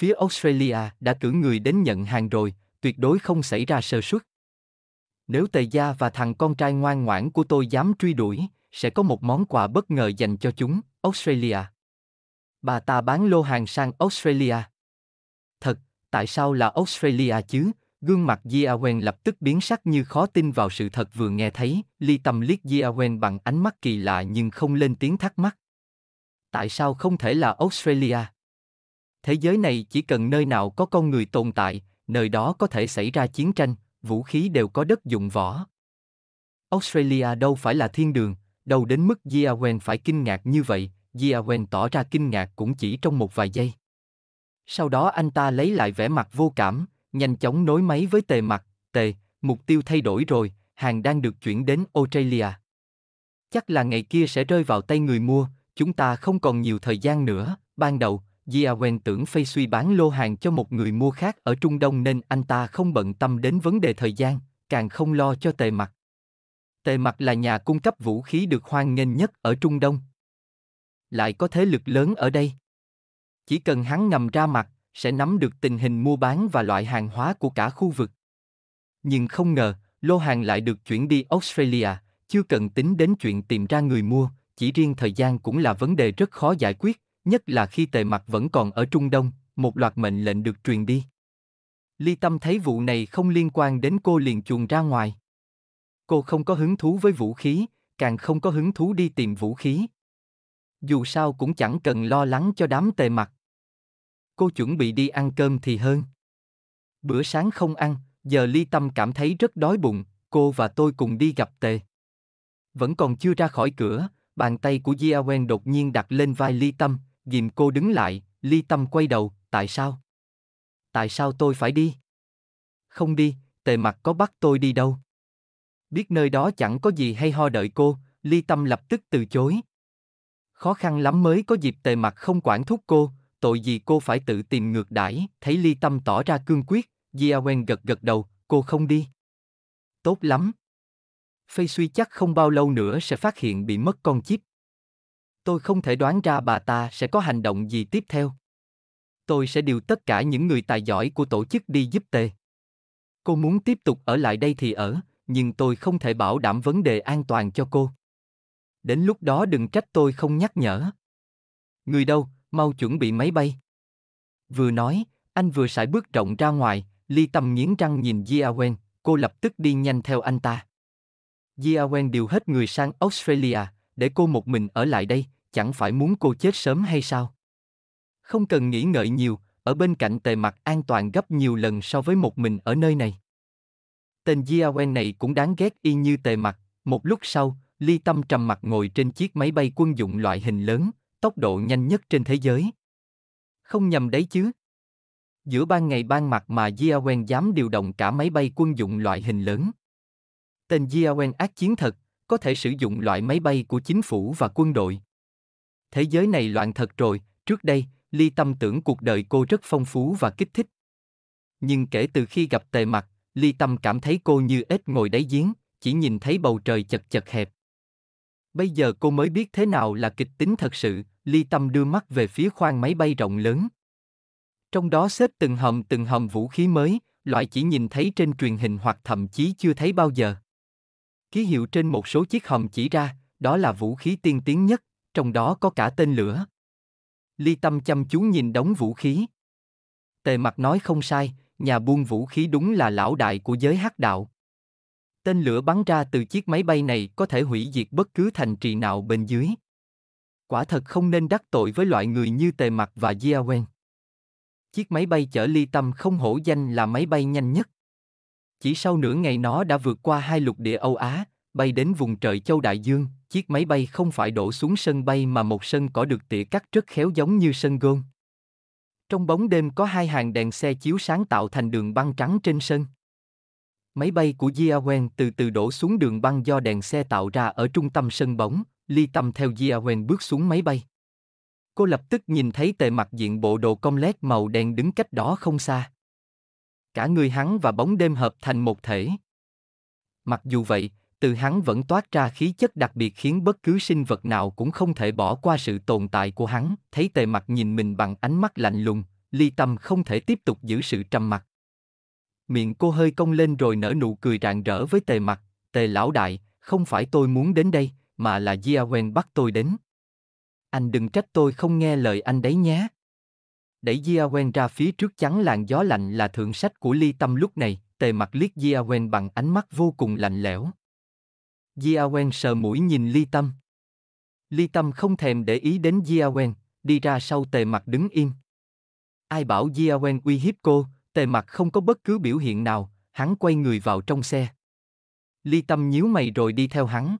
Phía Australia đã cử người đến nhận hàng rồi, tuyệt đối không xảy ra sơ suất. Nếu Tề Gia và thằng con trai ngoan ngoãn của tôi dám truy đuổi, sẽ có một món quà bất ngờ dành cho chúng, Australia. Bà ta bán lô hàng sang Australia. Thật, tại sao là Australia chứ? Gương mặt Jiawen lập tức biến sắc như khó tin vào sự thật vừa nghe thấy, ly tâm liếc Jiawen bằng ánh mắt kỳ lạ nhưng không lên tiếng thắc mắc. Tại sao không thể là Australia? thế giới này chỉ cần nơi nào có con người tồn tại nơi đó có thể xảy ra chiến tranh vũ khí đều có đất dụng võ australia đâu phải là thiên đường đâu đến mức giawen phải kinh ngạc như vậy giawen tỏ ra kinh ngạc cũng chỉ trong một vài giây sau đó anh ta lấy lại vẻ mặt vô cảm nhanh chóng nối máy với tề mặt tề mục tiêu thay đổi rồi hàng đang được chuyển đến australia chắc là ngày kia sẽ rơi vào tay người mua chúng ta không còn nhiều thời gian nữa ban đầu Jiawen tưởng Fei Sui bán lô hàng cho một người mua khác ở Trung Đông nên anh ta không bận tâm đến vấn đề thời gian, càng không lo cho tề mặt. Tề mặt là nhà cung cấp vũ khí được hoan nghênh nhất ở Trung Đông. Lại có thế lực lớn ở đây. Chỉ cần hắn ngầm ra mặt, sẽ nắm được tình hình mua bán và loại hàng hóa của cả khu vực. Nhưng không ngờ, lô hàng lại được chuyển đi Australia, chưa cần tính đến chuyện tìm ra người mua, chỉ riêng thời gian cũng là vấn đề rất khó giải quyết, nhất là khi tề mặt vẫn còn ở Trung Đông, một loạt mệnh lệnh được truyền đi. Ly Tâm thấy vụ này không liên quan đến cô liền chuồn ra ngoài. Cô không có hứng thú với vũ khí, càng không có hứng thú đi tìm vũ khí. Dù sao cũng chẳng cần lo lắng cho đám tề mặt. Cô chuẩn bị đi ăn cơm thì hơn. Bữa sáng không ăn, giờ Ly Tâm cảm thấy rất đói bụng, cô và tôi cùng đi gặp tề. Vẫn còn chưa ra khỏi cửa, bàn tay của Jia Wen đột nhiên đặt lên vai Ly Tâm, Dìm cô đứng lại, ly tâm quay đầu, tại sao? Tại sao tôi phải đi? Không đi, tề mặt có bắt tôi đi đâu. Biết nơi đó chẳng có gì hay ho đợi cô, ly tâm lập tức từ chối. Khó khăn lắm mới có dịp tề mặt không quản thúc cô, tội gì cô phải tự tìm ngược đãi thấy ly tâm tỏ ra cương quyết, Jia Wen gật gật đầu, cô không đi. Tốt lắm. Phây suy chắc không bao lâu nữa sẽ phát hiện bị mất con chip tôi không thể đoán ra bà ta sẽ có hành động gì tiếp theo. Tôi sẽ điều tất cả những người tài giỏi của tổ chức đi giúp tề. Cô muốn tiếp tục ở lại đây thì ở, nhưng tôi không thể bảo đảm vấn đề an toàn cho cô. Đến lúc đó đừng trách tôi không nhắc nhở. Người đâu, mau chuẩn bị máy bay. Vừa nói, anh vừa sải bước rộng ra ngoài, ly tâm nghiến răng nhìn Jia Wen, cô lập tức đi nhanh theo anh ta. Jia Wen điều hết người sang Australia, để cô một mình ở lại đây, chẳng phải muốn cô chết sớm hay sao? Không cần nghĩ ngợi nhiều, ở bên cạnh tề mặt an toàn gấp nhiều lần so với một mình ở nơi này. Tên Jiawen này cũng đáng ghét y như tề mặt. Một lúc sau, Ly Tâm trầm mặt ngồi trên chiếc máy bay quân dụng loại hình lớn, tốc độ nhanh nhất trên thế giới. Không nhầm đấy chứ. Giữa ban ngày ban mặt mà Jiawen dám điều động cả máy bay quân dụng loại hình lớn. Tên Jiawen ác chiến thật, có thể sử dụng loại máy bay của chính phủ và quân đội. Thế giới này loạn thật rồi, trước đây, Ly Tâm tưởng cuộc đời cô rất phong phú và kích thích. Nhưng kể từ khi gặp tề mặt, Ly Tâm cảm thấy cô như ếch ngồi đáy giếng, chỉ nhìn thấy bầu trời chật chật hẹp. Bây giờ cô mới biết thế nào là kịch tính thật sự, Ly Tâm đưa mắt về phía khoang máy bay rộng lớn. Trong đó xếp từng hầm từng hầm vũ khí mới, loại chỉ nhìn thấy trên truyền hình hoặc thậm chí chưa thấy bao giờ. Ký hiệu trên một số chiếc hầm chỉ ra, đó là vũ khí tiên tiến nhất, trong đó có cả tên lửa. Ly Tâm chăm chú nhìn đống vũ khí. Tề mặt nói không sai, nhà buôn vũ khí đúng là lão đại của giới hắc đạo. Tên lửa bắn ra từ chiếc máy bay này có thể hủy diệt bất cứ thành trì nào bên dưới. Quả thật không nên đắc tội với loại người như Tề Mặc và Jia Wen. Chiếc máy bay chở Ly Tâm không hổ danh là máy bay nhanh nhất. Chỉ sau nửa ngày nó đã vượt qua hai lục địa Âu Á, bay đến vùng trời châu Đại Dương, chiếc máy bay không phải đổ xuống sân bay mà một sân cỏ được tỉa cắt rất khéo giống như sân gôn. Trong bóng đêm có hai hàng đèn xe chiếu sáng tạo thành đường băng trắng trên sân. Máy bay của Jiawen từ từ đổ xuống đường băng do đèn xe tạo ra ở trung tâm sân bóng, Ly Tâm theo Jiawen bước xuống máy bay. Cô lập tức nhìn thấy tề mặt diện bộ đồ công lét màu đen đứng cách đó không xa cả người hắn và bóng đêm hợp thành một thể. Mặc dù vậy, từ hắn vẫn toát ra khí chất đặc biệt khiến bất cứ sinh vật nào cũng không thể bỏ qua sự tồn tại của hắn, thấy tề mặt nhìn mình bằng ánh mắt lạnh lùng, ly tâm không thể tiếp tục giữ sự trầm mặc. Miệng cô hơi cong lên rồi nở nụ cười rạng rỡ với tề mặt, tề lão đại, không phải tôi muốn đến đây, mà là Jiawen bắt tôi đến. Anh đừng trách tôi không nghe lời anh đấy nhé đẩy Jiawen ra phía trước chắn làn gió lạnh là thượng sách của ly tâm lúc này, tề mặt liếc Jiawen bằng ánh mắt vô cùng lạnh lẽo. Jiawen sờ mũi nhìn ly tâm. Ly tâm không thèm để ý đến Jiawen, đi ra sau tề mặt đứng im. Ai bảo Jiawen uy hiếp cô, tề mặt không có bất cứ biểu hiện nào, hắn quay người vào trong xe. Ly tâm nhíu mày rồi đi theo hắn.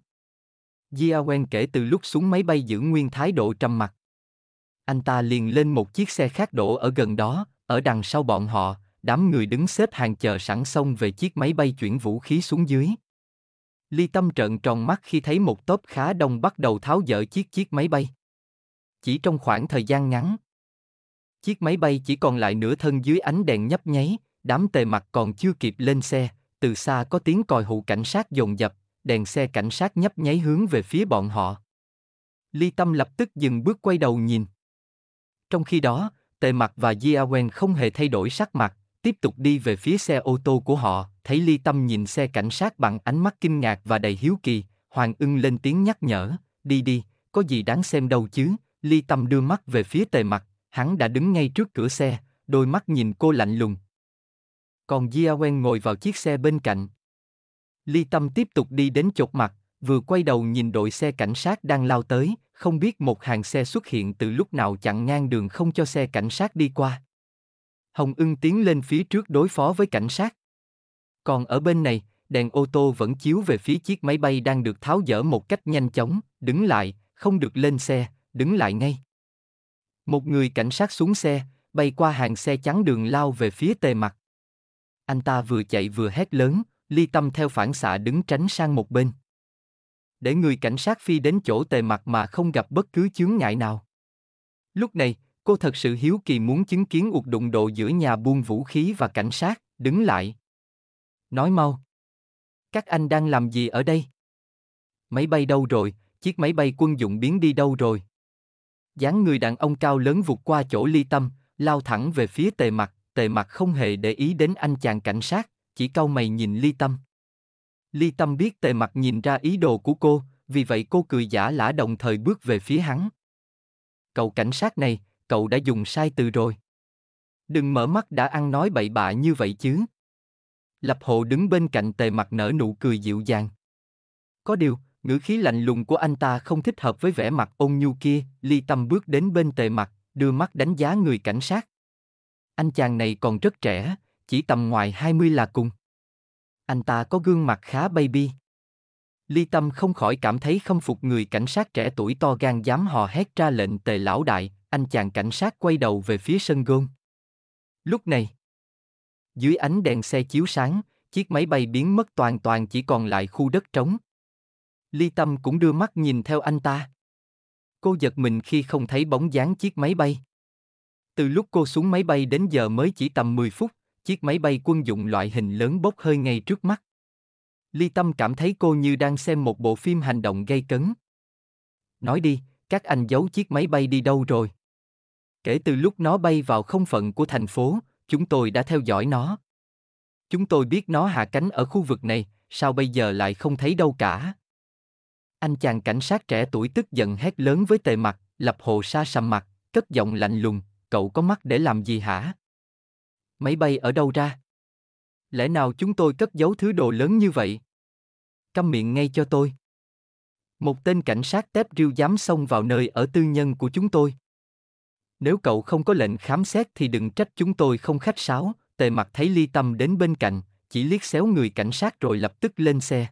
Jiawen kể từ lúc xuống máy bay giữ nguyên thái độ trầm mặc anh ta liền lên một chiếc xe khác đổ ở gần đó, ở đằng sau bọn họ, đám người đứng xếp hàng chờ sẵn xong về chiếc máy bay chuyển vũ khí xuống dưới. Ly Tâm trợn tròn mắt khi thấy một tốp khá đông bắt đầu tháo dỡ chiếc chiếc máy bay. Chỉ trong khoảng thời gian ngắn, chiếc máy bay chỉ còn lại nửa thân dưới ánh đèn nhấp nháy, đám tề mặt còn chưa kịp lên xe, từ xa có tiếng còi hụ cảnh sát dồn dập, đèn xe cảnh sát nhấp nháy hướng về phía bọn họ. Ly Tâm lập tức dừng bước quay đầu nhìn. Trong khi đó, Tề Mặc và Jiawen không hề thay đổi sắc mặt, tiếp tục đi về phía xe ô tô của họ, thấy Ly Tâm nhìn xe cảnh sát bằng ánh mắt kinh ngạc và đầy hiếu kỳ, Hoàng ưng lên tiếng nhắc nhở, đi đi, có gì đáng xem đâu chứ, Ly Tâm đưa mắt về phía Tề Mặc, hắn đã đứng ngay trước cửa xe, đôi mắt nhìn cô lạnh lùng. Còn Jiawen ngồi vào chiếc xe bên cạnh. Ly Tâm tiếp tục đi đến chột mặt, vừa quay đầu nhìn đội xe cảnh sát đang lao tới, không biết một hàng xe xuất hiện từ lúc nào chặn ngang đường không cho xe cảnh sát đi qua. Hồng ưng tiến lên phía trước đối phó với cảnh sát. Còn ở bên này, đèn ô tô vẫn chiếu về phía chiếc máy bay đang được tháo dỡ một cách nhanh chóng, đứng lại, không được lên xe, đứng lại ngay. Một người cảnh sát xuống xe, bay qua hàng xe chắn đường lao về phía tề mặt. Anh ta vừa chạy vừa hét lớn, ly tâm theo phản xạ đứng tránh sang một bên để người cảnh sát phi đến chỗ tề mặt mà không gặp bất cứ chướng ngại nào. Lúc này, cô thật sự hiếu kỳ muốn chứng kiến cuộc đụng độ giữa nhà buôn vũ khí và cảnh sát, đứng lại. Nói mau. Các anh đang làm gì ở đây? Máy bay đâu rồi, chiếc máy bay quân dụng biến đi đâu rồi? dáng người đàn ông cao lớn vụt qua chỗ ly tâm, lao thẳng về phía tề mặt, tề mặt không hề để ý đến anh chàng cảnh sát, chỉ cau mày nhìn ly tâm. Ly Tâm biết tề mặt nhìn ra ý đồ của cô, vì vậy cô cười giả lả đồng thời bước về phía hắn. Cậu cảnh sát này, cậu đã dùng sai từ rồi. Đừng mở mắt đã ăn nói bậy bạ như vậy chứ. Lập hộ đứng bên cạnh tề mặt nở nụ cười dịu dàng. Có điều, ngữ khí lạnh lùng của anh ta không thích hợp với vẻ mặt ôn nhu kia, ly tâm bước đến bên tề mặt, đưa mắt đánh giá người cảnh sát. Anh chàng này còn rất trẻ, chỉ tầm ngoài 20 là cùng anh ta có gương mặt khá baby. Ly Tâm không khỏi cảm thấy không phục người cảnh sát trẻ tuổi to gan dám hò hét ra lệnh tề lão đại, anh chàng cảnh sát quay đầu về phía sân gôn. Lúc này, dưới ánh đèn xe chiếu sáng, chiếc máy bay biến mất toàn toàn chỉ còn lại khu đất trống. Ly Tâm cũng đưa mắt nhìn theo anh ta. Cô giật mình khi không thấy bóng dáng chiếc máy bay. Từ lúc cô xuống máy bay đến giờ mới chỉ tầm 10 phút, chiếc máy bay quân dụng loại hình lớn bốc hơi ngay trước mắt. Ly Tâm cảm thấy cô như đang xem một bộ phim hành động gây cấn. Nói đi, các anh giấu chiếc máy bay đi đâu rồi? Kể từ lúc nó bay vào không phận của thành phố, chúng tôi đã theo dõi nó. Chúng tôi biết nó hạ cánh ở khu vực này, sao bây giờ lại không thấy đâu cả? Anh chàng cảnh sát trẻ tuổi tức giận hét lớn với tề mặt, lập hồ sa sầm mặt, cất giọng lạnh lùng, cậu có mắt để làm gì hả? Máy bay ở đâu ra? Lẽ nào chúng tôi cất giấu thứ đồ lớn như vậy? Câm miệng ngay cho tôi. Một tên cảnh sát tép riêu dám xông vào nơi ở tư nhân của chúng tôi. Nếu cậu không có lệnh khám xét thì đừng trách chúng tôi không khách sáo, tề mặt thấy ly tâm đến bên cạnh, chỉ liếc xéo người cảnh sát rồi lập tức lên xe.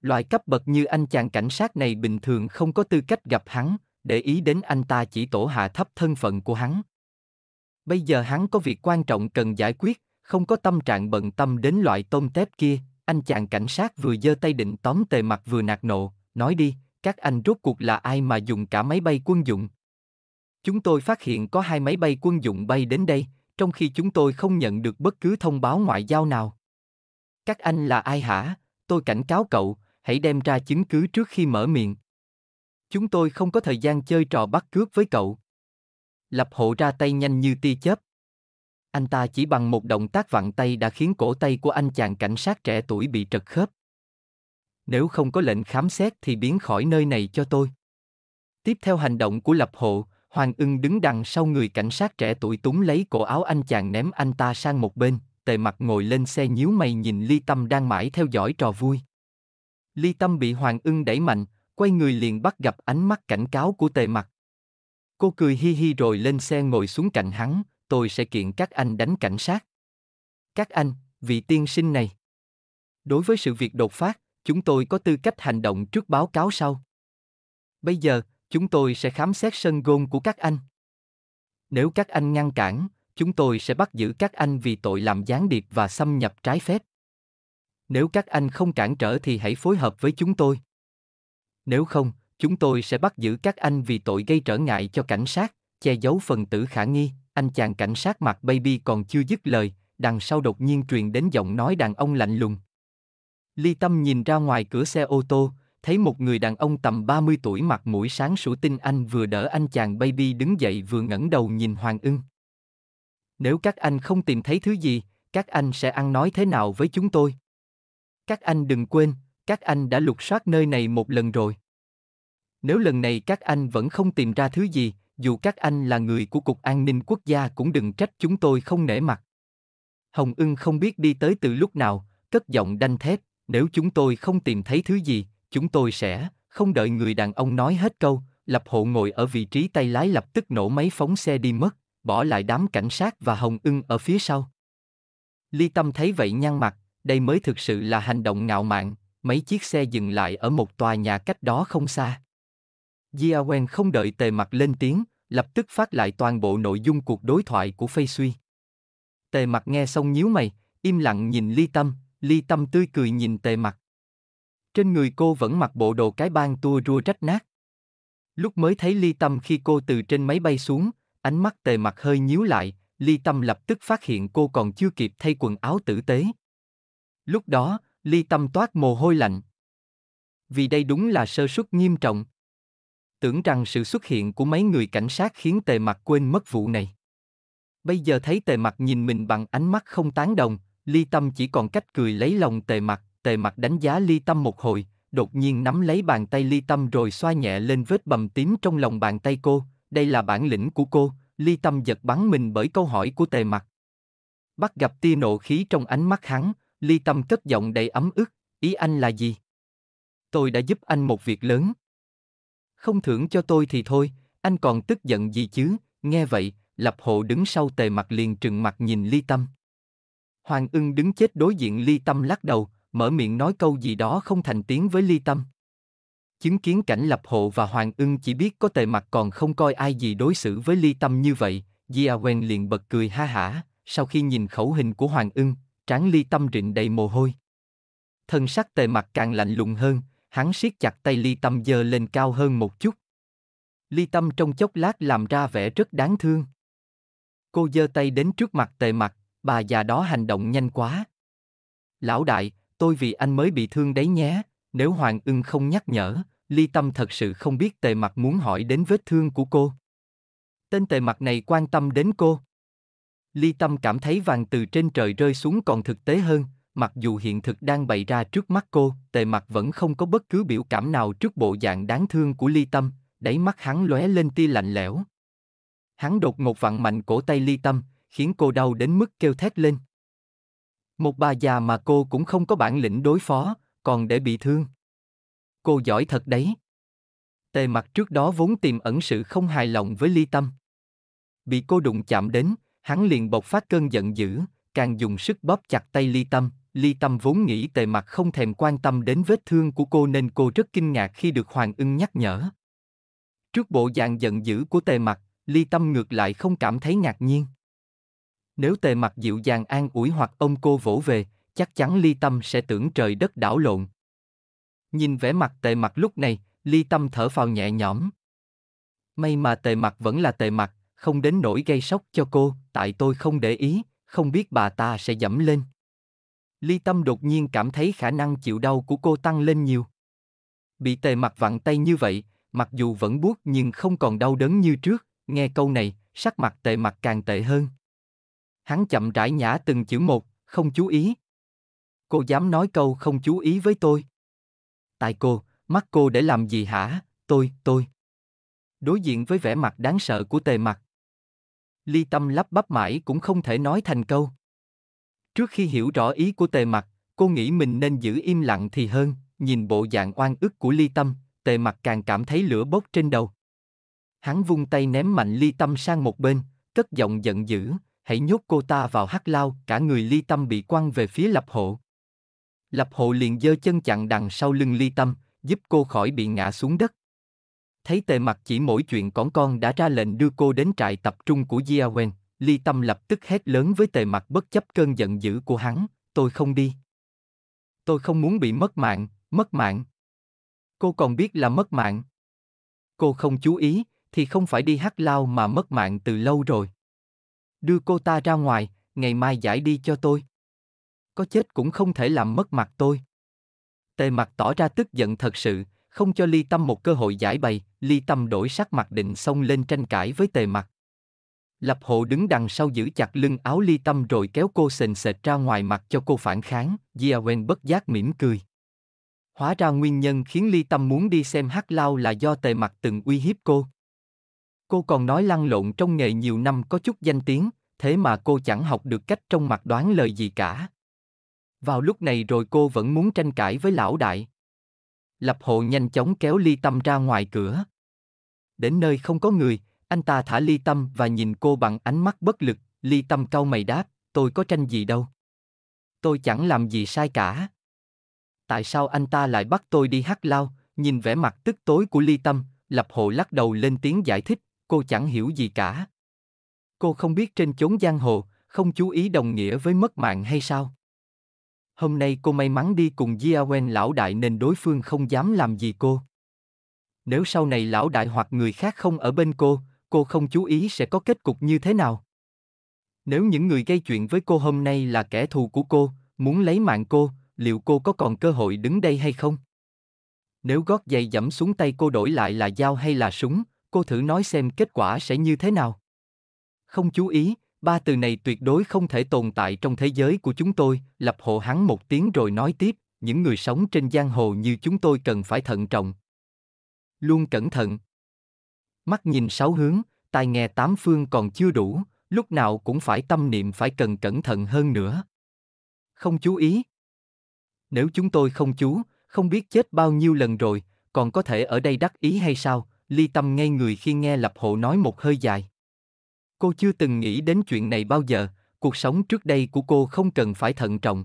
Loại cấp bậc như anh chàng cảnh sát này bình thường không có tư cách gặp hắn, để ý đến anh ta chỉ tổ hạ thấp thân phận của hắn. Bây giờ hắn có việc quan trọng cần giải quyết, không có tâm trạng bận tâm đến loại tôm tép kia. Anh chàng cảnh sát vừa giơ tay định tóm tề mặt vừa nạt nộ, nói đi, các anh rốt cuộc là ai mà dùng cả máy bay quân dụng? Chúng tôi phát hiện có hai máy bay quân dụng bay đến đây, trong khi chúng tôi không nhận được bất cứ thông báo ngoại giao nào. Các anh là ai hả? Tôi cảnh cáo cậu, hãy đem ra chứng cứ trước khi mở miệng. Chúng tôi không có thời gian chơi trò bắt cướp với cậu. Lập hộ ra tay nhanh như tia chớp. Anh ta chỉ bằng một động tác vặn tay đã khiến cổ tay của anh chàng cảnh sát trẻ tuổi bị trật khớp. Nếu không có lệnh khám xét thì biến khỏi nơi này cho tôi. Tiếp theo hành động của lập hộ, Hoàng ưng đứng đằng sau người cảnh sát trẻ tuổi túng lấy cổ áo anh chàng ném anh ta sang một bên, tề mặt ngồi lên xe nhíu mày nhìn Ly Tâm đang mãi theo dõi trò vui. Ly Tâm bị Hoàng ưng đẩy mạnh, quay người liền bắt gặp ánh mắt cảnh cáo của tề mặt. Cô cười hi hi rồi lên xe ngồi xuống cạnh hắn, tôi sẽ kiện các anh đánh cảnh sát. Các anh, vị tiên sinh này. Đối với sự việc đột phát, chúng tôi có tư cách hành động trước báo cáo sau. Bây giờ, chúng tôi sẽ khám xét sân gôn của các anh. Nếu các anh ngăn cản, chúng tôi sẽ bắt giữ các anh vì tội làm gián điệp và xâm nhập trái phép. Nếu các anh không cản trở thì hãy phối hợp với chúng tôi. Nếu không, chúng tôi sẽ bắt giữ các anh vì tội gây trở ngại cho cảnh sát, che giấu phần tử khả nghi, anh chàng cảnh sát mặt baby còn chưa dứt lời, đằng sau đột nhiên truyền đến giọng nói đàn ông lạnh lùng. Ly Tâm nhìn ra ngoài cửa xe ô tô, thấy một người đàn ông tầm 30 tuổi mặt mũi sáng sủa tinh anh vừa đỡ anh chàng baby đứng dậy vừa ngẩng đầu nhìn Hoàng ưng. Nếu các anh không tìm thấy thứ gì, các anh sẽ ăn nói thế nào với chúng tôi? Các anh đừng quên, các anh đã lục soát nơi này một lần rồi nếu lần này các anh vẫn không tìm ra thứ gì, dù các anh là người của Cục An ninh Quốc gia cũng đừng trách chúng tôi không nể mặt. Hồng ưng không biết đi tới từ lúc nào, cất giọng đanh thép, nếu chúng tôi không tìm thấy thứ gì, chúng tôi sẽ, không đợi người đàn ông nói hết câu, lập hộ ngồi ở vị trí tay lái lập tức nổ máy phóng xe đi mất, bỏ lại đám cảnh sát và hồng ưng ở phía sau. Ly Tâm thấy vậy nhăn mặt, đây mới thực sự là hành động ngạo mạn, mấy chiếc xe dừng lại ở một tòa nhà cách đó không xa. Jiawen không đợi tề Mặc lên tiếng, lập tức phát lại toàn bộ nội dung cuộc đối thoại của Fei Suy. Tề Mặc nghe xong nhíu mày, im lặng nhìn ly tâm, ly tâm tươi cười nhìn tề Mặc, Trên người cô vẫn mặc bộ đồ cái bang tua rua rách nát. Lúc mới thấy ly tâm khi cô từ trên máy bay xuống, ánh mắt tề Mặc hơi nhíu lại, ly tâm lập tức phát hiện cô còn chưa kịp thay quần áo tử tế. Lúc đó, ly tâm toát mồ hôi lạnh. Vì đây đúng là sơ suất nghiêm trọng tưởng rằng sự xuất hiện của mấy người cảnh sát khiến tề mặt quên mất vụ này. Bây giờ thấy tề mặt nhìn mình bằng ánh mắt không tán đồng, ly tâm chỉ còn cách cười lấy lòng tề mặt, tề mặt đánh giá ly tâm một hồi, đột nhiên nắm lấy bàn tay ly tâm rồi xoa nhẹ lên vết bầm tím trong lòng bàn tay cô, đây là bản lĩnh của cô, ly tâm giật bắn mình bởi câu hỏi của tề mặt. Bắt gặp tia nộ khí trong ánh mắt hắn, ly tâm cất giọng đầy ấm ức, ý anh là gì? Tôi đã giúp anh một việc lớn. Không thưởng cho tôi thì thôi, anh còn tức giận gì chứ, nghe vậy, lập hộ đứng sau tề mặt liền trừng mặt nhìn ly tâm. Hoàng ưng đứng chết đối diện ly tâm lắc đầu, mở miệng nói câu gì đó không thành tiếng với ly tâm. Chứng kiến cảnh lập hộ và hoàng ưng chỉ biết có tề mặt còn không coi ai gì đối xử với ly tâm như vậy, Gia Wen liền bật cười ha hả, sau khi nhìn khẩu hình của hoàng ưng, trán ly tâm rịn đầy mồ hôi. Thân sắc tề mặt càng lạnh lùng hơn, Hắn siết chặt tay ly tâm giơ lên cao hơn một chút. Ly tâm trong chốc lát làm ra vẻ rất đáng thương. Cô giơ tay đến trước mặt tề mặt, bà già đó hành động nhanh quá. Lão đại, tôi vì anh mới bị thương đấy nhé, nếu Hoàng ưng không nhắc nhở, Ly Tâm thật sự không biết tề mặt muốn hỏi đến vết thương của cô. Tên tề mặt này quan tâm đến cô. Ly Tâm cảm thấy vàng từ trên trời rơi xuống còn thực tế hơn, mặc dù hiện thực đang bày ra trước mắt cô, tề mặt vẫn không có bất cứ biểu cảm nào trước bộ dạng đáng thương của ly tâm, đáy mắt hắn lóe lên tia lạnh lẽo. Hắn đột ngột vặn mạnh cổ tay ly tâm, khiến cô đau đến mức kêu thét lên. Một bà già mà cô cũng không có bản lĩnh đối phó, còn để bị thương. Cô giỏi thật đấy. Tề mặt trước đó vốn tiềm ẩn sự không hài lòng với ly tâm. Bị cô đụng chạm đến, hắn liền bộc phát cơn giận dữ, càng dùng sức bóp chặt tay ly tâm, Ly Tâm vốn nghĩ tề mặt không thèm quan tâm đến vết thương của cô nên cô rất kinh ngạc khi được Hoàng ưng nhắc nhở. Trước bộ dạng giận dữ của tề mặt, Ly Tâm ngược lại không cảm thấy ngạc nhiên. Nếu tề mặt dịu dàng an ủi hoặc ông cô vỗ về, chắc chắn Ly Tâm sẽ tưởng trời đất đảo lộn. Nhìn vẻ mặt tề mặt lúc này, Ly Tâm thở phào nhẹ nhõm. May mà tề mặt vẫn là tề mặt, không đến nỗi gây sốc cho cô, tại tôi không để ý, không biết bà ta sẽ dẫm lên. Ly Tâm đột nhiên cảm thấy khả năng chịu đau của cô tăng lên nhiều. Bị tề mặt vặn tay như vậy, mặc dù vẫn buốt nhưng không còn đau đớn như trước, nghe câu này, sắc mặt tề mặt càng tệ hơn. Hắn chậm rãi nhả từng chữ một, không chú ý. Cô dám nói câu không chú ý với tôi. Tại cô, mắt cô để làm gì hả, tôi, tôi. Đối diện với vẻ mặt đáng sợ của tề mặt. Ly tâm lắp bắp mãi cũng không thể nói thành câu. Trước khi hiểu rõ ý của tề mặt, cô nghĩ mình nên giữ im lặng thì hơn, nhìn bộ dạng oan ức của ly tâm, tề mặt càng cảm thấy lửa bốc trên đầu. Hắn vung tay ném mạnh ly tâm sang một bên, cất giọng giận dữ, hãy nhốt cô ta vào hắc lao, cả người ly tâm bị quăng về phía lập hộ. Lập hộ liền giơ chân chặn đằng sau lưng ly tâm, giúp cô khỏi bị ngã xuống đất. Thấy tề mặt chỉ mỗi chuyện con con đã ra lệnh đưa cô đến trại tập trung của Jiawen, Ly Tâm lập tức hét lớn với tề mặt bất chấp cơn giận dữ của hắn, tôi không đi. Tôi không muốn bị mất mạng, mất mạng. Cô còn biết là mất mạng. Cô không chú ý, thì không phải đi hát lao mà mất mạng từ lâu rồi. Đưa cô ta ra ngoài, ngày mai giải đi cho tôi. Có chết cũng không thể làm mất mặt tôi. Tề mặt tỏ ra tức giận thật sự, không cho Ly Tâm một cơ hội giải bày, Ly Tâm đổi sắc mặt định xông lên tranh cãi với tề mặt. Lập hộ đứng đằng sau giữ chặt lưng áo ly tâm rồi kéo cô sền sệt ra ngoài mặt cho cô phản kháng, Jia Wen bất giác mỉm cười. Hóa ra nguyên nhân khiến ly tâm muốn đi xem hát lao là do tề mặt từng uy hiếp cô. Cô còn nói lăn lộn trong nghề nhiều năm có chút danh tiếng, thế mà cô chẳng học được cách trong mặt đoán lời gì cả. Vào lúc này rồi cô vẫn muốn tranh cãi với lão đại. Lập hộ nhanh chóng kéo ly tâm ra ngoài cửa. Đến nơi không có người, anh ta thả ly tâm và nhìn cô bằng ánh mắt bất lực, ly tâm cau mày đáp, tôi có tranh gì đâu. Tôi chẳng làm gì sai cả. Tại sao anh ta lại bắt tôi đi hát lao, nhìn vẻ mặt tức tối của ly tâm, lập hộ lắc đầu lên tiếng giải thích, cô chẳng hiểu gì cả. Cô không biết trên chốn giang hồ, không chú ý đồng nghĩa với mất mạng hay sao? Hôm nay cô may mắn đi cùng wen lão đại nên đối phương không dám làm gì cô. Nếu sau này lão đại hoặc người khác không ở bên cô, cô không chú ý sẽ có kết cục như thế nào. Nếu những người gây chuyện với cô hôm nay là kẻ thù của cô, muốn lấy mạng cô, liệu cô có còn cơ hội đứng đây hay không? Nếu gót giày dẫm xuống tay cô đổi lại là dao hay là súng, cô thử nói xem kết quả sẽ như thế nào. Không chú ý, ba từ này tuyệt đối không thể tồn tại trong thế giới của chúng tôi, lập hộ hắn một tiếng rồi nói tiếp, những người sống trên giang hồ như chúng tôi cần phải thận trọng. Luôn cẩn thận, mắt nhìn sáu hướng, tai nghe tám phương còn chưa đủ, lúc nào cũng phải tâm niệm phải cần cẩn thận hơn nữa. Không chú ý. Nếu chúng tôi không chú, không biết chết bao nhiêu lần rồi, còn có thể ở đây đắc ý hay sao? Ly Tâm ngay người khi nghe Lập Hộ nói một hơi dài. Cô chưa từng nghĩ đến chuyện này bao giờ, cuộc sống trước đây của cô không cần phải thận trọng.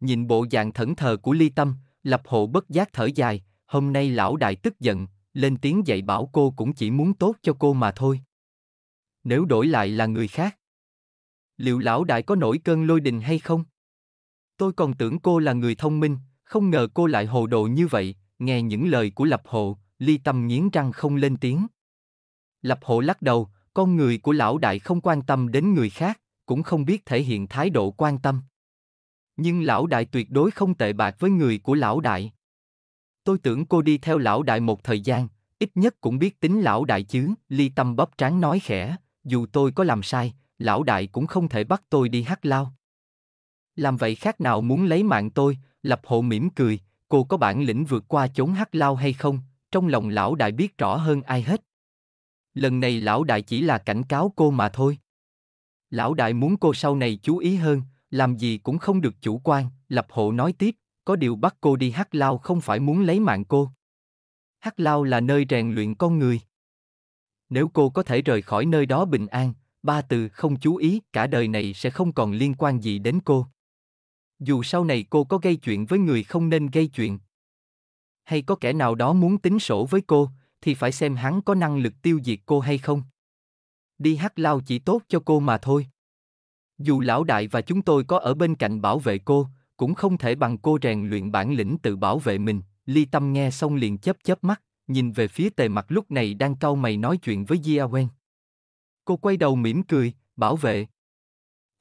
Nhìn bộ dạng thẫn thờ của Ly Tâm, Lập Hộ bất giác thở dài, hôm nay lão đại tức giận, lên tiếng dạy bảo cô cũng chỉ muốn tốt cho cô mà thôi. Nếu đổi lại là người khác, liệu lão đại có nổi cơn lôi đình hay không? Tôi còn tưởng cô là người thông minh, không ngờ cô lại hồ đồ như vậy, nghe những lời của Lập Hộ, Ly Tâm nghiến răng không lên tiếng. Lập Hộ lắc đầu, con người của lão đại không quan tâm đến người khác, cũng không biết thể hiện thái độ quan tâm. Nhưng lão đại tuyệt đối không tệ bạc với người của lão đại tôi tưởng cô đi theo lão đại một thời gian, ít nhất cũng biết tính lão đại chứ, ly tâm bóp tráng nói khẽ, dù tôi có làm sai, lão đại cũng không thể bắt tôi đi hát lao. Làm vậy khác nào muốn lấy mạng tôi, lập hộ mỉm cười, cô có bản lĩnh vượt qua chốn hát lao hay không, trong lòng lão đại biết rõ hơn ai hết. Lần này lão đại chỉ là cảnh cáo cô mà thôi. Lão đại muốn cô sau này chú ý hơn, làm gì cũng không được chủ quan, lập hộ nói tiếp, có điều bắt cô đi Hắc Lao không phải muốn lấy mạng cô. Hắc Lao là nơi rèn luyện con người. Nếu cô có thể rời khỏi nơi đó bình an, ba từ không chú ý cả đời này sẽ không còn liên quan gì đến cô. Dù sau này cô có gây chuyện với người không nên gây chuyện, hay có kẻ nào đó muốn tính sổ với cô, thì phải xem hắn có năng lực tiêu diệt cô hay không. Đi Hắc Lao chỉ tốt cho cô mà thôi. Dù lão đại và chúng tôi có ở bên cạnh bảo vệ cô, cũng không thể bằng cô rèn luyện bản lĩnh tự bảo vệ mình. Ly Tâm nghe xong liền chớp chớp mắt, nhìn về phía tề mặt lúc này đang cau mày nói chuyện với Jia Wen. Cô quay đầu mỉm cười, bảo vệ.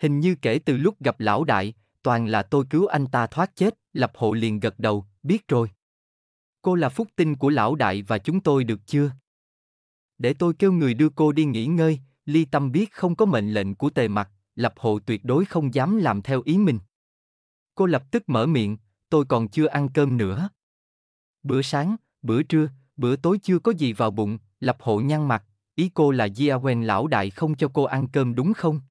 Hình như kể từ lúc gặp lão đại, toàn là tôi cứu anh ta thoát chết, lập hộ liền gật đầu, biết rồi. Cô là phúc tinh của lão đại và chúng tôi được chưa? Để tôi kêu người đưa cô đi nghỉ ngơi, ly tâm biết không có mệnh lệnh của tề mặt, lập hộ tuyệt đối không dám làm theo ý mình. Cô lập tức mở miệng, tôi còn chưa ăn cơm nữa. Bữa sáng, bữa trưa, bữa tối chưa có gì vào bụng, lập hộ nhăn mặt, ý cô là Gia Wen lão đại không cho cô ăn cơm đúng không?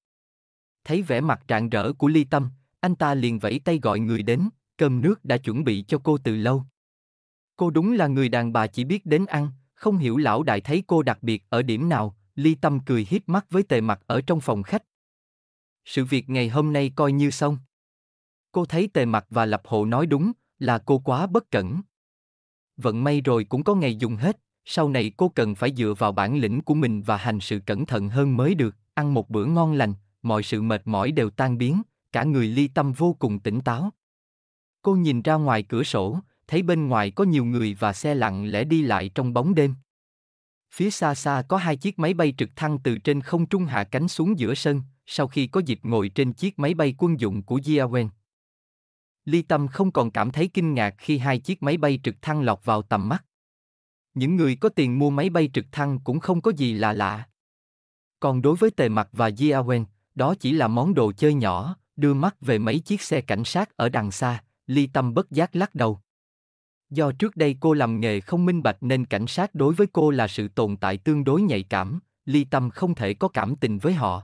Thấy vẻ mặt rạng rỡ của Ly Tâm, anh ta liền vẫy tay gọi người đến, cơm nước đã chuẩn bị cho cô từ lâu. Cô đúng là người đàn bà chỉ biết đến ăn, không hiểu lão đại thấy cô đặc biệt ở điểm nào, Ly Tâm cười híp mắt với tề mặt ở trong phòng khách. Sự việc ngày hôm nay coi như xong. Cô thấy tề mặt và lập hộ nói đúng, là cô quá bất cẩn. Vận may rồi cũng có ngày dùng hết, sau này cô cần phải dựa vào bản lĩnh của mình và hành sự cẩn thận hơn mới được, ăn một bữa ngon lành, mọi sự mệt mỏi đều tan biến, cả người ly tâm vô cùng tỉnh táo. Cô nhìn ra ngoài cửa sổ, thấy bên ngoài có nhiều người và xe lặng lẽ đi lại trong bóng đêm. Phía xa xa có hai chiếc máy bay trực thăng từ trên không trung hạ cánh xuống giữa sân, sau khi có dịp ngồi trên chiếc máy bay quân dụng của Jiawen, Ly Tâm không còn cảm thấy kinh ngạc khi hai chiếc máy bay trực thăng lọt vào tầm mắt. Những người có tiền mua máy bay trực thăng cũng không có gì là lạ. Còn đối với Tề Mặc và Jiawen, đó chỉ là món đồ chơi nhỏ, đưa mắt về mấy chiếc xe cảnh sát ở đằng xa, Ly Tâm bất giác lắc đầu. Do trước đây cô làm nghề không minh bạch nên cảnh sát đối với cô là sự tồn tại tương đối nhạy cảm, Ly Tâm không thể có cảm tình với họ.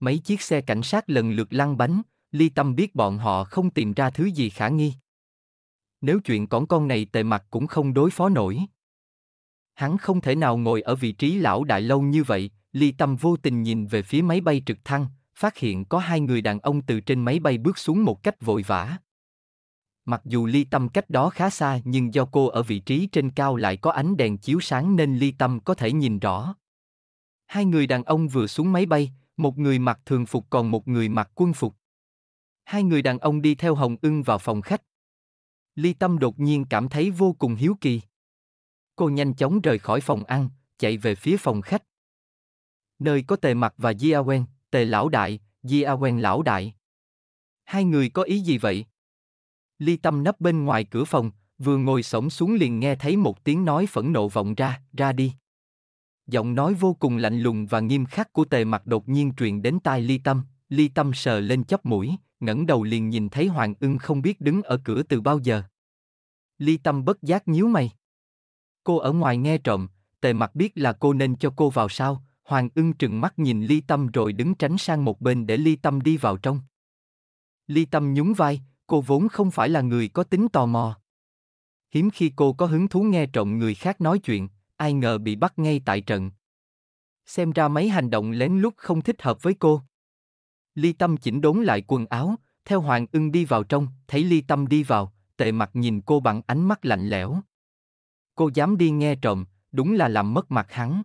Mấy chiếc xe cảnh sát lần lượt lăn bánh, ly tâm biết bọn họ không tìm ra thứ gì khả nghi. Nếu chuyện còn con này tề mặt cũng không đối phó nổi. Hắn không thể nào ngồi ở vị trí lão đại lâu như vậy, ly tâm vô tình nhìn về phía máy bay trực thăng, phát hiện có hai người đàn ông từ trên máy bay bước xuống một cách vội vã. Mặc dù ly tâm cách đó khá xa nhưng do cô ở vị trí trên cao lại có ánh đèn chiếu sáng nên ly tâm có thể nhìn rõ. Hai người đàn ông vừa xuống máy bay, một người mặc thường phục còn một người mặc quân phục hai người đàn ông đi theo Hồng Ưng vào phòng khách. Ly Tâm đột nhiên cảm thấy vô cùng hiếu kỳ. Cô nhanh chóng rời khỏi phòng ăn, chạy về phía phòng khách. Nơi có tề mặt và Di A Quen, tề lão đại, Di A Quen lão đại. Hai người có ý gì vậy? Ly Tâm nấp bên ngoài cửa phòng, vừa ngồi sổng xuống liền nghe thấy một tiếng nói phẫn nộ vọng ra, ra đi. Giọng nói vô cùng lạnh lùng và nghiêm khắc của tề mặt đột nhiên truyền đến tai Ly Tâm, Ly Tâm sờ lên chóp mũi, ngẩng đầu liền nhìn thấy Hoàng ưng không biết đứng ở cửa từ bao giờ. Ly Tâm bất giác nhíu mày. Cô ở ngoài nghe trộm, tề mặt biết là cô nên cho cô vào sao, Hoàng ưng trừng mắt nhìn Ly Tâm rồi đứng tránh sang một bên để Ly Tâm đi vào trong. Ly Tâm nhún vai, cô vốn không phải là người có tính tò mò. Hiếm khi cô có hứng thú nghe trộm người khác nói chuyện, ai ngờ bị bắt ngay tại trận. Xem ra mấy hành động lén lút không thích hợp với cô. Ly Tâm chỉnh đốn lại quần áo, theo Hoàng ưng đi vào trong, thấy Ly Tâm đi vào, tệ mặt nhìn cô bằng ánh mắt lạnh lẽo. Cô dám đi nghe trộm, đúng là làm mất mặt hắn.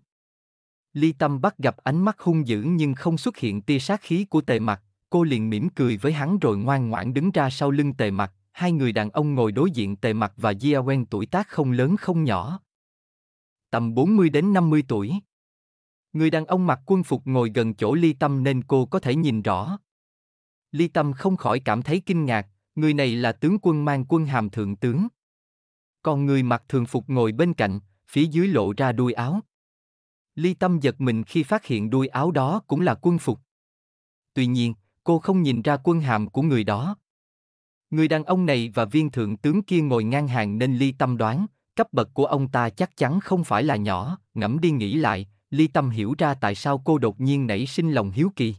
Ly Tâm bắt gặp ánh mắt hung dữ nhưng không xuất hiện tia sát khí của tề mặt, cô liền mỉm cười với hắn rồi ngoan ngoãn đứng ra sau lưng tề mặt, hai người đàn ông ngồi đối diện tề mặt và Jia Wen tuổi tác không lớn không nhỏ. Tầm 40 đến 50 tuổi. Người đàn ông mặc quân phục ngồi gần chỗ ly tâm nên cô có thể nhìn rõ. Ly tâm không khỏi cảm thấy kinh ngạc, người này là tướng quân mang quân hàm thượng tướng. Còn người mặc thường phục ngồi bên cạnh, phía dưới lộ ra đuôi áo. Ly tâm giật mình khi phát hiện đuôi áo đó cũng là quân phục. Tuy nhiên, cô không nhìn ra quân hàm của người đó. Người đàn ông này và viên thượng tướng kia ngồi ngang hàng nên ly tâm đoán, cấp bậc của ông ta chắc chắn không phải là nhỏ, ngẫm đi nghĩ lại, Ly Tâm hiểu ra tại sao cô đột nhiên nảy sinh lòng hiếu kỳ.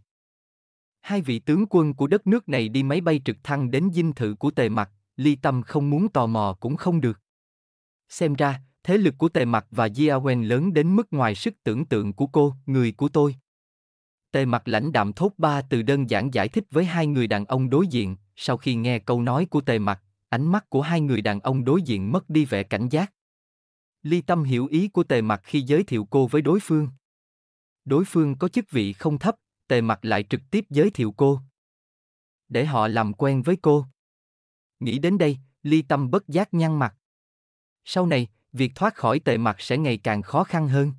Hai vị tướng quân của đất nước này đi máy bay trực thăng đến dinh thự của tề Mặc, Ly Tâm không muốn tò mò cũng không được. Xem ra, thế lực của tề Mặc và Jiawen lớn đến mức ngoài sức tưởng tượng của cô, người của tôi. Tề Mặc lãnh đạm thốt ba từ đơn giản giải thích với hai người đàn ông đối diện, sau khi nghe câu nói của tề Mặc, ánh mắt của hai người đàn ông đối diện mất đi vẻ cảnh giác. Ly Tâm hiểu ý của tề Mặc khi giới thiệu cô với đối phương. Đối phương có chức vị không thấp, tề Mặc lại trực tiếp giới thiệu cô. Để họ làm quen với cô. Nghĩ đến đây, Ly Tâm bất giác nhăn mặt. Sau này, việc thoát khỏi Tề Mặc sẽ ngày càng khó khăn hơn.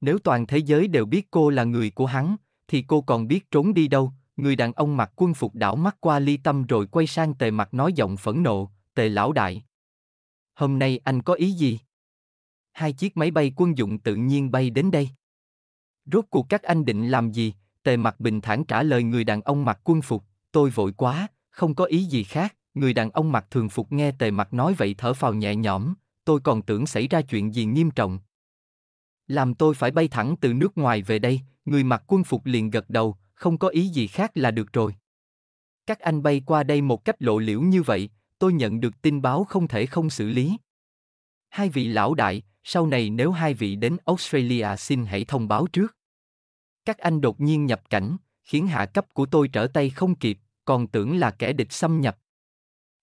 Nếu toàn thế giới đều biết cô là người của hắn, thì cô còn biết trốn đi đâu, người đàn ông mặc quân phục đảo mắt qua ly tâm rồi quay sang tề Mặc nói giọng phẫn nộ, tề lão đại. Hôm nay anh có ý gì? hai chiếc máy bay quân dụng tự nhiên bay đến đây. Rốt cuộc các anh định làm gì? Tề mặt bình thản trả lời người đàn ông mặc quân phục, tôi vội quá, không có ý gì khác. Người đàn ông mặc thường phục nghe tề mặt nói vậy thở phào nhẹ nhõm, tôi còn tưởng xảy ra chuyện gì nghiêm trọng. Làm tôi phải bay thẳng từ nước ngoài về đây, người mặc quân phục liền gật đầu, không có ý gì khác là được rồi. Các anh bay qua đây một cách lộ liễu như vậy, tôi nhận được tin báo không thể không xử lý. Hai vị lão đại, sau này nếu hai vị đến Australia xin hãy thông báo trước. Các anh đột nhiên nhập cảnh, khiến hạ cấp của tôi trở tay không kịp, còn tưởng là kẻ địch xâm nhập.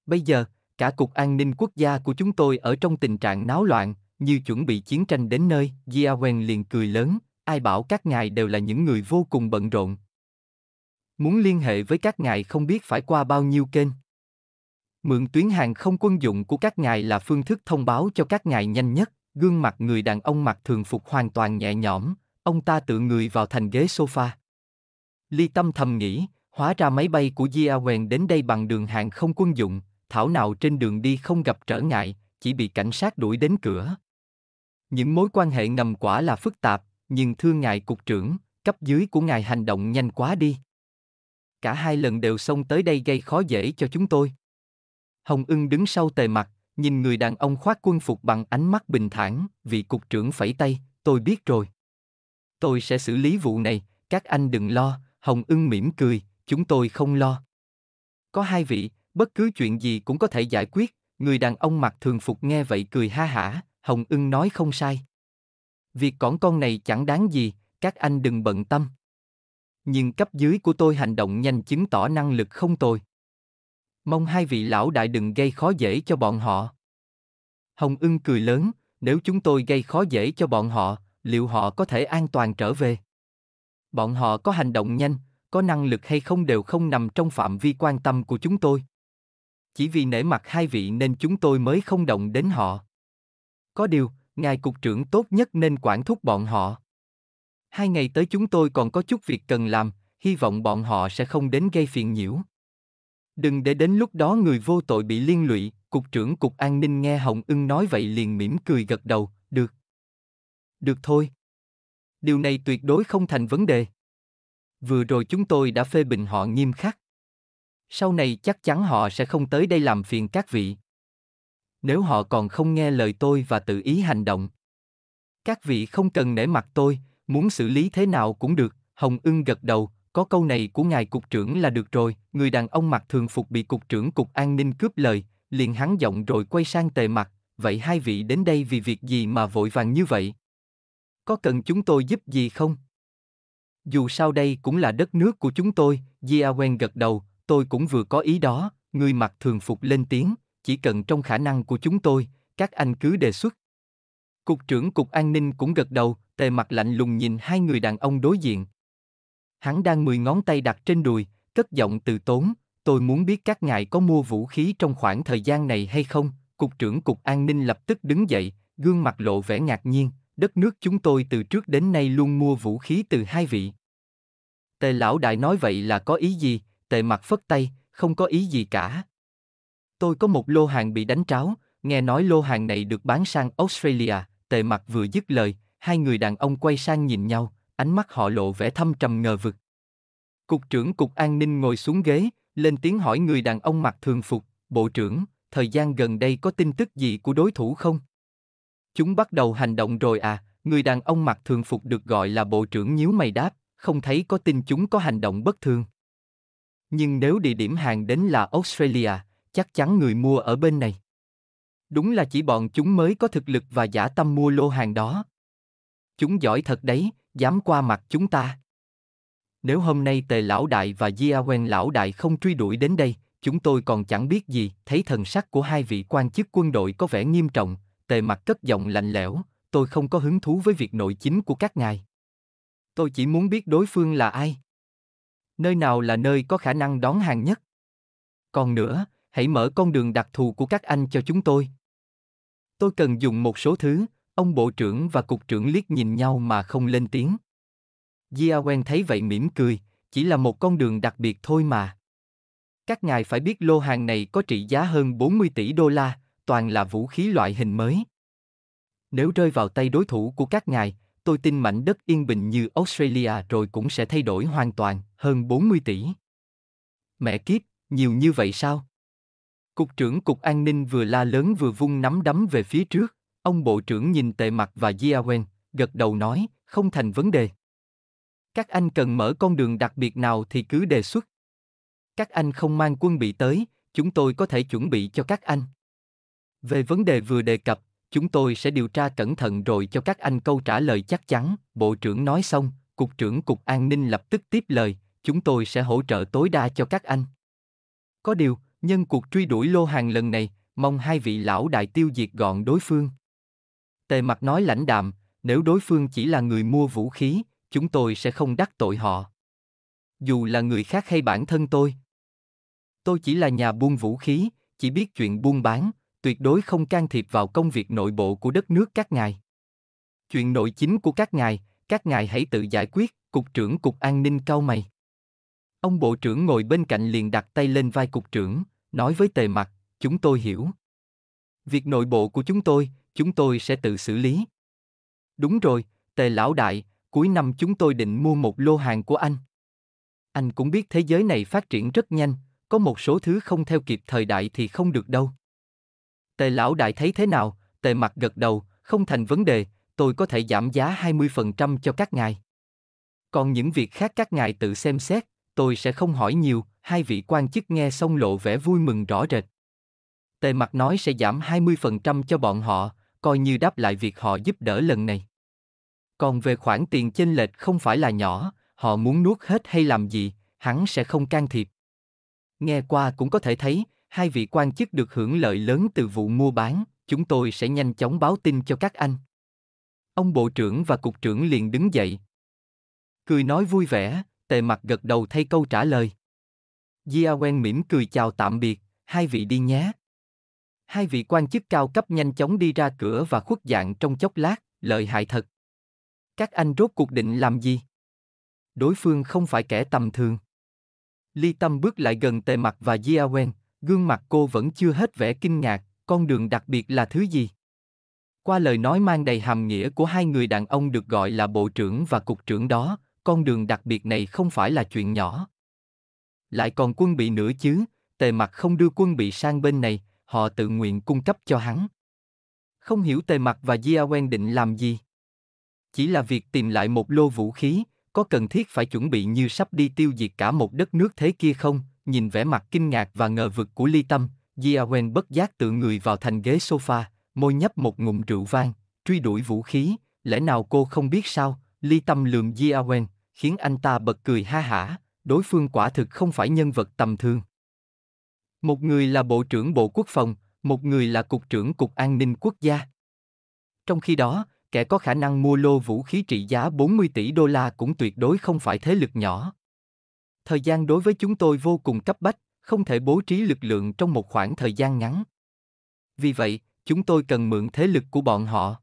Bây giờ, cả Cục An ninh Quốc gia của chúng tôi ở trong tình trạng náo loạn, như chuẩn bị chiến tranh đến nơi, Jia liền cười lớn, ai bảo các ngài đều là những người vô cùng bận rộn. Muốn liên hệ với các ngài không biết phải qua bao nhiêu kênh. Mượn tuyến hàng không quân dụng của các ngài là phương thức thông báo cho các ngài nhanh nhất gương mặt người đàn ông mặc thường phục hoàn toàn nhẹ nhõm, ông ta tự người vào thành ghế sofa. Ly Tâm thầm nghĩ, hóa ra máy bay của gia quen đến đây bằng đường hàng không quân dụng, thảo nào trên đường đi không gặp trở ngại, chỉ bị cảnh sát đuổi đến cửa. Những mối quan hệ ngầm quả là phức tạp, nhưng thương ngài cục trưởng, cấp dưới của ngài hành động nhanh quá đi. Cả hai lần đều xông tới đây gây khó dễ cho chúng tôi. Hồng ưng đứng sau tề mặt, nhìn người đàn ông khoác quân phục bằng ánh mắt bình thản, vị cục trưởng phẩy tay, tôi biết rồi. Tôi sẽ xử lý vụ này, các anh đừng lo, Hồng ưng mỉm cười, chúng tôi không lo. Có hai vị, bất cứ chuyện gì cũng có thể giải quyết, người đàn ông mặc thường phục nghe vậy cười ha hả, Hồng ưng nói không sai. Việc cõng con này chẳng đáng gì, các anh đừng bận tâm. Nhưng cấp dưới của tôi hành động nhanh chứng tỏ năng lực không tồi. Mong hai vị lão đại đừng gây khó dễ cho bọn họ. Hồng ưng cười lớn, nếu chúng tôi gây khó dễ cho bọn họ, liệu họ có thể an toàn trở về? Bọn họ có hành động nhanh, có năng lực hay không đều không nằm trong phạm vi quan tâm của chúng tôi. Chỉ vì nể mặt hai vị nên chúng tôi mới không động đến họ. Có điều, ngài cục trưởng tốt nhất nên quản thúc bọn họ. Hai ngày tới chúng tôi còn có chút việc cần làm, hy vọng bọn họ sẽ không đến gây phiền nhiễu. Đừng để đến lúc đó người vô tội bị liên lụy, Cục trưởng Cục An ninh nghe Hồng ưng nói vậy liền mỉm cười gật đầu, được. Được thôi. Điều này tuyệt đối không thành vấn đề. Vừa rồi chúng tôi đã phê bình họ nghiêm khắc. Sau này chắc chắn họ sẽ không tới đây làm phiền các vị. Nếu họ còn không nghe lời tôi và tự ý hành động. Các vị không cần nể mặt tôi, muốn xử lý thế nào cũng được, Hồng ưng gật đầu, có câu này của ngài cục trưởng là được rồi, người đàn ông mặc thường phục bị cục trưởng cục an ninh cướp lời, liền hắn giọng rồi quay sang tề mặt, vậy hai vị đến đây vì việc gì mà vội vàng như vậy? Có cần chúng tôi giúp gì không? Dù sao đây cũng là đất nước của chúng tôi, Jia quen gật đầu, tôi cũng vừa có ý đó, người mặc thường phục lên tiếng, chỉ cần trong khả năng của chúng tôi, các anh cứ đề xuất. Cục trưởng Cục An ninh cũng gật đầu, tề mặt lạnh lùng nhìn hai người đàn ông đối diện, Hắn đang mười ngón tay đặt trên đùi, cất giọng từ tốn, tôi muốn biết các ngài có mua vũ khí trong khoảng thời gian này hay không, Cục trưởng Cục An ninh lập tức đứng dậy, gương mặt lộ vẻ ngạc nhiên, đất nước chúng tôi từ trước đến nay luôn mua vũ khí từ hai vị. Tề lão đại nói vậy là có ý gì, tề mặt phất tay, không có ý gì cả. Tôi có một lô hàng bị đánh tráo, nghe nói lô hàng này được bán sang Australia, tề mặt vừa dứt lời, hai người đàn ông quay sang nhìn nhau, ánh mắt họ lộ vẻ thâm trầm ngờ vực. Cục trưởng Cục An ninh ngồi xuống ghế, lên tiếng hỏi người đàn ông mặc thường phục, Bộ trưởng, thời gian gần đây có tin tức gì của đối thủ không? Chúng bắt đầu hành động rồi à, người đàn ông mặc thường phục được gọi là Bộ trưởng nhíu mày đáp, không thấy có tin chúng có hành động bất thường. Nhưng nếu địa điểm hàng đến là Australia, chắc chắn người mua ở bên này. Đúng là chỉ bọn chúng mới có thực lực và giả tâm mua lô hàng đó. Chúng giỏi thật đấy, dám qua mặt chúng ta. Nếu hôm nay tề lão đại và Gia Quen lão đại không truy đuổi đến đây, chúng tôi còn chẳng biết gì, thấy thần sắc của hai vị quan chức quân đội có vẻ nghiêm trọng, tề mặt cất giọng lạnh lẽo, tôi không có hứng thú với việc nội chính của các ngài. Tôi chỉ muốn biết đối phương là ai. Nơi nào là nơi có khả năng đón hàng nhất. Còn nữa, hãy mở con đường đặc thù của các anh cho chúng tôi. Tôi cần dùng một số thứ, Ông bộ trưởng và cục trưởng liếc nhìn nhau mà không lên tiếng. Jia Wen thấy vậy mỉm cười, chỉ là một con đường đặc biệt thôi mà. Các ngài phải biết lô hàng này có trị giá hơn 40 tỷ đô la, toàn là vũ khí loại hình mới. Nếu rơi vào tay đối thủ của các ngài, tôi tin mảnh đất yên bình như Australia rồi cũng sẽ thay đổi hoàn toàn, hơn 40 tỷ. Mẹ kiếp, nhiều như vậy sao? Cục trưởng Cục An ninh vừa la lớn vừa vung nắm đấm về phía trước. Ông bộ trưởng nhìn tệ mặt và Jiawen, gật đầu nói, không thành vấn đề. Các anh cần mở con đường đặc biệt nào thì cứ đề xuất. Các anh không mang quân bị tới, chúng tôi có thể chuẩn bị cho các anh. Về vấn đề vừa đề cập, chúng tôi sẽ điều tra cẩn thận rồi cho các anh câu trả lời chắc chắn, Bộ trưởng nói xong, Cục trưởng Cục An ninh lập tức tiếp lời, chúng tôi sẽ hỗ trợ tối đa cho các anh. Có điều, nhân cuộc truy đuổi lô hàng lần này, mong hai vị lão đại tiêu diệt gọn đối phương. Tề mặt nói lãnh đạm, nếu đối phương chỉ là người mua vũ khí, chúng tôi sẽ không đắc tội họ. Dù là người khác hay bản thân tôi. Tôi chỉ là nhà buôn vũ khí, chỉ biết chuyện buôn bán, tuyệt đối không can thiệp vào công việc nội bộ của đất nước các ngài. Chuyện nội chính của các ngài, các ngài hãy tự giải quyết, cục trưởng cục an ninh cao mày. Ông bộ trưởng ngồi bên cạnh liền đặt tay lên vai cục trưởng, nói với tề mặt, chúng tôi hiểu. Việc nội bộ của chúng tôi, chúng tôi sẽ tự xử lý. Đúng rồi, tề lão đại, cuối năm chúng tôi định mua một lô hàng của anh. Anh cũng biết thế giới này phát triển rất nhanh, có một số thứ không theo kịp thời đại thì không được đâu. Tề lão đại thấy thế nào, tề mặt gật đầu, không thành vấn đề, tôi có thể giảm giá 20% cho các ngài. Còn những việc khác các ngài tự xem xét, tôi sẽ không hỏi nhiều, hai vị quan chức nghe xong lộ vẻ vui mừng rõ rệt. Tề mặt nói sẽ giảm 20% cho bọn họ, coi như đáp lại việc họ giúp đỡ lần này. Còn về khoản tiền chênh lệch không phải là nhỏ, họ muốn nuốt hết hay làm gì, hắn sẽ không can thiệp. Nghe qua cũng có thể thấy, hai vị quan chức được hưởng lợi lớn từ vụ mua bán, chúng tôi sẽ nhanh chóng báo tin cho các anh. Ông bộ trưởng và cục trưởng liền đứng dậy. Cười nói vui vẻ, tề mặt gật đầu thay câu trả lời. Jia mỉm cười chào tạm biệt, hai vị đi nhé. Hai vị quan chức cao cấp nhanh chóng đi ra cửa và khuất dạng trong chốc lát, lợi hại thật. Các anh rốt cuộc định làm gì? Đối phương không phải kẻ tầm thường. Ly Tâm bước lại gần tề mặt và Jia Wen, gương mặt cô vẫn chưa hết vẻ kinh ngạc, con đường đặc biệt là thứ gì? Qua lời nói mang đầy hàm nghĩa của hai người đàn ông được gọi là bộ trưởng và cục trưởng đó, con đường đặc biệt này không phải là chuyện nhỏ. Lại còn quân bị nữa chứ, tề mặt không đưa quân bị sang bên này, họ tự nguyện cung cấp cho hắn. Không hiểu tề mặt và Gia wen định làm gì. Chỉ là việc tìm lại một lô vũ khí, có cần thiết phải chuẩn bị như sắp đi tiêu diệt cả một đất nước thế kia không? Nhìn vẻ mặt kinh ngạc và ngờ vực của Ly Tâm, Gia wen bất giác tự người vào thành ghế sofa, môi nhấp một ngụm rượu vang, truy đuổi vũ khí, lẽ nào cô không biết sao, Ly Tâm lườm Gia wen khiến anh ta bật cười ha hả, đối phương quả thực không phải nhân vật tầm thường. Một người là Bộ trưởng Bộ Quốc phòng, một người là Cục trưởng Cục An ninh Quốc gia. Trong khi đó, kẻ có khả năng mua lô vũ khí trị giá 40 tỷ đô la cũng tuyệt đối không phải thế lực nhỏ. Thời gian đối với chúng tôi vô cùng cấp bách, không thể bố trí lực lượng trong một khoảng thời gian ngắn. Vì vậy, chúng tôi cần mượn thế lực của bọn họ.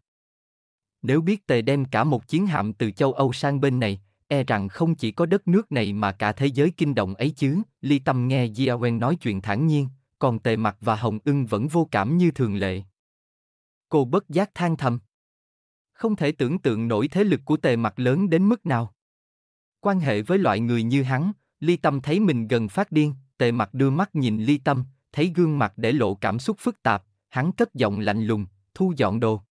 Nếu biết tề đem cả một chiến hạm từ châu Âu sang bên này, e rằng không chỉ có đất nước này mà cả thế giới kinh động ấy chứ, Ly Tâm nghe Jiawen nói chuyện thản nhiên, còn tề mặt và Hồng ưng vẫn vô cảm như thường lệ. Cô bất giác than thầm. Không thể tưởng tượng nổi thế lực của tề mặt lớn đến mức nào. Quan hệ với loại người như hắn, Ly Tâm thấy mình gần phát điên, tề mặt đưa mắt nhìn Ly Tâm, thấy gương mặt để lộ cảm xúc phức tạp, hắn cất giọng lạnh lùng, thu dọn đồ.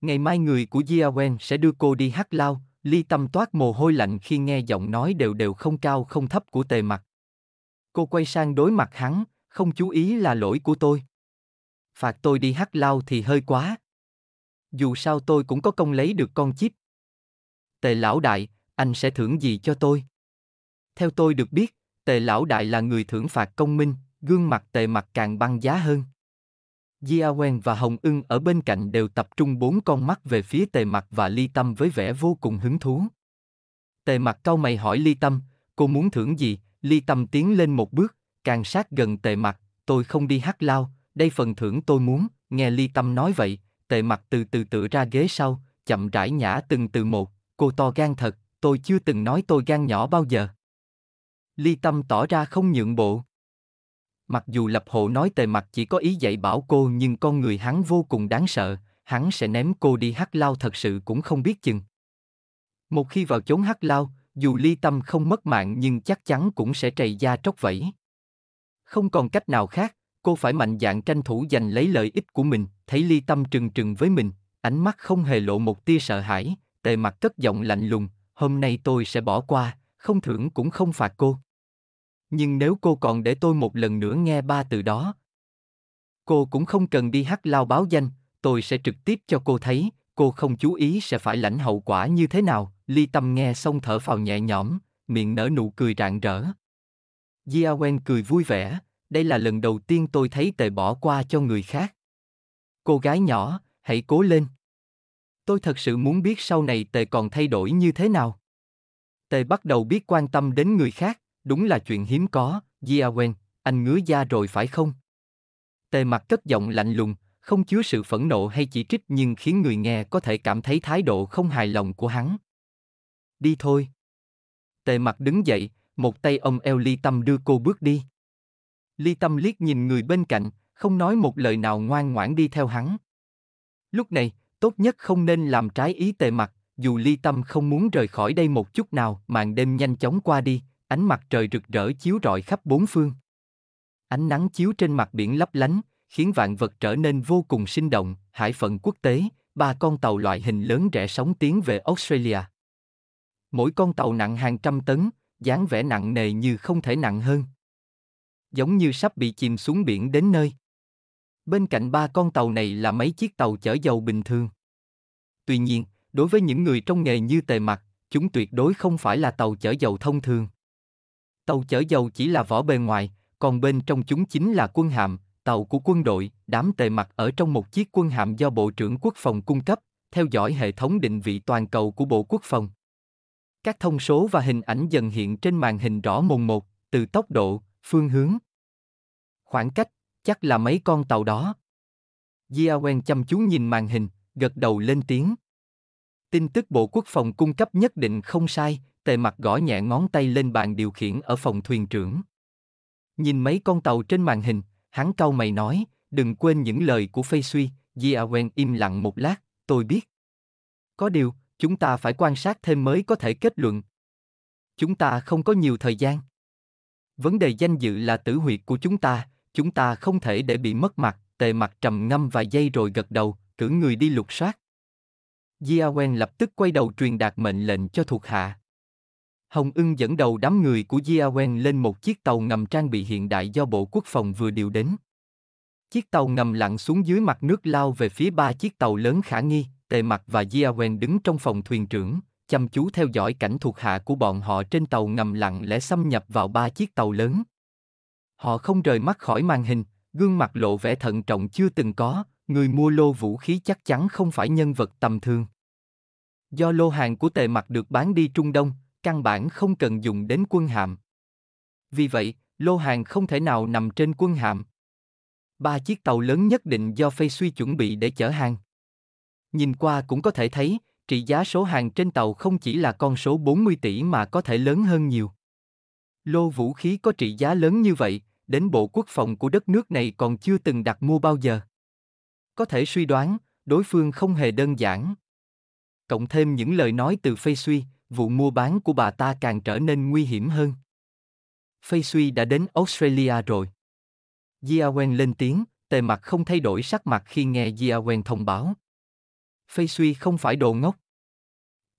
Ngày mai người của Jiawen sẽ đưa cô đi hát lao, Ly Tâm toát mồ hôi lạnh khi nghe giọng nói đều đều không cao không thấp của tề mặt. Cô quay sang đối mặt hắn, không chú ý là lỗi của tôi. Phạt tôi đi hắc lao thì hơi quá. Dù sao tôi cũng có công lấy được con chip. Tề lão đại, anh sẽ thưởng gì cho tôi? Theo tôi được biết, tề lão đại là người thưởng phạt công minh, gương mặt tề mặt càng băng giá hơn. Diawen và Hồng Ưng ở bên cạnh đều tập trung bốn con mắt về phía Tề Mặc và Ly Tâm với vẻ vô cùng hứng thú. Tề Mặc cau mày hỏi Ly Tâm, cô muốn thưởng gì? Ly Tâm tiến lên một bước, càng sát gần Tề Mặc, tôi không đi hát lao, đây phần thưởng tôi muốn, nghe Ly Tâm nói vậy, Tề Mặc từ từ tựa ra ghế sau, chậm rãi nhả từng từ một, cô to gan thật, tôi chưa từng nói tôi gan nhỏ bao giờ. Ly Tâm tỏ ra không nhượng bộ. Mặc dù lập hộ nói tề mặt chỉ có ý dạy bảo cô nhưng con người hắn vô cùng đáng sợ, hắn sẽ ném cô đi hắc lao thật sự cũng không biết chừng. Một khi vào chốn hắc lao, dù ly tâm không mất mạng nhưng chắc chắn cũng sẽ trầy da tróc vẫy. Không còn cách nào khác, cô phải mạnh dạn tranh thủ giành lấy lợi ích của mình, thấy ly tâm trừng trừng với mình, ánh mắt không hề lộ một tia sợ hãi, tề mặt cất giọng lạnh lùng, hôm nay tôi sẽ bỏ qua, không thưởng cũng không phạt cô nhưng nếu cô còn để tôi một lần nữa nghe ba từ đó cô cũng không cần đi hát lao báo danh tôi sẽ trực tiếp cho cô thấy cô không chú ý sẽ phải lãnh hậu quả như thế nào ly tâm nghe xong thở phào nhẹ nhõm miệng nở nụ cười rạng rỡ jia wen cười vui vẻ đây là lần đầu tiên tôi thấy tệ bỏ qua cho người khác cô gái nhỏ hãy cố lên tôi thật sự muốn biết sau này tề còn thay đổi như thế nào tề bắt đầu biết quan tâm đến người khác đúng là chuyện hiếm có, Jiawen, anh ngứa da rồi phải không? Tề mặt cất giọng lạnh lùng, không chứa sự phẫn nộ hay chỉ trích nhưng khiến người nghe có thể cảm thấy thái độ không hài lòng của hắn. Đi thôi. Tề mặt đứng dậy, một tay ông eo ly tâm đưa cô bước đi. Ly tâm liếc nhìn người bên cạnh, không nói một lời nào ngoan ngoãn đi theo hắn. Lúc này, tốt nhất không nên làm trái ý tề mặt, dù ly tâm không muốn rời khỏi đây một chút nào, màn đêm nhanh chóng qua đi, ánh mặt trời rực rỡ chiếu rọi khắp bốn phương. Ánh nắng chiếu trên mặt biển lấp lánh, khiến vạn vật trở nên vô cùng sinh động, hải phận quốc tế, ba con tàu loại hình lớn rẽ sóng tiến về Australia. Mỗi con tàu nặng hàng trăm tấn, dáng vẻ nặng nề như không thể nặng hơn. Giống như sắp bị chìm xuống biển đến nơi. Bên cạnh ba con tàu này là mấy chiếc tàu chở dầu bình thường. Tuy nhiên, đối với những người trong nghề như tề mặt, chúng tuyệt đối không phải là tàu chở dầu thông thường. Tàu chở dầu chỉ là vỏ bề ngoài, còn bên trong chúng chính là quân hạm, tàu của quân đội, đám tề mặt ở trong một chiếc quân hạm do Bộ trưởng Quốc phòng cung cấp, theo dõi hệ thống định vị toàn cầu của Bộ Quốc phòng. Các thông số và hình ảnh dần hiện trên màn hình rõ mồn một, từ tốc độ, phương hướng. Khoảng cách, chắc là mấy con tàu đó. Jiawen chăm chú nhìn màn hình, gật đầu lên tiếng. Tin tức Bộ Quốc phòng cung cấp nhất định không sai, Tề mặt gõ nhẹ ngón tay lên bàn điều khiển ở phòng thuyền trưởng. Nhìn mấy con tàu trên màn hình, hắn cau mày nói, đừng quên những lời của Fei suy Jia Wen im lặng một lát, tôi biết. Có điều, chúng ta phải quan sát thêm mới có thể kết luận. Chúng ta không có nhiều thời gian. Vấn đề danh dự là tử huyệt của chúng ta, chúng ta không thể để bị mất mặt, tề mặt trầm ngâm vài giây rồi gật đầu, cử người đi lục soát. Jia Wen lập tức quay đầu truyền đạt mệnh lệnh cho thuộc hạ. Hồng Ưng dẫn đầu đám người của Jiawen lên một chiếc tàu ngầm trang bị hiện đại do Bộ Quốc phòng vừa điều đến. Chiếc tàu ngầm lặn xuống dưới mặt nước lao về phía ba chiếc tàu lớn khả nghi, Tề Mặc và Jiawen đứng trong phòng thuyền trưởng, chăm chú theo dõi cảnh thuộc hạ của bọn họ trên tàu ngầm lặng lẽ xâm nhập vào ba chiếc tàu lớn. Họ không rời mắt khỏi màn hình, gương mặt lộ vẻ thận trọng chưa từng có, người mua lô vũ khí chắc chắn không phải nhân vật tầm thường. Do lô hàng của tề mặt được bán đi Trung Đông, căn bản không cần dùng đến quân hàm. Vì vậy, lô hàng không thể nào nằm trên quân hàm. Ba chiếc tàu lớn nhất định do phê suy chuẩn bị để chở hàng. Nhìn qua cũng có thể thấy, trị giá số hàng trên tàu không chỉ là con số 40 tỷ mà có thể lớn hơn nhiều. Lô vũ khí có trị giá lớn như vậy, đến Bộ Quốc phòng của đất nước này còn chưa từng đặt mua bao giờ. Có thể suy đoán, đối phương không hề đơn giản. Cộng thêm những lời nói từ phê suy, vụ mua bán của bà ta càng trở nên nguy hiểm hơn. Fei Sui đã đến Australia rồi. Jia Wen lên tiếng, tề mặt không thay đổi sắc mặt khi nghe Jia Wen thông báo. Fei Sui không phải đồ ngốc.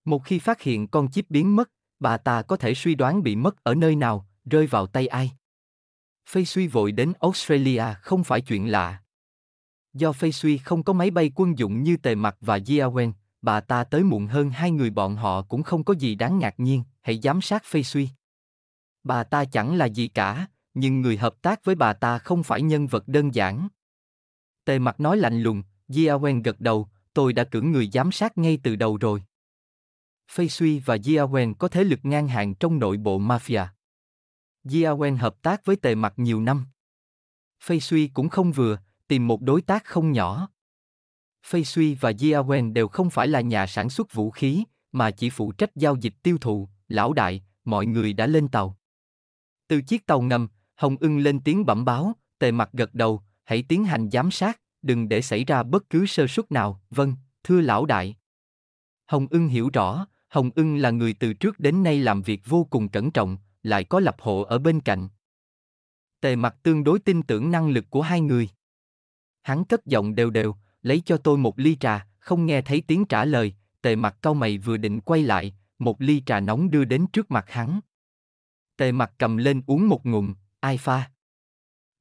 Một khi phát hiện con chip biến mất, bà ta có thể suy đoán bị mất ở nơi nào, rơi vào tay ai. Fei Sui vội đến Australia không phải chuyện lạ. Do Fei Sui không có máy bay quân dụng như tề mặt và Jia Wen, bà ta tới muộn hơn hai người bọn họ cũng không có gì đáng ngạc nhiên, hãy giám sát phê suy. Bà ta chẳng là gì cả, nhưng người hợp tác với bà ta không phải nhân vật đơn giản. Tề mặt nói lạnh lùng, Jiawen gật đầu, tôi đã cử người giám sát ngay từ đầu rồi. Phê Suy và Jiawen có thế lực ngang hàng trong nội bộ mafia. Jiawen hợp tác với tề mặt nhiều năm. Phê Suy cũng không vừa, tìm một đối tác không nhỏ. Feisui và Jiawen đều không phải là nhà sản xuất vũ khí, mà chỉ phụ trách giao dịch tiêu thụ, lão đại, mọi người đã lên tàu. Từ chiếc tàu ngầm, Hồng ưng lên tiếng bẩm báo, tề mặt gật đầu, hãy tiến hành giám sát, đừng để xảy ra bất cứ sơ suất nào, vâng, thưa lão đại. Hồng ưng hiểu rõ, Hồng ưng là người từ trước đến nay làm việc vô cùng cẩn trọng, lại có lập hộ ở bên cạnh. Tề mặt tương đối tin tưởng năng lực của hai người. Hắn cất giọng đều đều, lấy cho tôi một ly trà, không nghe thấy tiếng trả lời, tề mặt cau mày vừa định quay lại, một ly trà nóng đưa đến trước mặt hắn. Tề mặt cầm lên uống một ngụm, ai pha.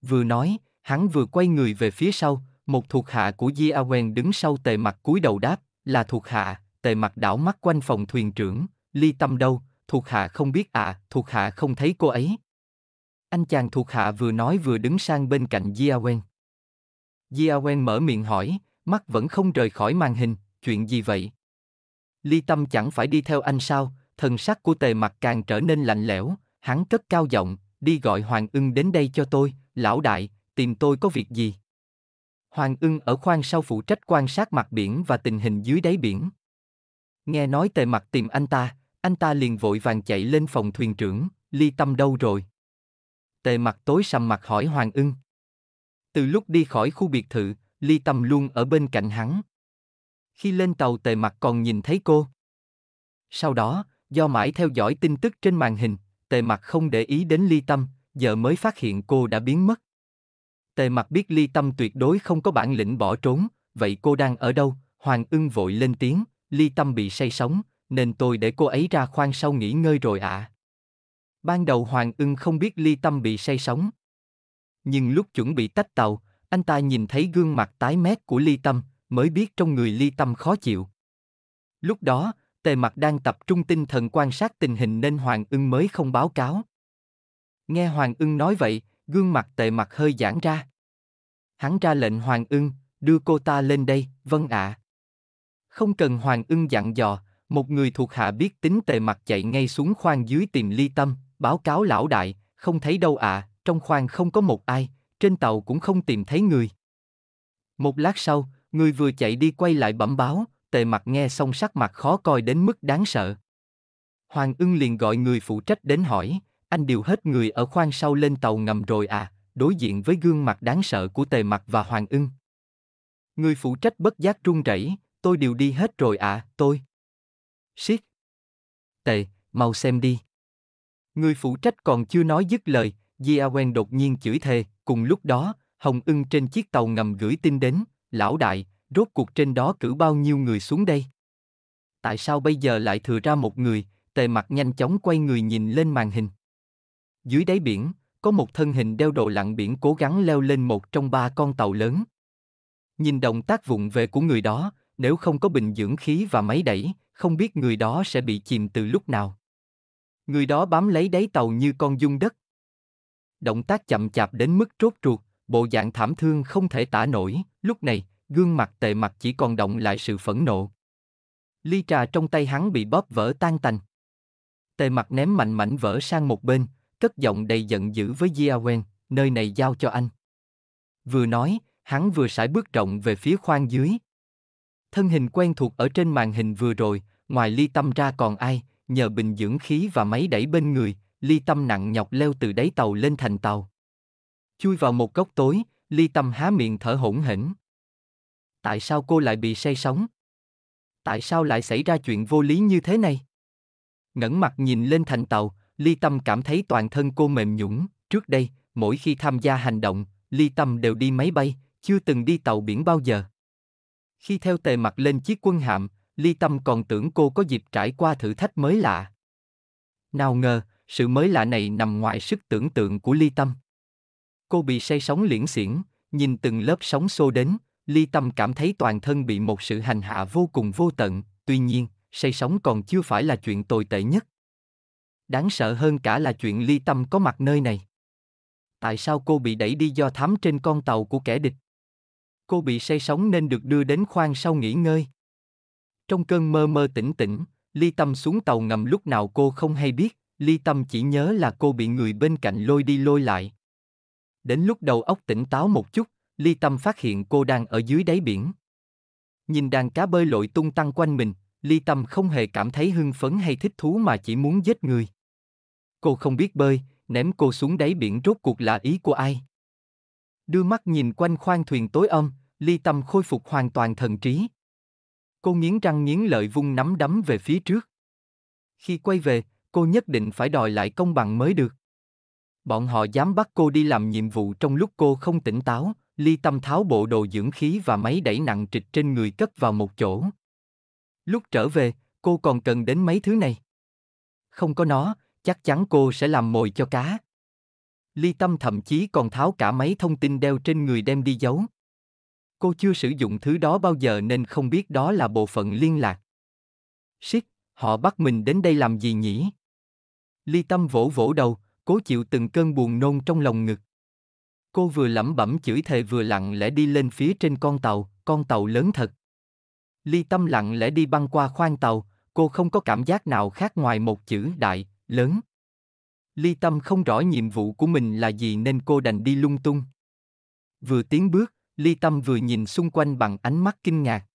Vừa nói, hắn vừa quay người về phía sau, một thuộc hạ của Di A Quen đứng sau tề mặt cúi đầu đáp, là thuộc hạ, tề mặt đảo mắt quanh phòng thuyền trưởng, ly tâm đâu, thuộc hạ không biết ạ, à, thuộc hạ không thấy cô ấy. Anh chàng thuộc hạ vừa nói vừa đứng sang bên cạnh Di A Quen. Di A Quen mở miệng hỏi, mắt vẫn không rời khỏi màn hình, chuyện gì vậy? Ly Tâm chẳng phải đi theo anh sao, thần sắc của tề mặt càng trở nên lạnh lẽo, hắn cất cao giọng, đi gọi Hoàng ưng đến đây cho tôi, lão đại, tìm tôi có việc gì? Hoàng ưng ở khoang sau phụ trách quan sát mặt biển và tình hình dưới đáy biển. Nghe nói tề mặt tìm anh ta, anh ta liền vội vàng chạy lên phòng thuyền trưởng, ly tâm đâu rồi? Tề mặt tối sầm mặt hỏi Hoàng ưng. Từ lúc đi khỏi khu biệt thự, Ly Tâm luôn ở bên cạnh hắn. Khi lên tàu tề mặt còn nhìn thấy cô. Sau đó, do mãi theo dõi tin tức trên màn hình, tề mặt không để ý đến Ly Tâm, giờ mới phát hiện cô đã biến mất. Tề mặt biết Ly Tâm tuyệt đối không có bản lĩnh bỏ trốn, vậy cô đang ở đâu? Hoàng ưng vội lên tiếng, Ly Tâm bị say sóng, nên tôi để cô ấy ra khoan sau nghỉ ngơi rồi ạ. À. Ban đầu Hoàng ưng không biết Ly Tâm bị say sóng. Nhưng lúc chuẩn bị tách tàu, anh ta nhìn thấy gương mặt tái mét của ly tâm, mới biết trong người ly tâm khó chịu. Lúc đó, tề mặt đang tập trung tinh thần quan sát tình hình nên Hoàng ưng mới không báo cáo. Nghe Hoàng ưng nói vậy, gương mặt tề mặt hơi giãn ra. Hắn ra lệnh Hoàng ưng, đưa cô ta lên đây, vâng ạ. À. Không cần Hoàng ưng dặn dò, một người thuộc hạ biết tính tề mặt chạy ngay xuống khoang dưới tìm ly tâm, báo cáo lão đại, không thấy đâu ạ, à, trong khoang không có một ai, trên tàu cũng không tìm thấy người. Một lát sau, người vừa chạy đi quay lại bẩm báo, tề mặt nghe xong sắc mặt khó coi đến mức đáng sợ. Hoàng ưng liền gọi người phụ trách đến hỏi, anh điều hết người ở khoang sau lên tàu ngầm rồi à, đối diện với gương mặt đáng sợ của tề mặt và hoàng ưng. Người phụ trách bất giác run rẩy, tôi điều đi hết rồi à, tôi. Siết. Tề, mau xem đi. Người phụ trách còn chưa nói dứt lời, Jiawen đột nhiên chửi thề, cùng lúc đó, Hồng ưng trên chiếc tàu ngầm gửi tin đến, lão đại, rốt cuộc trên đó cử bao nhiêu người xuống đây. Tại sao bây giờ lại thừa ra một người, tề mặt nhanh chóng quay người nhìn lên màn hình. Dưới đáy biển, có một thân hình đeo đồ lặn biển cố gắng leo lên một trong ba con tàu lớn. Nhìn động tác vụng về của người đó, nếu không có bình dưỡng khí và máy đẩy, không biết người đó sẽ bị chìm từ lúc nào. Người đó bám lấy đáy tàu như con dung đất, động tác chậm chạp đến mức trốt ruột, bộ dạng thảm thương không thể tả nổi, lúc này, gương mặt tề mặt chỉ còn động lại sự phẫn nộ. Ly trà trong tay hắn bị bóp vỡ tan tành. Tề mặt ném mạnh mảnh vỡ sang một bên, cất giọng đầy giận dữ với Jia nơi này giao cho anh. Vừa nói, hắn vừa sải bước rộng về phía khoang dưới. Thân hình quen thuộc ở trên màn hình vừa rồi, ngoài ly tâm ra còn ai, nhờ bình dưỡng khí và máy đẩy bên người, ly tâm nặng nhọc leo từ đáy tàu lên thành tàu. Chui vào một góc tối, ly tâm há miệng thở hổn hển. Tại sao cô lại bị say sóng? Tại sao lại xảy ra chuyện vô lý như thế này? ngẩng mặt nhìn lên thành tàu, Ly Tâm cảm thấy toàn thân cô mềm nhũn. Trước đây, mỗi khi tham gia hành động, Ly Tâm đều đi máy bay, chưa từng đi tàu biển bao giờ. Khi theo tề mặt lên chiếc quân hạm, Ly Tâm còn tưởng cô có dịp trải qua thử thách mới lạ. Nào ngờ, sự mới lạ này nằm ngoài sức tưởng tượng của Ly Tâm. Cô bị say sóng liễn xiển, nhìn từng lớp sóng xô đến, Ly Tâm cảm thấy toàn thân bị một sự hành hạ vô cùng vô tận, tuy nhiên, say sóng còn chưa phải là chuyện tồi tệ nhất. Đáng sợ hơn cả là chuyện Ly Tâm có mặt nơi này. Tại sao cô bị đẩy đi do thám trên con tàu của kẻ địch? Cô bị say sóng nên được đưa đến khoang sau nghỉ ngơi. Trong cơn mơ mơ tỉnh tỉnh, Ly Tâm xuống tàu ngầm lúc nào cô không hay biết, Ly Tâm chỉ nhớ là cô bị người bên cạnh lôi đi lôi lại. Đến lúc đầu óc tỉnh táo một chút, Ly Tâm phát hiện cô đang ở dưới đáy biển. Nhìn đàn cá bơi lội tung tăng quanh mình, Ly Tâm không hề cảm thấy hưng phấn hay thích thú mà chỉ muốn giết người. Cô không biết bơi, ném cô xuống đáy biển rốt cuộc là ý của ai. Đưa mắt nhìn quanh khoang thuyền tối âm, Ly Tâm khôi phục hoàn toàn thần trí. Cô nghiến răng nghiến lợi vung nắm đấm về phía trước. Khi quay về, cô nhất định phải đòi lại công bằng mới được. Bọn họ dám bắt cô đi làm nhiệm vụ trong lúc cô không tỉnh táo, ly tâm tháo bộ đồ dưỡng khí và máy đẩy nặng trịch trên người cất vào một chỗ. Lúc trở về, cô còn cần đến mấy thứ này. Không có nó, chắc chắn cô sẽ làm mồi cho cá. Ly Tâm thậm chí còn tháo cả máy thông tin đeo trên người đem đi giấu. Cô chưa sử dụng thứ đó bao giờ nên không biết đó là bộ phận liên lạc. Shit, họ bắt mình đến đây làm gì nhỉ? Ly Tâm vỗ vỗ đầu, cố chịu từng cơn buồn nôn trong lòng ngực. Cô vừa lẩm bẩm chửi thề vừa lặng lẽ đi lên phía trên con tàu, con tàu lớn thật. Ly Tâm lặng lẽ đi băng qua khoang tàu, cô không có cảm giác nào khác ngoài một chữ đại, lớn. Ly Tâm không rõ nhiệm vụ của mình là gì nên cô đành đi lung tung. Vừa tiến bước, Ly Tâm vừa nhìn xung quanh bằng ánh mắt kinh ngạc.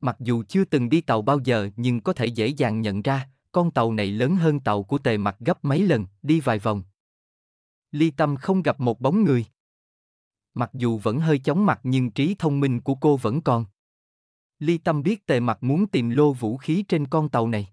Mặc dù chưa từng đi tàu bao giờ nhưng có thể dễ dàng nhận ra, con tàu này lớn hơn tàu của tề mặt gấp mấy lần, đi vài vòng. Ly Tâm không gặp một bóng người. Mặc dù vẫn hơi chóng mặt nhưng trí thông minh của cô vẫn còn. Ly Tâm biết tề mặt muốn tìm lô vũ khí trên con tàu này.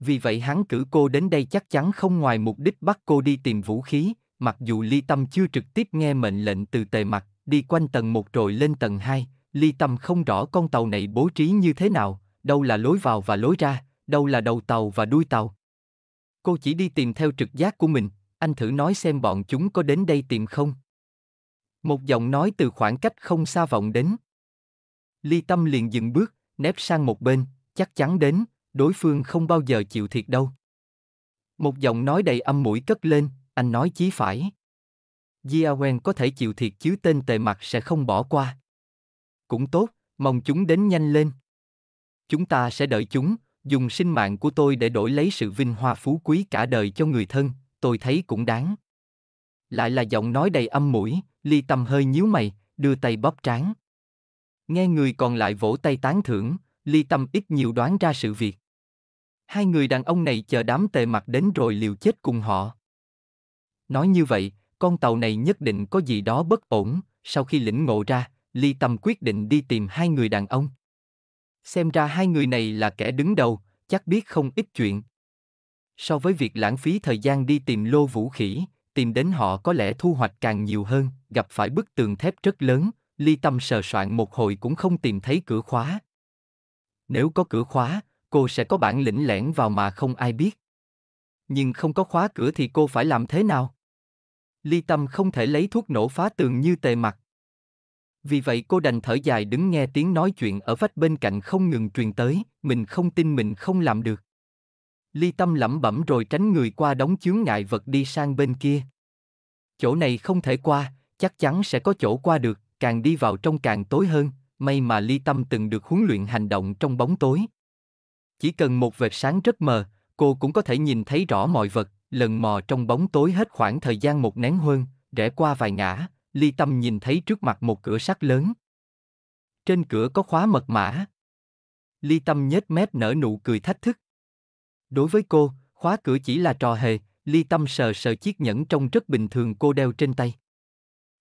Vì vậy hắn cử cô đến đây chắc chắn không ngoài mục đích bắt cô đi tìm vũ khí, mặc dù Ly Tâm chưa trực tiếp nghe mệnh lệnh từ tề mặt, đi quanh tầng 1 rồi lên tầng 2, Ly Tâm không rõ con tàu này bố trí như thế nào, đâu là lối vào và lối ra, đâu là đầu tàu và đuôi tàu. Cô chỉ đi tìm theo trực giác của mình, anh thử nói xem bọn chúng có đến đây tìm không. Một giọng nói từ khoảng cách không xa vọng đến. Ly Tâm liền dừng bước, nép sang một bên, chắc chắn đến, đối phương không bao giờ chịu thiệt đâu. Một giọng nói đầy âm mũi cất lên, anh nói chí phải. Jiawen có thể chịu thiệt chứ tên tề mặt sẽ không bỏ qua. Cũng tốt, mong chúng đến nhanh lên. Chúng ta sẽ đợi chúng, dùng sinh mạng của tôi để đổi lấy sự vinh hoa phú quý cả đời cho người thân, tôi thấy cũng đáng. Lại là giọng nói đầy âm mũi, ly tâm hơi nhíu mày, đưa tay bóp trán. Nghe người còn lại vỗ tay tán thưởng, ly tâm ít nhiều đoán ra sự việc. Hai người đàn ông này chờ đám tề mặt đến rồi liều chết cùng họ. Nói như vậy, con tàu này nhất định có gì đó bất ổn, sau khi lĩnh ngộ ra, ly tâm quyết định đi tìm hai người đàn ông xem ra hai người này là kẻ đứng đầu chắc biết không ít chuyện so với việc lãng phí thời gian đi tìm lô vũ khí, tìm đến họ có lẽ thu hoạch càng nhiều hơn gặp phải bức tường thép rất lớn ly tâm sờ soạn một hồi cũng không tìm thấy cửa khóa nếu có cửa khóa cô sẽ có bản lĩnh lẻn vào mà không ai biết nhưng không có khóa cửa thì cô phải làm thế nào ly tâm không thể lấy thuốc nổ phá tường như tề mặt vì vậy cô đành thở dài đứng nghe tiếng nói chuyện ở vách bên cạnh không ngừng truyền tới, mình không tin mình không làm được. Ly Tâm lẩm bẩm rồi tránh người qua đóng chướng ngại vật đi sang bên kia. Chỗ này không thể qua, chắc chắn sẽ có chỗ qua được, càng đi vào trong càng tối hơn, may mà Ly Tâm từng được huấn luyện hành động trong bóng tối. Chỉ cần một vệt sáng rất mờ, cô cũng có thể nhìn thấy rõ mọi vật, lần mò trong bóng tối hết khoảng thời gian một nén hơn, rẽ qua vài ngã, Ly Tâm nhìn thấy trước mặt một cửa sắt lớn. Trên cửa có khóa mật mã. Ly Tâm nhếch mép nở nụ cười thách thức. Đối với cô, khóa cửa chỉ là trò hề, Ly Tâm sờ sờ chiếc nhẫn trông rất bình thường cô đeo trên tay.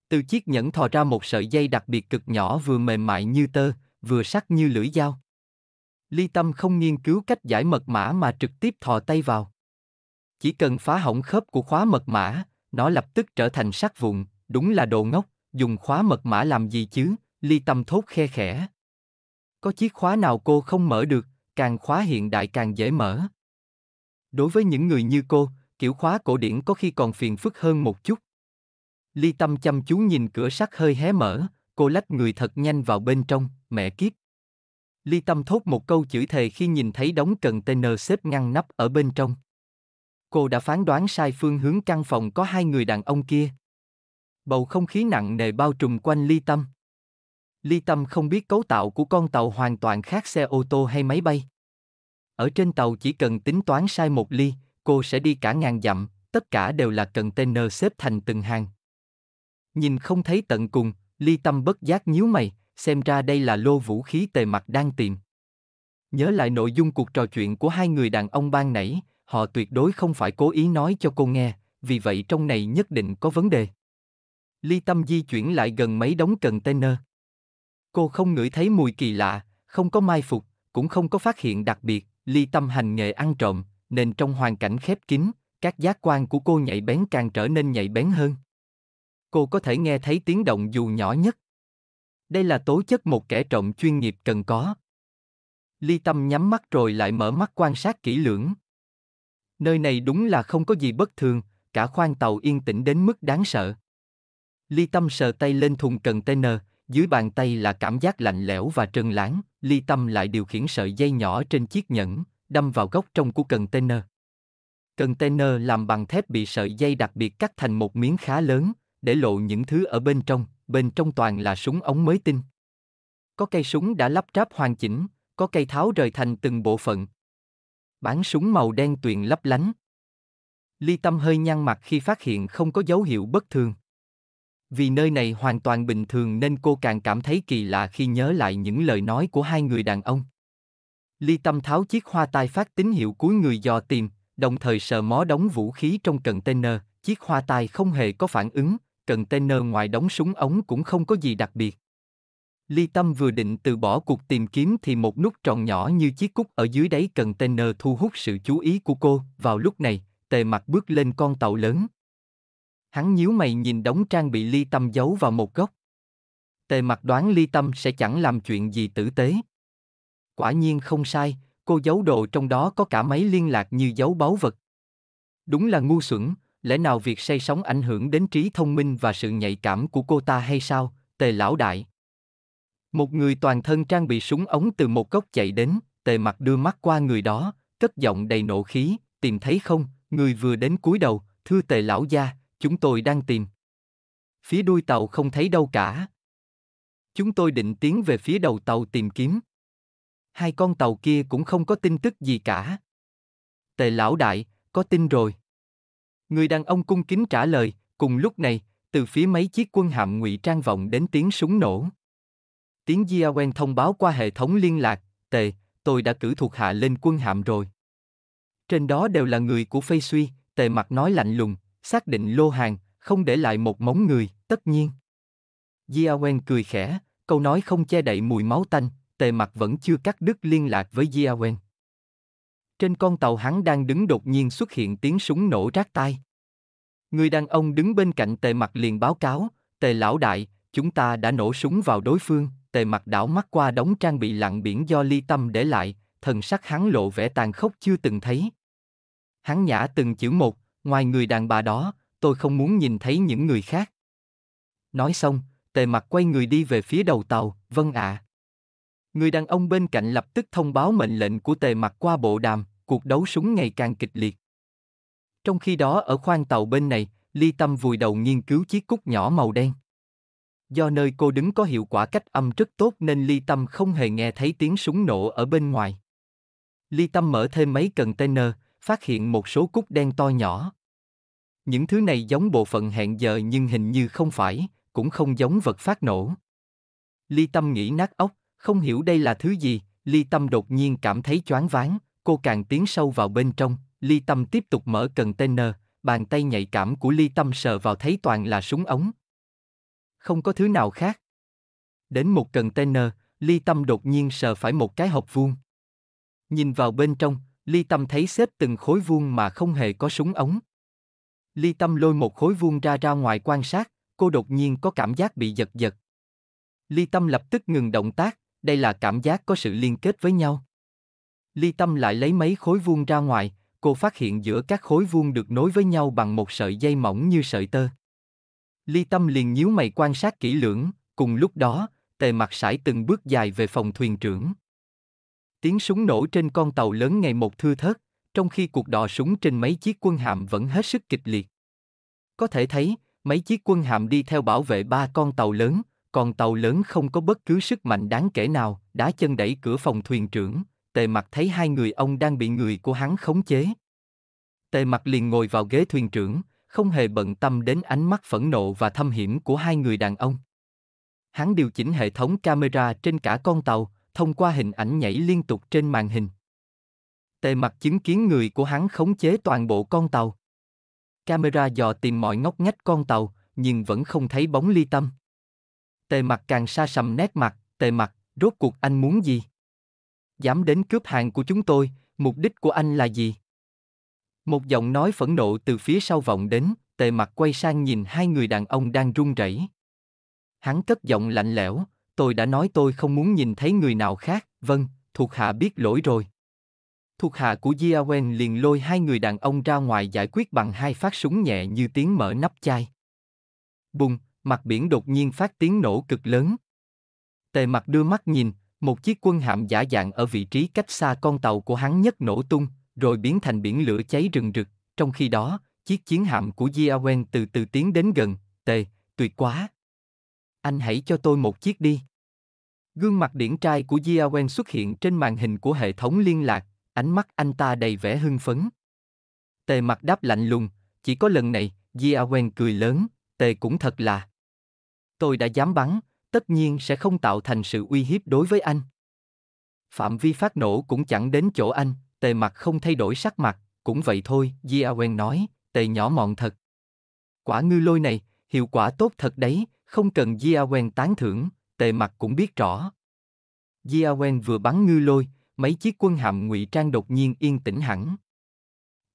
Từ chiếc nhẫn thò ra một sợi dây đặc biệt cực nhỏ vừa mềm mại như tơ, vừa sắc như lưỡi dao. Ly Tâm không nghiên cứu cách giải mật mã mà trực tiếp thò tay vào. Chỉ cần phá hỏng khớp của khóa mật mã, nó lập tức trở thành sắt vụn, Đúng là đồ ngốc, dùng khóa mật mã làm gì chứ, ly tâm thốt khe khẽ. Có chiếc khóa nào cô không mở được, càng khóa hiện đại càng dễ mở. Đối với những người như cô, kiểu khóa cổ điển có khi còn phiền phức hơn một chút. Ly Tâm chăm chú nhìn cửa sắt hơi hé mở, cô lách người thật nhanh vào bên trong, mẹ kiếp. Ly Tâm thốt một câu chửi thề khi nhìn thấy đống container xếp ngăn nắp ở bên trong. Cô đã phán đoán sai phương hướng căn phòng có hai người đàn ông kia bầu không khí nặng nề bao trùm quanh ly tâm. Ly tâm không biết cấu tạo của con tàu hoàn toàn khác xe ô tô hay máy bay. Ở trên tàu chỉ cần tính toán sai một ly, cô sẽ đi cả ngàn dặm, tất cả đều là container xếp thành từng hàng. Nhìn không thấy tận cùng, ly tâm bất giác nhíu mày, xem ra đây là lô vũ khí tề mặt đang tìm. Nhớ lại nội dung cuộc trò chuyện của hai người đàn ông ban nãy, họ tuyệt đối không phải cố ý nói cho cô nghe, vì vậy trong này nhất định có vấn đề. Ly Tâm di chuyển lại gần mấy đống container. Cô không ngửi thấy mùi kỳ lạ, không có mai phục, cũng không có phát hiện đặc biệt, Ly Tâm hành nghề ăn trộm, nên trong hoàn cảnh khép kín, các giác quan của cô nhạy bén càng trở nên nhạy bén hơn. Cô có thể nghe thấy tiếng động dù nhỏ nhất. Đây là tố chất một kẻ trộm chuyên nghiệp cần có. Ly Tâm nhắm mắt rồi lại mở mắt quan sát kỹ lưỡng. Nơi này đúng là không có gì bất thường, cả khoang tàu yên tĩnh đến mức đáng sợ. Ly Tâm sờ tay lên thùng container, dưới bàn tay là cảm giác lạnh lẽo và trơn láng, Ly Tâm lại điều khiển sợi dây nhỏ trên chiếc nhẫn, đâm vào góc trong của container. Container làm bằng thép bị sợi dây đặc biệt cắt thành một miếng khá lớn, để lộ những thứ ở bên trong, bên trong toàn là súng ống mới tinh. Có cây súng đã lắp ráp hoàn chỉnh, có cây tháo rời thành từng bộ phận. Bán súng màu đen tuyền lấp lánh. Ly Tâm hơi nhăn mặt khi phát hiện không có dấu hiệu bất thường. Vì nơi này hoàn toàn bình thường nên cô càng cảm thấy kỳ lạ khi nhớ lại những lời nói của hai người đàn ông. Ly Tâm tháo chiếc hoa tai phát tín hiệu cuối người dò tìm, đồng thời sờ mó đóng vũ khí trong container, chiếc hoa tai không hề có phản ứng, container ngoài đóng súng ống cũng không có gì đặc biệt. Ly Tâm vừa định từ bỏ cuộc tìm kiếm thì một nút tròn nhỏ như chiếc cúc ở dưới đáy container thu hút sự chú ý của cô. Vào lúc này, tề mặt bước lên con tàu lớn. Hắn nhíu mày nhìn đống trang bị ly tâm giấu vào một góc. Tề mặt đoán ly tâm sẽ chẳng làm chuyện gì tử tế. Quả nhiên không sai, cô giấu đồ trong đó có cả máy liên lạc như giấu báu vật. Đúng là ngu xuẩn, lẽ nào việc say sóng ảnh hưởng đến trí thông minh và sự nhạy cảm của cô ta hay sao, tề lão đại. Một người toàn thân trang bị súng ống từ một góc chạy đến, tề mặt đưa mắt qua người đó, cất giọng đầy nộ khí, tìm thấy không, người vừa đến cúi đầu, thưa tề lão gia, Chúng tôi đang tìm. Phía đuôi tàu không thấy đâu cả. Chúng tôi định tiến về phía đầu tàu tìm kiếm. Hai con tàu kia cũng không có tin tức gì cả. Tề lão đại, có tin rồi. Người đàn ông cung kính trả lời, cùng lúc này, từ phía mấy chiếc quân hạm ngụy trang vọng đến tiếng súng nổ. Tiếng Jiawen thông báo qua hệ thống liên lạc, tề, tôi đã cử thuộc hạ lên quân hạm rồi. Trên đó đều là người của Phây Suy, tề mặt nói lạnh lùng, xác định lô hàng, không để lại một móng người, tất nhiên. Jiawen cười khẽ, câu nói không che đậy mùi máu tanh, tề mặt vẫn chưa cắt đứt liên lạc với Jiawen. Trên con tàu hắn đang đứng đột nhiên xuất hiện tiếng súng nổ rát tai. Người đàn ông đứng bên cạnh tề mặt liền báo cáo, tề lão đại, chúng ta đã nổ súng vào đối phương, tề mặt đảo mắt qua đóng trang bị lặng biển do ly tâm để lại, thần sắc hắn lộ vẻ tàn khốc chưa từng thấy. Hắn nhã từng chữ một, ngoài người đàn bà đó, tôi không muốn nhìn thấy những người khác. Nói xong, tề mặt quay người đi về phía đầu tàu, vâng ạ. À. Người đàn ông bên cạnh lập tức thông báo mệnh lệnh của tề mặt qua bộ đàm, cuộc đấu súng ngày càng kịch liệt. Trong khi đó ở khoang tàu bên này, Ly Tâm vùi đầu nghiên cứu chiếc cúc nhỏ màu đen. Do nơi cô đứng có hiệu quả cách âm rất tốt nên Ly Tâm không hề nghe thấy tiếng súng nổ ở bên ngoài. Ly Tâm mở thêm mấy container, phát hiện một số cúc đen to nhỏ. Những thứ này giống bộ phận hẹn giờ nhưng hình như không phải, cũng không giống vật phát nổ. Ly Tâm nghĩ nát óc, không hiểu đây là thứ gì, Ly Tâm đột nhiên cảm thấy choáng váng, cô càng tiến sâu vào bên trong, Ly Tâm tiếp tục mở container, bàn tay nhạy cảm của Ly Tâm sờ vào thấy toàn là súng ống. Không có thứ nào khác. Đến một container, Ly Tâm đột nhiên sờ phải một cái hộp vuông. Nhìn vào bên trong, Ly Tâm thấy xếp từng khối vuông mà không hề có súng ống. Ly Tâm lôi một khối vuông ra ra ngoài quan sát, cô đột nhiên có cảm giác bị giật giật. Ly Tâm lập tức ngừng động tác, đây là cảm giác có sự liên kết với nhau. Ly Tâm lại lấy mấy khối vuông ra ngoài, cô phát hiện giữa các khối vuông được nối với nhau bằng một sợi dây mỏng như sợi tơ. Ly Tâm liền nhíu mày quan sát kỹ lưỡng, cùng lúc đó, tề mặt sải từng bước dài về phòng thuyền trưởng. Tiếng súng nổ trên con tàu lớn ngày một thưa thớt, trong khi cuộc đò súng trên mấy chiếc quân hạm vẫn hết sức kịch liệt. Có thể thấy, mấy chiếc quân hạm đi theo bảo vệ ba con tàu lớn, còn tàu lớn không có bất cứ sức mạnh đáng kể nào, đá chân đẩy cửa phòng thuyền trưởng, tề mặt thấy hai người ông đang bị người của hắn khống chế. Tề mặt liền ngồi vào ghế thuyền trưởng, không hề bận tâm đến ánh mắt phẫn nộ và thâm hiểm của hai người đàn ông. Hắn điều chỉnh hệ thống camera trên cả con tàu, thông qua hình ảnh nhảy liên tục trên màn hình. Tề mặt chứng kiến người của hắn khống chế toàn bộ con tàu. Camera dò tìm mọi ngóc ngách con tàu, nhưng vẫn không thấy bóng ly tâm. Tề mặt càng xa sầm nét mặt, tề mặt, rốt cuộc anh muốn gì? Dám đến cướp hàng của chúng tôi, mục đích của anh là gì? Một giọng nói phẫn nộ từ phía sau vọng đến, tề mặt quay sang nhìn hai người đàn ông đang run rẩy. Hắn cất giọng lạnh lẽo, tôi đã nói tôi không muốn nhìn thấy người nào khác, vâng, thuộc hạ biết lỗi rồi. Thuộc hạ của diawen liền lôi hai người đàn ông ra ngoài giải quyết bằng hai phát súng nhẹ như tiếng mở nắp chai. Bùng, mặt biển đột nhiên phát tiếng nổ cực lớn. Tề mặt đưa mắt nhìn, một chiếc quân hạm giả dạng ở vị trí cách xa con tàu của hắn nhất nổ tung, rồi biến thành biển lửa cháy rừng rực. Trong khi đó, chiếc chiến hạm của diawen từ từ tiến đến gần, tề, tuyệt quá, anh hãy cho tôi một chiếc đi. Gương mặt điển trai của Jia Wen xuất hiện trên màn hình của hệ thống liên lạc, ánh mắt anh ta đầy vẻ hưng phấn. Tề mặt đáp lạnh lùng, chỉ có lần này, Jia Wen cười lớn, tề cũng thật là. Tôi đã dám bắn, tất nhiên sẽ không tạo thành sự uy hiếp đối với anh. Phạm vi phát nổ cũng chẳng đến chỗ anh, tề mặt không thay đổi sắc mặt, cũng vậy thôi, Jia Wen nói, tề nhỏ mọn thật. Quả ngư lôi này, hiệu quả tốt thật đấy, không cần Jiawen tán thưởng, tề mặt cũng biết rõ. Jiawen vừa bắn ngư lôi, mấy chiếc quân hạm ngụy trang đột nhiên yên tĩnh hẳn.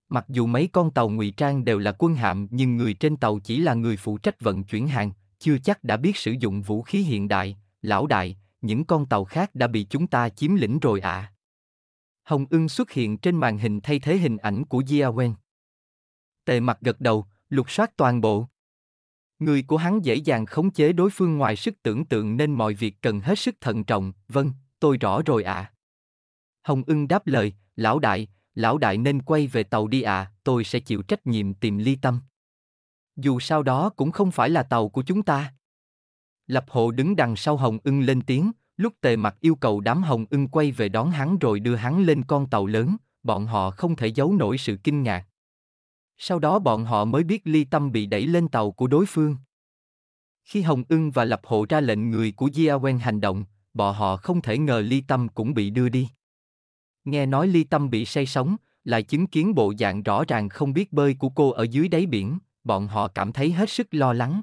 Mặc dù mấy con tàu ngụy trang đều là quân hạm nhưng người trên tàu chỉ là người phụ trách vận chuyển hàng, chưa chắc đã biết sử dụng vũ khí hiện đại, lão đại, những con tàu khác đã bị chúng ta chiếm lĩnh rồi ạ. À. Hồng ưng xuất hiện trên màn hình thay thế hình ảnh của Jia Tề mặt gật đầu, lục soát toàn bộ, Người của hắn dễ dàng khống chế đối phương ngoài sức tưởng tượng nên mọi việc cần hết sức thận trọng, vâng, tôi rõ rồi ạ. À. Hồng ưng đáp lời, lão đại, lão đại nên quay về tàu đi ạ, à, tôi sẽ chịu trách nhiệm tìm ly tâm. Dù sao đó cũng không phải là tàu của chúng ta. Lập hộ đứng đằng sau Hồng ưng lên tiếng, lúc tề mặt yêu cầu đám Hồng ưng quay về đón hắn rồi đưa hắn lên con tàu lớn, bọn họ không thể giấu nổi sự kinh ngạc. Sau đó bọn họ mới biết ly tâm bị đẩy lên tàu của đối phương. Khi Hồng Ưng và Lập Hộ ra lệnh người của Gia Quen hành động, bọn họ không thể ngờ ly tâm cũng bị đưa đi. Nghe nói ly tâm bị say sóng, lại chứng kiến bộ dạng rõ ràng không biết bơi của cô ở dưới đáy biển, bọn họ cảm thấy hết sức lo lắng.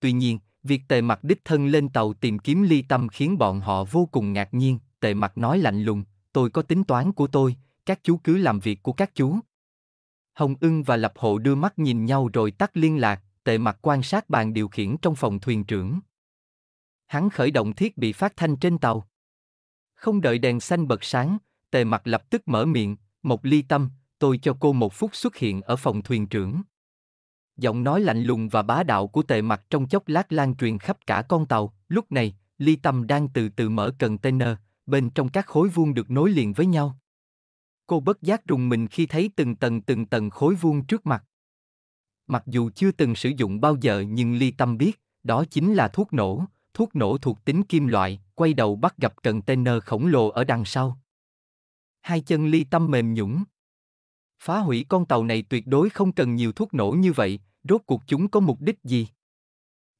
Tuy nhiên, việc tề mặt đích thân lên tàu tìm kiếm ly tâm khiến bọn họ vô cùng ngạc nhiên, tề mặt nói lạnh lùng, tôi có tính toán của tôi, các chú cứ làm việc của các chú. Hồng ưng và Lập Hộ đưa mắt nhìn nhau rồi tắt liên lạc, tề mặt quan sát bàn điều khiển trong phòng thuyền trưởng. Hắn khởi động thiết bị phát thanh trên tàu. Không đợi đèn xanh bật sáng, tề mặt lập tức mở miệng, một ly tâm, tôi cho cô một phút xuất hiện ở phòng thuyền trưởng. Giọng nói lạnh lùng và bá đạo của tề mặt trong chốc lát lan truyền khắp cả con tàu, lúc này, ly tâm đang từ từ mở container, bên trong các khối vuông được nối liền với nhau. Cô bất giác rùng mình khi thấy từng tầng từng tầng khối vuông trước mặt. Mặc dù chưa từng sử dụng bao giờ nhưng Ly Tâm biết, đó chính là thuốc nổ, thuốc nổ thuộc tính kim loại, quay đầu bắt gặp container khổng lồ ở đằng sau. Hai chân Ly Tâm mềm nhũng. Phá hủy con tàu này tuyệt đối không cần nhiều thuốc nổ như vậy, rốt cuộc chúng có mục đích gì?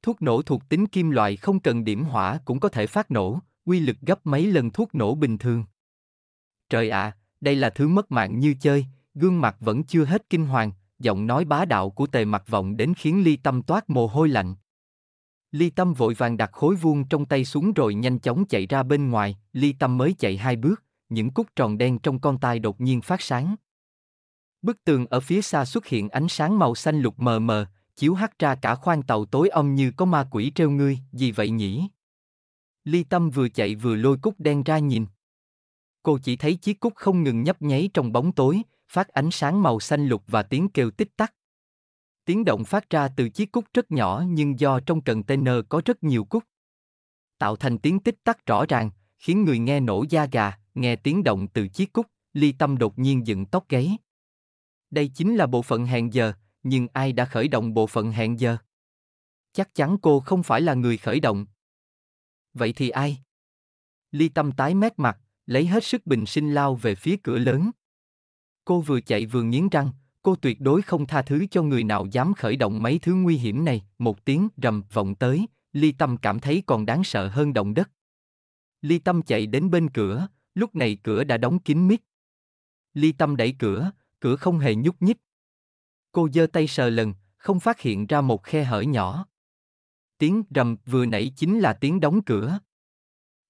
Thuốc nổ thuộc tính kim loại không cần điểm hỏa cũng có thể phát nổ, uy lực gấp mấy lần thuốc nổ bình thường. Trời ạ, à, đây là thứ mất mạng như chơi, gương mặt vẫn chưa hết kinh hoàng, giọng nói bá đạo của tề mặt vọng đến khiến ly tâm toát mồ hôi lạnh. Ly Tâm vội vàng đặt khối vuông trong tay xuống rồi nhanh chóng chạy ra bên ngoài, Ly Tâm mới chạy hai bước, những cúc tròn đen trong con tai đột nhiên phát sáng. Bức tường ở phía xa xuất hiện ánh sáng màu xanh lục mờ mờ, chiếu hắt ra cả khoang tàu tối om như có ma quỷ treo ngươi, gì vậy nhỉ? Ly Tâm vừa chạy vừa lôi cúc đen ra nhìn, cô chỉ thấy chiếc cúc không ngừng nhấp nháy trong bóng tối, phát ánh sáng màu xanh lục và tiếng kêu tích tắc. Tiếng động phát ra từ chiếc cúc rất nhỏ nhưng do trong container có rất nhiều cúc. Tạo thành tiếng tích tắc rõ ràng, khiến người nghe nổ da gà, nghe tiếng động từ chiếc cúc, ly tâm đột nhiên dựng tóc gáy. Đây chính là bộ phận hẹn giờ, nhưng ai đã khởi động bộ phận hẹn giờ? Chắc chắn cô không phải là người khởi động. Vậy thì ai? Ly tâm tái mét mặt, lấy hết sức bình sinh lao về phía cửa lớn. Cô vừa chạy vừa nghiến răng, cô tuyệt đối không tha thứ cho người nào dám khởi động mấy thứ nguy hiểm này. Một tiếng rầm vọng tới, Ly Tâm cảm thấy còn đáng sợ hơn động đất. Ly Tâm chạy đến bên cửa, lúc này cửa đã đóng kín mít. Ly Tâm đẩy cửa, cửa không hề nhúc nhích. Cô giơ tay sờ lần, không phát hiện ra một khe hở nhỏ. Tiếng rầm vừa nãy chính là tiếng đóng cửa,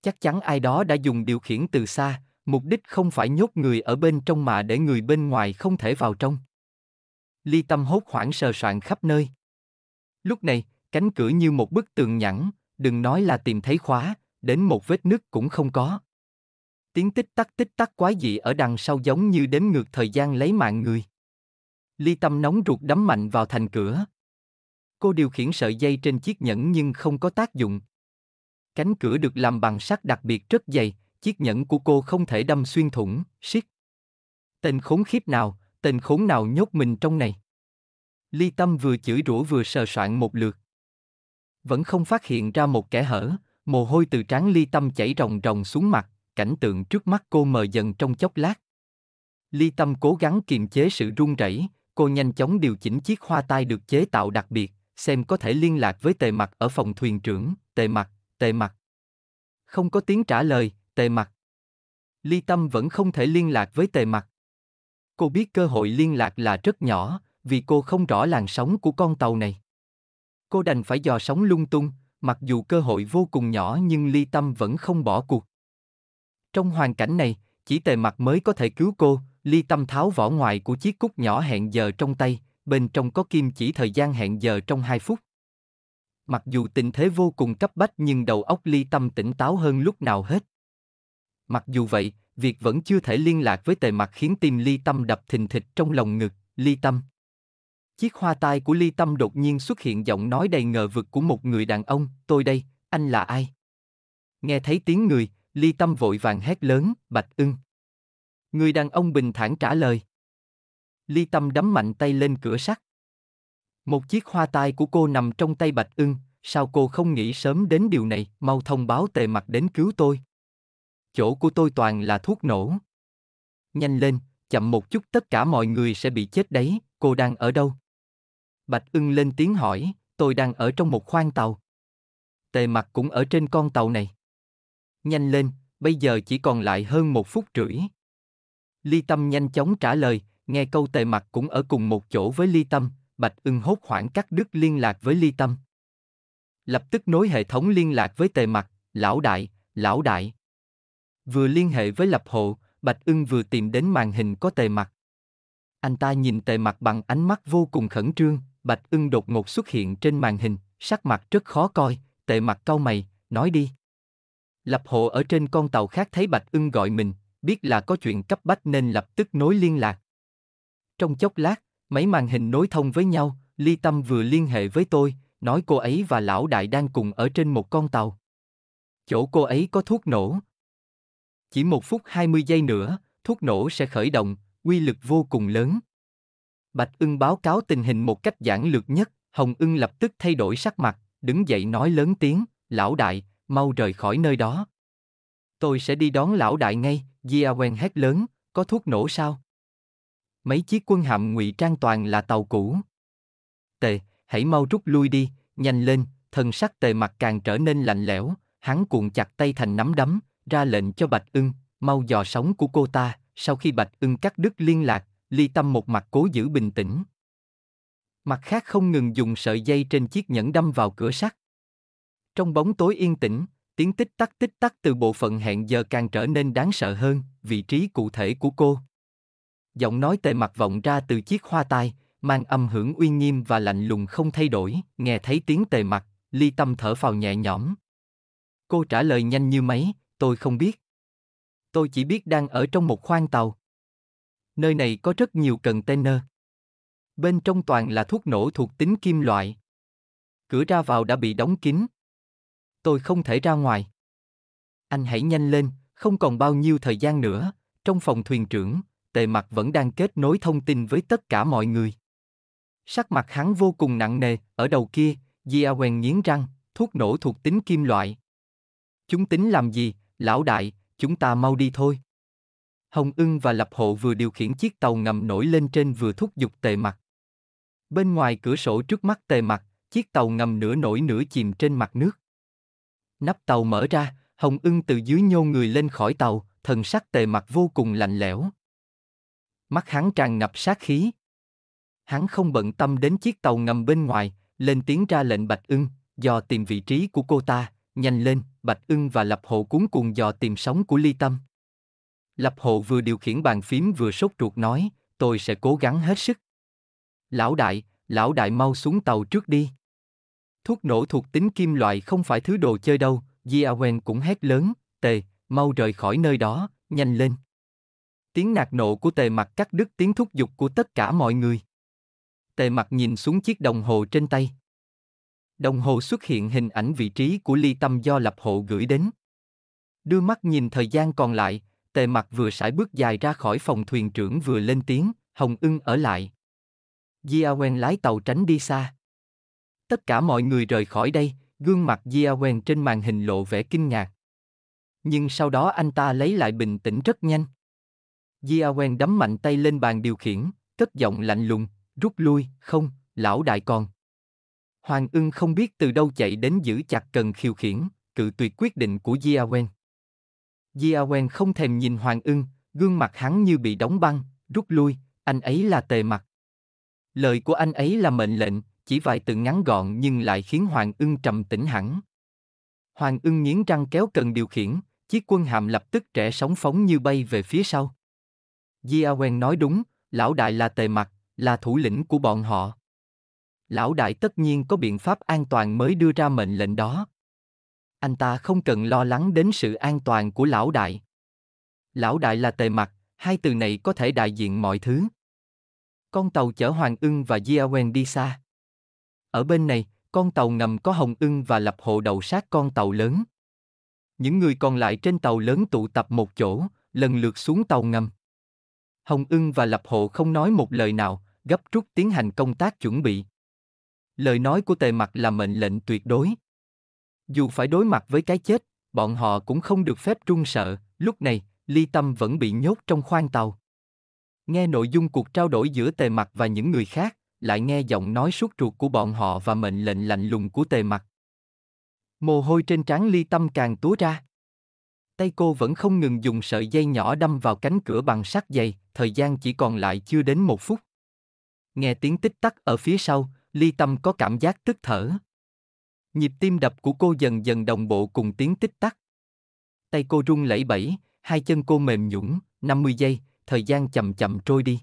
chắc chắn ai đó đã dùng điều khiển từ xa mục đích không phải nhốt người ở bên trong mà để người bên ngoài không thể vào trong ly tâm hốt hoảng sờ soạn khắp nơi lúc này cánh cửa như một bức tường nhẵn đừng nói là tìm thấy khóa đến một vết nứt cũng không có tiếng tích tắc tích tắc quái dị ở đằng sau giống như đếm ngược thời gian lấy mạng người ly tâm nóng ruột đấm mạnh vào thành cửa cô điều khiển sợi dây trên chiếc nhẫn nhưng không có tác dụng Cánh cửa được làm bằng sắt đặc biệt rất dày, chiếc nhẫn của cô không thể đâm xuyên thủng, shit. Tên khốn khiếp nào, tên khốn nào nhốt mình trong này. Ly Tâm vừa chửi rủa vừa sờ soạn một lượt. Vẫn không phát hiện ra một kẻ hở, mồ hôi từ trán Ly Tâm chảy ròng ròng xuống mặt, cảnh tượng trước mắt cô mờ dần trong chốc lát. Ly Tâm cố gắng kiềm chế sự run rẩy, cô nhanh chóng điều chỉnh chiếc hoa tai được chế tạo đặc biệt, xem có thể liên lạc với tề mặt ở phòng thuyền trưởng, tề mặt, tề mặt. Không có tiếng trả lời, tề mặt. Ly Tâm vẫn không thể liên lạc với tề mặt. Cô biết cơ hội liên lạc là rất nhỏ, vì cô không rõ làn sóng của con tàu này. Cô đành phải dò sóng lung tung, mặc dù cơ hội vô cùng nhỏ nhưng Ly Tâm vẫn không bỏ cuộc. Trong hoàn cảnh này, chỉ tề mặt mới có thể cứu cô, Ly Tâm tháo vỏ ngoài của chiếc cúc nhỏ hẹn giờ trong tay, bên trong có kim chỉ thời gian hẹn giờ trong 2 phút mặc dù tình thế vô cùng cấp bách nhưng đầu óc ly tâm tỉnh táo hơn lúc nào hết. Mặc dù vậy, việc vẫn chưa thể liên lạc với tề mặt khiến tim ly tâm đập thình thịch trong lòng ngực, ly tâm. Chiếc hoa tai của ly tâm đột nhiên xuất hiện giọng nói đầy ngờ vực của một người đàn ông, tôi đây, anh là ai? Nghe thấy tiếng người, ly tâm vội vàng hét lớn, bạch ưng. Người đàn ông bình thản trả lời. Ly tâm đấm mạnh tay lên cửa sắt. Một chiếc hoa tai của cô nằm trong tay Bạch ưng, sao cô không nghĩ sớm đến điều này, mau thông báo tề mặt đến cứu tôi. Chỗ của tôi toàn là thuốc nổ. Nhanh lên, chậm một chút tất cả mọi người sẽ bị chết đấy, cô đang ở đâu? Bạch ưng lên tiếng hỏi, tôi đang ở trong một khoang tàu. Tề mặt cũng ở trên con tàu này. Nhanh lên, bây giờ chỉ còn lại hơn một phút rưỡi. Ly Tâm nhanh chóng trả lời, nghe câu tề mặt cũng ở cùng một chỗ với Ly Tâm, Bạch ưng hốt hoảng cắt đứt liên lạc với ly tâm. Lập tức nối hệ thống liên lạc với tề mặt, lão đại, lão đại. Vừa liên hệ với lập hộ, Bạch ưng vừa tìm đến màn hình có tề mặt. Anh ta nhìn tề mặt bằng ánh mắt vô cùng khẩn trương, Bạch ưng đột ngột xuất hiện trên màn hình, sắc mặt rất khó coi, tề mặt cau mày, nói đi. Lập hộ ở trên con tàu khác thấy Bạch ưng gọi mình, biết là có chuyện cấp bách nên lập tức nối liên lạc. Trong chốc lát, Mấy màn hình nối thông với nhau, Ly Tâm vừa liên hệ với tôi, nói cô ấy và lão đại đang cùng ở trên một con tàu. Chỗ cô ấy có thuốc nổ. Chỉ một phút 20 giây nữa, thuốc nổ sẽ khởi động, quy lực vô cùng lớn. Bạch ưng báo cáo tình hình một cách giản lược nhất, Hồng ưng lập tức thay đổi sắc mặt, đứng dậy nói lớn tiếng, lão đại, mau rời khỏi nơi đó. Tôi sẽ đi đón lão đại ngay, Gia Wen hét lớn, có thuốc nổ sao? mấy chiếc quân hạm ngụy trang toàn là tàu cũ. Tề, hãy mau rút lui đi, nhanh lên, thần sắc tề mặt càng trở nên lạnh lẽo, hắn cuộn chặt tay thành nắm đấm, ra lệnh cho Bạch ưng, mau dò sóng của cô ta, sau khi Bạch ưng cắt đứt liên lạc, ly tâm một mặt cố giữ bình tĩnh. Mặt khác không ngừng dùng sợi dây trên chiếc nhẫn đâm vào cửa sắt. Trong bóng tối yên tĩnh, tiếng tích tắc tích tắc từ bộ phận hẹn giờ càng trở nên đáng sợ hơn, vị trí cụ thể của cô, giọng nói tề mặt vọng ra từ chiếc hoa tai, mang âm hưởng uy nghiêm và lạnh lùng không thay đổi, nghe thấy tiếng tề mặt, ly tâm thở phào nhẹ nhõm. Cô trả lời nhanh như mấy, tôi không biết. Tôi chỉ biết đang ở trong một khoang tàu. Nơi này có rất nhiều container. Bên trong toàn là thuốc nổ thuộc tính kim loại. Cửa ra vào đã bị đóng kín. Tôi không thể ra ngoài. Anh hãy nhanh lên, không còn bao nhiêu thời gian nữa. Trong phòng thuyền trưởng, Tề mặt vẫn đang kết nối thông tin với tất cả mọi người. Sắc mặt hắn vô cùng nặng nề, ở đầu kia, Gia Quen nghiến răng, thuốc nổ thuộc tính kim loại. Chúng tính làm gì, lão đại, chúng ta mau đi thôi. Hồng ưng và Lập Hộ vừa điều khiển chiếc tàu ngầm nổi lên trên vừa thúc giục tề mặt. Bên ngoài cửa sổ trước mắt tề mặt, chiếc tàu ngầm nửa nổi nửa chìm trên mặt nước. Nắp tàu mở ra, Hồng ưng từ dưới nhô người lên khỏi tàu, thần sắc tề mặt vô cùng lạnh lẽo. Mắt hắn tràn ngập sát khí. Hắn không bận tâm đến chiếc tàu ngầm bên ngoài, lên tiếng ra lệnh Bạch ưng, dò tìm vị trí của cô ta, nhanh lên, Bạch ưng và Lập Hộ cuốn cuồng dò tìm sóng của Ly Tâm. Lập Hộ vừa điều khiển bàn phím vừa sốt ruột nói, tôi sẽ cố gắng hết sức. Lão đại, lão đại mau xuống tàu trước đi. Thuốc nổ thuộc tính kim loại không phải thứ đồ chơi đâu, Jiawen cũng hét lớn, tề, mau rời khỏi nơi đó, nhanh lên tiếng nạt nộ của tề mặt cắt đứt tiếng thúc giục của tất cả mọi người. Tề mặt nhìn xuống chiếc đồng hồ trên tay. Đồng hồ xuất hiện hình ảnh vị trí của ly tâm do lập hộ gửi đến. Đưa mắt nhìn thời gian còn lại, tề mặt vừa sải bước dài ra khỏi phòng thuyền trưởng vừa lên tiếng, Hồng ưng ở lại. Jiawen lái tàu tránh đi xa. Tất cả mọi người rời khỏi đây, gương mặt Jiawen trên màn hình lộ vẻ kinh ngạc. Nhưng sau đó anh ta lấy lại bình tĩnh rất nhanh. Diawen đấm mạnh tay lên bàn điều khiển, cất giọng lạnh lùng, rút lui, không, lão đại còn. Hoàng ưng không biết từ đâu chạy đến giữ chặt cần khiêu khiển, cự tuyệt quyết định của Diawen. Diawen không thèm nhìn Hoàng ưng, gương mặt hắn như bị đóng băng, rút lui, anh ấy là tề mặt. Lời của anh ấy là mệnh lệnh, chỉ vài từ ngắn gọn nhưng lại khiến Hoàng ưng trầm tĩnh hẳn. Hoàng ưng nghiến răng kéo cần điều khiển, chiếc quân hàm lập tức trẻ sóng phóng như bay về phía sau. Jiawen nói đúng, lão đại là tề mặt, là thủ lĩnh của bọn họ. Lão đại tất nhiên có biện pháp an toàn mới đưa ra mệnh lệnh đó. Anh ta không cần lo lắng đến sự an toàn của lão đại. Lão đại là tề mặt, hai từ này có thể đại diện mọi thứ. Con tàu chở Hoàng ưng và Jiawen đi xa. Ở bên này, con tàu ngầm có Hồng ưng và lập hộ đầu sát con tàu lớn. Những người còn lại trên tàu lớn tụ tập một chỗ, lần lượt xuống tàu ngầm. Hồng Ưng và Lập Hộ không nói một lời nào, gấp rút tiến hành công tác chuẩn bị. Lời nói của Tề Mặc là mệnh lệnh tuyệt đối. Dù phải đối mặt với cái chết, bọn họ cũng không được phép trung sợ, lúc này, Ly Tâm vẫn bị nhốt trong khoang tàu. Nghe nội dung cuộc trao đổi giữa Tề Mặc và những người khác, lại nghe giọng nói suốt ruột của bọn họ và mệnh lệnh lạnh lùng của Tề Mặc. Mồ hôi trên trán Ly Tâm càng túa ra. Tay cô vẫn không ngừng dùng sợi dây nhỏ đâm vào cánh cửa bằng sắt dày, thời gian chỉ còn lại chưa đến một phút. Nghe tiếng tích tắc ở phía sau, ly tâm có cảm giác tức thở. Nhịp tim đập của cô dần dần đồng bộ cùng tiếng tích tắc. Tay cô run lẩy bẩy, hai chân cô mềm nhũng, 50 giây, thời gian chậm chậm trôi đi.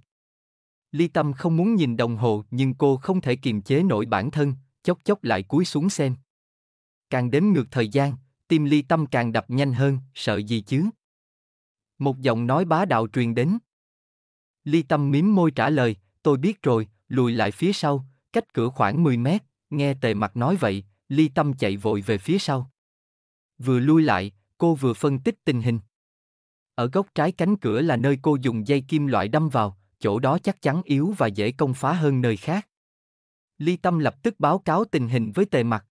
Ly Tâm không muốn nhìn đồng hồ nhưng cô không thể kiềm chế nổi bản thân, chốc chốc lại cúi xuống xem. Càng đếm ngược thời gian, tim ly tâm càng đập nhanh hơn, sợ gì chứ? Một giọng nói bá đạo truyền đến. Ly tâm mím môi trả lời, tôi biết rồi, lùi lại phía sau, cách cửa khoảng 10 mét, nghe tề mặt nói vậy, ly tâm chạy vội về phía sau. Vừa lui lại, cô vừa phân tích tình hình. Ở góc trái cánh cửa là nơi cô dùng dây kim loại đâm vào, chỗ đó chắc chắn yếu và dễ công phá hơn nơi khác. Ly Tâm lập tức báo cáo tình hình với tề mặt.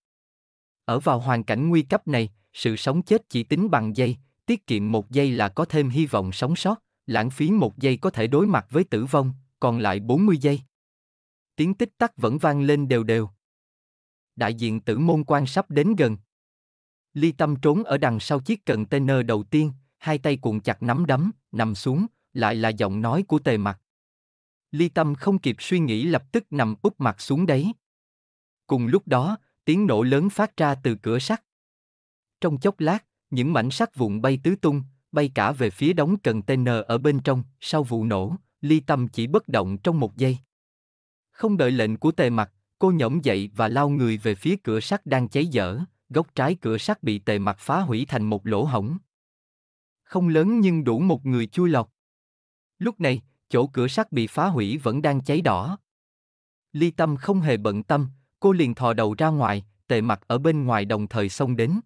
Ở vào hoàn cảnh nguy cấp này, sự sống chết chỉ tính bằng giây, tiết kiệm một giây là có thêm hy vọng sống sót, lãng phí một giây có thể đối mặt với tử vong, còn lại 40 giây. Tiếng tích tắc vẫn vang lên đều đều. Đại diện tử môn quan sắp đến gần. Ly Tâm trốn ở đằng sau chiếc container đầu tiên, hai tay cuộn chặt nắm đấm, nằm xuống, lại là giọng nói của tề mặt. Ly Tâm không kịp suy nghĩ lập tức nằm úp mặt xuống đấy. Cùng lúc đó, tiếng nổ lớn phát ra từ cửa sắt. Trong chốc lát, những mảnh sắt vụn bay tứ tung, bay cả về phía đóng container ở bên trong. Sau vụ nổ, ly tâm chỉ bất động trong một giây. Không đợi lệnh của tề mặt, cô nhổm dậy và lao người về phía cửa sắt đang cháy dở, góc trái cửa sắt bị tề mặt phá hủy thành một lỗ hổng. Không lớn nhưng đủ một người chui lọt. Lúc này, chỗ cửa sắt bị phá hủy vẫn đang cháy đỏ. Ly Tâm không hề bận tâm, cô liền thò đầu ra ngoài, tề mặt ở bên ngoài đồng thời xông đến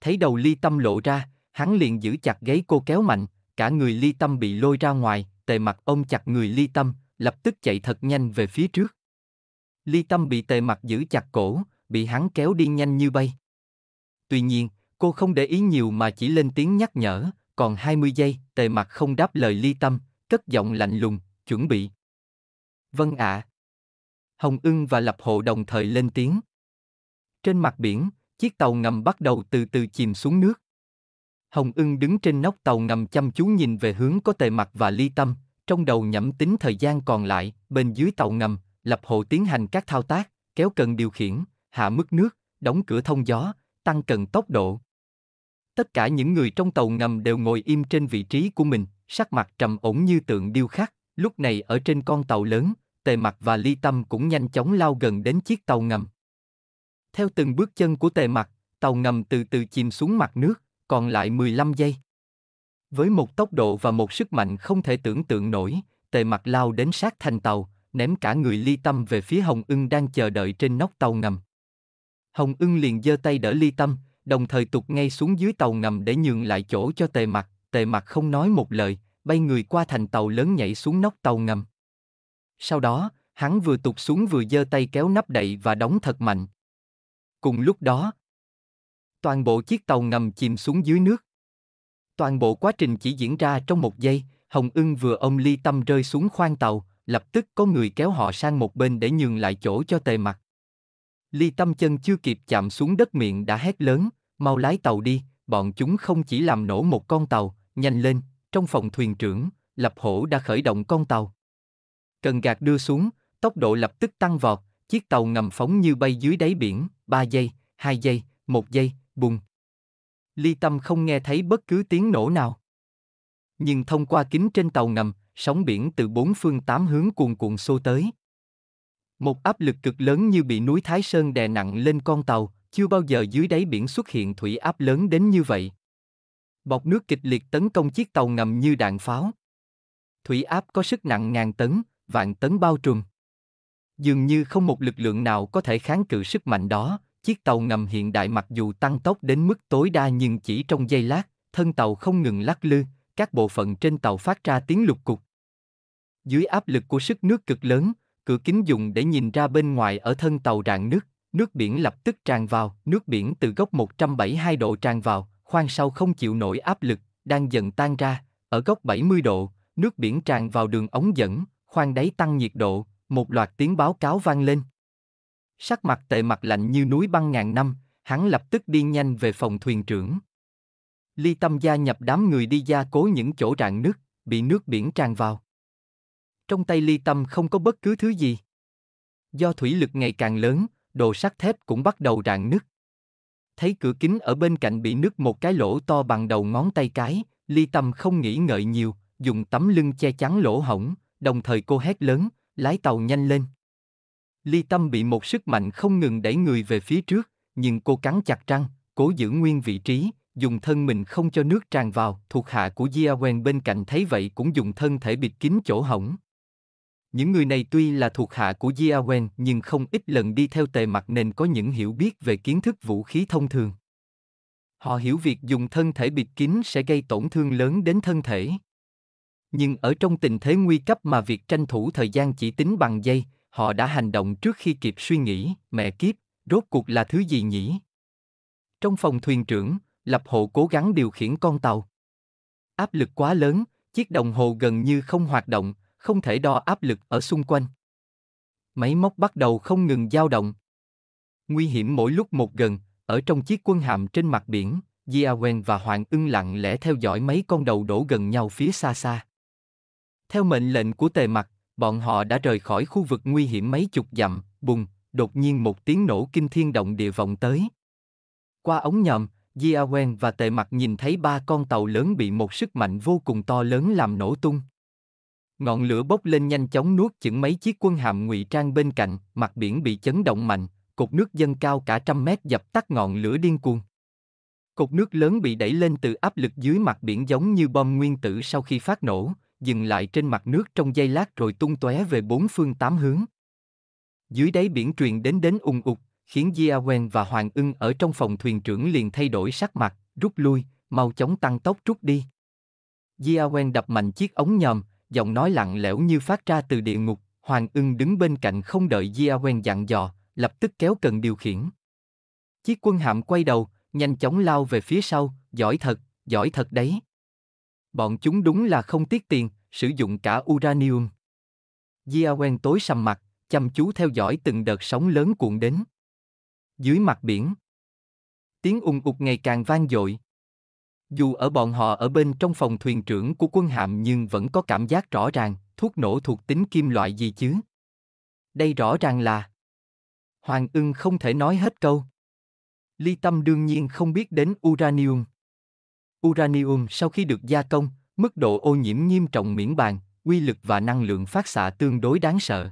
thấy đầu ly tâm lộ ra, hắn liền giữ chặt gáy cô kéo mạnh, cả người ly tâm bị lôi ra ngoài, tề mặt ôm chặt người ly tâm, lập tức chạy thật nhanh về phía trước. Ly tâm bị tề mặt giữ chặt cổ, bị hắn kéo đi nhanh như bay. Tuy nhiên, cô không để ý nhiều mà chỉ lên tiếng nhắc nhở, còn 20 giây, tề mặt không đáp lời ly tâm, cất giọng lạnh lùng, chuẩn bị. Vâng ạ. À. Hồng ưng và lập hộ đồng thời lên tiếng. Trên mặt biển, chiếc tàu ngầm bắt đầu từ từ chìm xuống nước. Hồng ưng đứng trên nóc tàu ngầm chăm chú nhìn về hướng có tề mặt và ly tâm, trong đầu nhẩm tính thời gian còn lại, bên dưới tàu ngầm, lập hộ tiến hành các thao tác, kéo cần điều khiển, hạ mức nước, đóng cửa thông gió, tăng cần tốc độ. Tất cả những người trong tàu ngầm đều ngồi im trên vị trí của mình, sắc mặt trầm ổn như tượng điêu khắc, lúc này ở trên con tàu lớn, tề mặt và ly tâm cũng nhanh chóng lao gần đến chiếc tàu ngầm. Theo từng bước chân của tề mặt, tàu ngầm từ từ chìm xuống mặt nước, còn lại 15 giây. Với một tốc độ và một sức mạnh không thể tưởng tượng nổi, tề mặt lao đến sát thành tàu, ném cả người ly tâm về phía Hồng ưng đang chờ đợi trên nóc tàu ngầm. Hồng ưng liền giơ tay đỡ ly tâm, đồng thời tụt ngay xuống dưới tàu ngầm để nhường lại chỗ cho tề mặt, tề mặt không nói một lời, bay người qua thành tàu lớn nhảy xuống nóc tàu ngầm. Sau đó, hắn vừa tụt xuống vừa giơ tay kéo nắp đậy và đóng thật mạnh. Cùng lúc đó, toàn bộ chiếc tàu ngầm chìm xuống dưới nước. Toàn bộ quá trình chỉ diễn ra trong một giây, Hồng Ưng vừa ôm ly tâm rơi xuống khoang tàu, lập tức có người kéo họ sang một bên để nhường lại chỗ cho tề mặt. Ly tâm chân chưa kịp chạm xuống đất miệng đã hét lớn, mau lái tàu đi, bọn chúng không chỉ làm nổ một con tàu, nhanh lên, trong phòng thuyền trưởng, lập hổ đã khởi động con tàu. Cần gạt đưa xuống, tốc độ lập tức tăng vọt, Chiếc tàu ngầm phóng như bay dưới đáy biển, 3 giây, 2 giây, 1 giây, bùng. Ly Tâm không nghe thấy bất cứ tiếng nổ nào. Nhưng thông qua kính trên tàu ngầm, sóng biển từ bốn phương tám hướng cuồn cuộn xô tới. Một áp lực cực lớn như bị núi Thái Sơn đè nặng lên con tàu, chưa bao giờ dưới đáy biển xuất hiện thủy áp lớn đến như vậy. Bọc nước kịch liệt tấn công chiếc tàu ngầm như đạn pháo. Thủy áp có sức nặng ngàn tấn, vạn tấn bao trùm. Dường như không một lực lượng nào có thể kháng cự sức mạnh đó, chiếc tàu ngầm hiện đại mặc dù tăng tốc đến mức tối đa nhưng chỉ trong giây lát, thân tàu không ngừng lắc lư, các bộ phận trên tàu phát ra tiếng lục cục. Dưới áp lực của sức nước cực lớn, cửa kính dùng để nhìn ra bên ngoài ở thân tàu rạn nước, nước biển lập tức tràn vào, nước biển từ góc 172 độ tràn vào, khoang sau không chịu nổi áp lực, đang dần tan ra, ở góc 70 độ, nước biển tràn vào đường ống dẫn, khoang đáy tăng nhiệt độ, một loạt tiếng báo cáo vang lên. Sắc mặt tệ mặt lạnh như núi băng ngàn năm, hắn lập tức đi nhanh về phòng thuyền trưởng. Ly Tâm gia nhập đám người đi gia cố những chỗ rạn nứt bị nước biển tràn vào. Trong tay Ly Tâm không có bất cứ thứ gì. Do thủy lực ngày càng lớn, đồ sắt thép cũng bắt đầu rạn nứt. Thấy cửa kính ở bên cạnh bị nứt một cái lỗ to bằng đầu ngón tay cái, Ly Tâm không nghĩ ngợi nhiều, dùng tấm lưng che chắn lỗ hổng, đồng thời cô hét lớn, lái tàu nhanh lên. Ly Tâm bị một sức mạnh không ngừng đẩy người về phía trước, nhưng cô cắn chặt răng, cố giữ nguyên vị trí, dùng thân mình không cho nước tràn vào, thuộc hạ của Jia Wen bên cạnh thấy vậy cũng dùng thân thể bịt kín chỗ hỏng. Những người này tuy là thuộc hạ của Jia Wen nhưng không ít lần đi theo tề mặt nên có những hiểu biết về kiến thức vũ khí thông thường. Họ hiểu việc dùng thân thể bịt kín sẽ gây tổn thương lớn đến thân thể. Nhưng ở trong tình thế nguy cấp mà việc tranh thủ thời gian chỉ tính bằng giây, họ đã hành động trước khi kịp suy nghĩ, mẹ kiếp, rốt cuộc là thứ gì nhỉ? Trong phòng thuyền trưởng, Lập Hộ cố gắng điều khiển con tàu. Áp lực quá lớn, chiếc đồng hồ gần như không hoạt động, không thể đo áp lực ở xung quanh. Máy móc bắt đầu không ngừng dao động. Nguy hiểm mỗi lúc một gần, ở trong chiếc quân hàm trên mặt biển, Diawen và Hoàng ưng lặng lẽ theo dõi mấy con đầu đổ gần nhau phía xa xa. Theo mệnh lệnh của tề mặt, bọn họ đã rời khỏi khu vực nguy hiểm mấy chục dặm, bùng, đột nhiên một tiếng nổ kinh thiên động địa vọng tới. Qua ống nhòm, Jiawen và tề mặt nhìn thấy ba con tàu lớn bị một sức mạnh vô cùng to lớn làm nổ tung. Ngọn lửa bốc lên nhanh chóng nuốt chửng mấy chiếc quân hạm ngụy trang bên cạnh, mặt biển bị chấn động mạnh, cột nước dâng cao cả trăm mét dập tắt ngọn lửa điên cuồng. Cột nước lớn bị đẩy lên từ áp lực dưới mặt biển giống như bom nguyên tử sau khi phát nổ, dừng lại trên mặt nước trong giây lát rồi tung tóe về bốn phương tám hướng. Dưới đáy biển truyền đến đến ung ục, khiến Gia Wen và Hoàng ưng ở trong phòng thuyền trưởng liền thay đổi sắc mặt, rút lui, mau chóng tăng tốc rút đi. Gia Wen đập mạnh chiếc ống nhòm, giọng nói lặng lẽo như phát ra từ địa ngục, Hoàng ưng đứng bên cạnh không đợi Gia Wen dặn dò, lập tức kéo cần điều khiển. Chiếc quân hạm quay đầu, nhanh chóng lao về phía sau, giỏi thật, giỏi thật đấy. Bọn chúng đúng là không tiếc tiền, sử dụng cả uranium. Diawen tối sầm mặt, chăm chú theo dõi từng đợt sóng lớn cuộn đến. Dưới mặt biển, tiếng ung ục ngày càng vang dội. Dù ở bọn họ ở bên trong phòng thuyền trưởng của quân hạm nhưng vẫn có cảm giác rõ ràng, thuốc nổ thuộc tính kim loại gì chứ? Đây rõ ràng là... Hoàng ưng không thể nói hết câu. Ly Tâm đương nhiên không biết đến uranium. Uranium sau khi được gia công, mức độ ô nhiễm nghiêm trọng miễn bàn, quy lực và năng lượng phát xạ tương đối đáng sợ.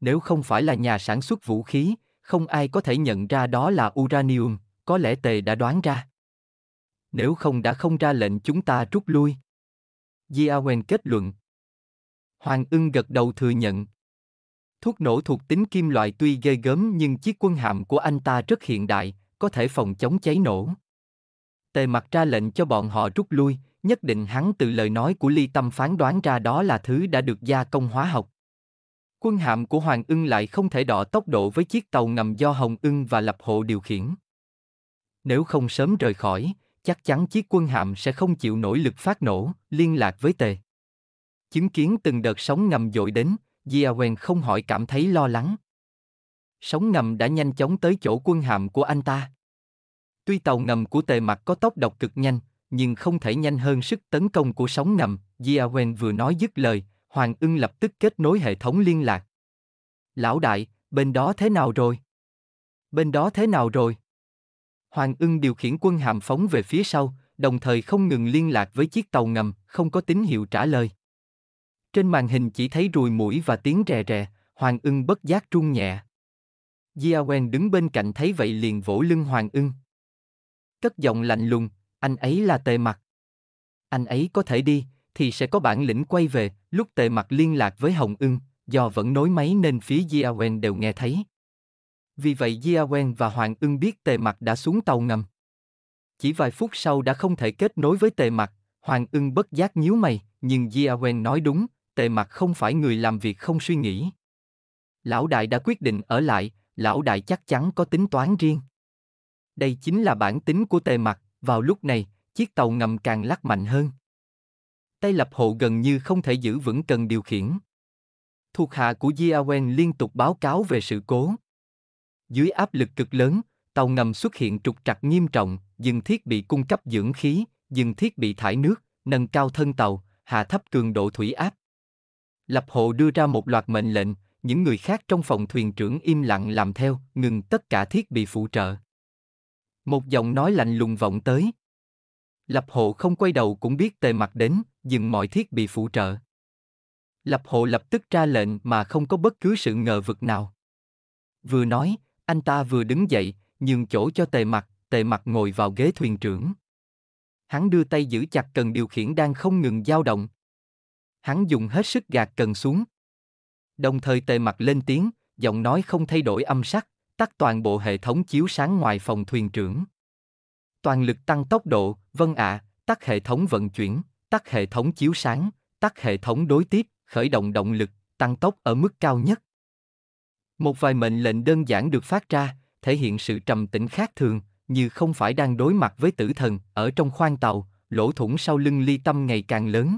Nếu không phải là nhà sản xuất vũ khí, không ai có thể nhận ra đó là uranium, có lẽ tề đã đoán ra. Nếu không đã không ra lệnh chúng ta rút lui. Diawen kết luận. Hoàng ưng gật đầu thừa nhận. Thuốc nổ thuộc tính kim loại tuy ghê gớm nhưng chiếc quân hàm của anh ta rất hiện đại, có thể phòng chống cháy nổ. Tề mặt ra lệnh cho bọn họ rút lui, nhất định hắn từ lời nói của ly tâm phán đoán ra đó là thứ đã được gia công hóa học. Quân hạm của Hoàng ưng lại không thể đọ tốc độ với chiếc tàu ngầm do Hồng ưng và Lập Hộ điều khiển. Nếu không sớm rời khỏi, chắc chắn chiếc quân hạm sẽ không chịu nổi lực phát nổ, liên lạc với tề. Chứng kiến từng đợt sóng ngầm dội đến, Jia Wen không hỏi cảm thấy lo lắng. Sóng ngầm đã nhanh chóng tới chỗ quân hạm của anh ta. Tuy tàu ngầm của tề mặt có tốc độc cực nhanh, nhưng không thể nhanh hơn sức tấn công của sóng ngầm, Jiawen vừa nói dứt lời, Hoàng ưng lập tức kết nối hệ thống liên lạc. Lão đại, bên đó thế nào rồi? Bên đó thế nào rồi? Hoàng ưng điều khiển quân hàm phóng về phía sau, đồng thời không ngừng liên lạc với chiếc tàu ngầm, không có tín hiệu trả lời. Trên màn hình chỉ thấy ruồi mũi và tiếng rè rè, Hoàng ưng bất giác run nhẹ. Jiawen đứng bên cạnh thấy vậy liền vỗ lưng Hoàng ưng cất giọng lạnh lùng, anh ấy là tề mặt. Anh ấy có thể đi, thì sẽ có bản lĩnh quay về, lúc tề mặt liên lạc với Hồng ưng, do vẫn nối máy nên phía Jiawen đều nghe thấy. Vì vậy Jiawen và Hoàng ưng biết tề mặt đã xuống tàu ngầm. Chỉ vài phút sau đã không thể kết nối với tề mặt, Hoàng ưng bất giác nhíu mày, nhưng Jiawen nói đúng, tề mặt không phải người làm việc không suy nghĩ. Lão đại đã quyết định ở lại, lão đại chắc chắn có tính toán riêng. Đây chính là bản tính của tề mặt, vào lúc này, chiếc tàu ngầm càng lắc mạnh hơn. Tay lập hộ gần như không thể giữ vững cần điều khiển. Thuộc hạ của Jiawen liên tục báo cáo về sự cố. Dưới áp lực cực lớn, tàu ngầm xuất hiện trục trặc nghiêm trọng, dừng thiết bị cung cấp dưỡng khí, dừng thiết bị thải nước, nâng cao thân tàu, hạ thấp cường độ thủy áp. Lập hộ đưa ra một loạt mệnh lệnh, những người khác trong phòng thuyền trưởng im lặng làm theo, ngừng tất cả thiết bị phụ trợ. Một giọng nói lạnh lùng vọng tới. Lập hộ không quay đầu cũng biết tề mặt đến, dừng mọi thiết bị phụ trợ. Lập hộ lập tức ra lệnh mà không có bất cứ sự ngờ vực nào. Vừa nói, anh ta vừa đứng dậy, nhường chỗ cho tề mặt, tề mặt ngồi vào ghế thuyền trưởng. Hắn đưa tay giữ chặt cần điều khiển đang không ngừng dao động. Hắn dùng hết sức gạt cần xuống. Đồng thời tề mặt lên tiếng, giọng nói không thay đổi âm sắc tắt toàn bộ hệ thống chiếu sáng ngoài phòng thuyền trưởng. Toàn lực tăng tốc độ, vâng ạ, à, tắt hệ thống vận chuyển, tắt hệ thống chiếu sáng, tắt hệ thống đối tiếp, khởi động động lực, tăng tốc ở mức cao nhất. Một vài mệnh lệnh đơn giản được phát ra, thể hiện sự trầm tĩnh khác thường, như không phải đang đối mặt với tử thần ở trong khoang tàu, lỗ thủng sau lưng ly tâm ngày càng lớn.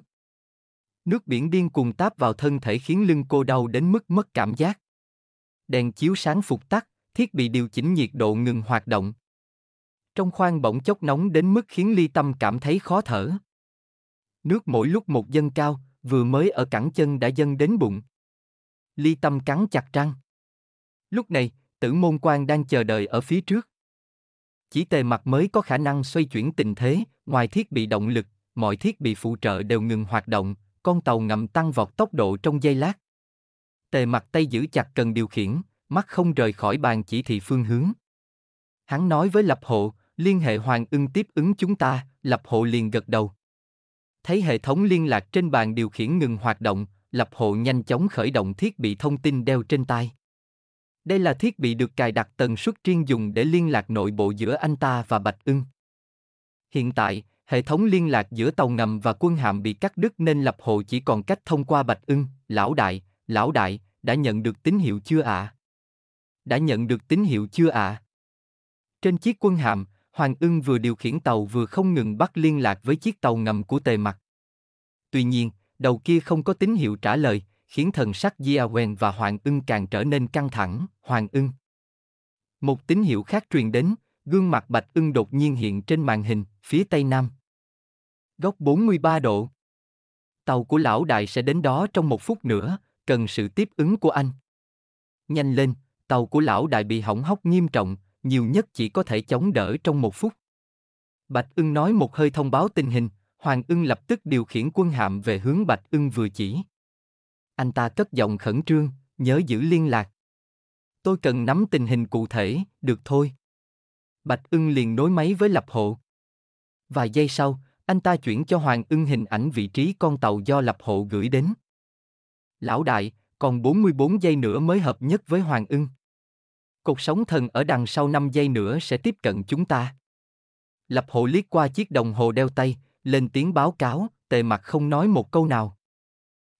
Nước biển điên cuồng táp vào thân thể khiến lưng cô đau đến mức mất cảm giác. Đèn chiếu sáng phục tắt, thiết bị điều chỉnh nhiệt độ ngừng hoạt động. Trong khoang bỗng chốc nóng đến mức khiến Ly Tâm cảm thấy khó thở. Nước mỗi lúc một dâng cao, vừa mới ở cẳng chân đã dâng đến bụng. Ly Tâm cắn chặt răng. Lúc này, tử môn quan đang chờ đợi ở phía trước. Chỉ tề mặt mới có khả năng xoay chuyển tình thế, ngoài thiết bị động lực, mọi thiết bị phụ trợ đều ngừng hoạt động, con tàu ngầm tăng vọt tốc độ trong giây lát. Tề mặt tay giữ chặt cần điều khiển, mắt không rời khỏi bàn chỉ thị phương hướng. Hắn nói với Lập Hộ, liên hệ Hoàng ưng tiếp ứng chúng ta, Lập Hộ liền gật đầu. Thấy hệ thống liên lạc trên bàn điều khiển ngừng hoạt động, Lập Hộ nhanh chóng khởi động thiết bị thông tin đeo trên tay Đây là thiết bị được cài đặt tần suất riêng dùng để liên lạc nội bộ giữa anh ta và Bạch ưng. Hiện tại, hệ thống liên lạc giữa tàu ngầm và quân hạm bị cắt đứt nên lập hộ chỉ còn cách thông qua bạch ưng lão đại lão đại đã nhận được tín hiệu chưa ạ à? đã nhận được tín hiệu chưa ạ? À? Trên chiếc quân hạm, Hoàng ưng vừa điều khiển tàu vừa không ngừng bắt liên lạc với chiếc tàu ngầm của tề mặt. Tuy nhiên, đầu kia không có tín hiệu trả lời, khiến thần sắc Diawen và Hoàng ưng càng trở nên căng thẳng, Hoàng ưng. Một tín hiệu khác truyền đến, gương mặt Bạch ưng đột nhiên hiện trên màn hình, phía tây nam. Góc 43 độ. Tàu của lão đại sẽ đến đó trong một phút nữa, cần sự tiếp ứng của anh. Nhanh lên, tàu của lão đại bị hỏng hóc nghiêm trọng, nhiều nhất chỉ có thể chống đỡ trong một phút. Bạch ưng nói một hơi thông báo tình hình, Hoàng ưng lập tức điều khiển quân hạm về hướng Bạch ưng vừa chỉ. Anh ta cất giọng khẩn trương, nhớ giữ liên lạc. Tôi cần nắm tình hình cụ thể, được thôi. Bạch ưng liền nối máy với lập hộ. Vài giây sau, anh ta chuyển cho Hoàng ưng hình ảnh vị trí con tàu do lập hộ gửi đến. Lão đại, còn 44 giây nữa mới hợp nhất với Hoàng ưng. Cột sóng thần ở đằng sau 5 giây nữa sẽ tiếp cận chúng ta. Lập hộ liếc qua chiếc đồng hồ đeo tay, lên tiếng báo cáo, tề mặt không nói một câu nào.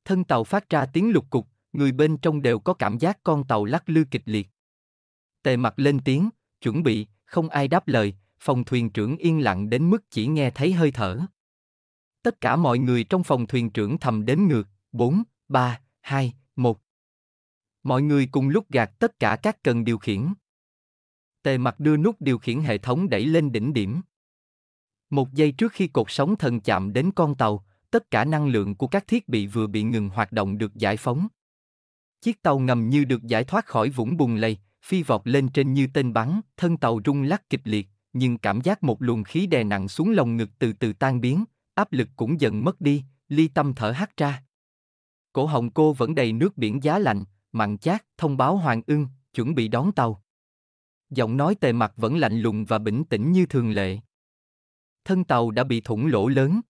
Thân tàu phát ra tiếng lục cục, người bên trong đều có cảm giác con tàu lắc lư kịch liệt. Tề mặt lên tiếng, chuẩn bị, không ai đáp lời, phòng thuyền trưởng yên lặng đến mức chỉ nghe thấy hơi thở. Tất cả mọi người trong phòng thuyền trưởng thầm đến ngược, 4, 3, 2, một Mọi người cùng lúc gạt tất cả các cần điều khiển. Tề mặt đưa nút điều khiển hệ thống đẩy lên đỉnh điểm. Một giây trước khi cột sóng thần chạm đến con tàu, tất cả năng lượng của các thiết bị vừa bị ngừng hoạt động được giải phóng. Chiếc tàu ngầm như được giải thoát khỏi vũng bùn lầy, phi vọt lên trên như tên bắn, thân tàu rung lắc kịch liệt, nhưng cảm giác một luồng khí đè nặng xuống lồng ngực từ từ tan biến, áp lực cũng dần mất đi, ly tâm thở hắt ra. Cổ hồng cô vẫn đầy nước biển giá lạnh, mặn chát, thông báo Hoàng ưng, chuẩn bị đón tàu. Giọng nói tề mặt vẫn lạnh lùng và bình tĩnh như thường lệ. Thân tàu đã bị thủng lỗ lớn.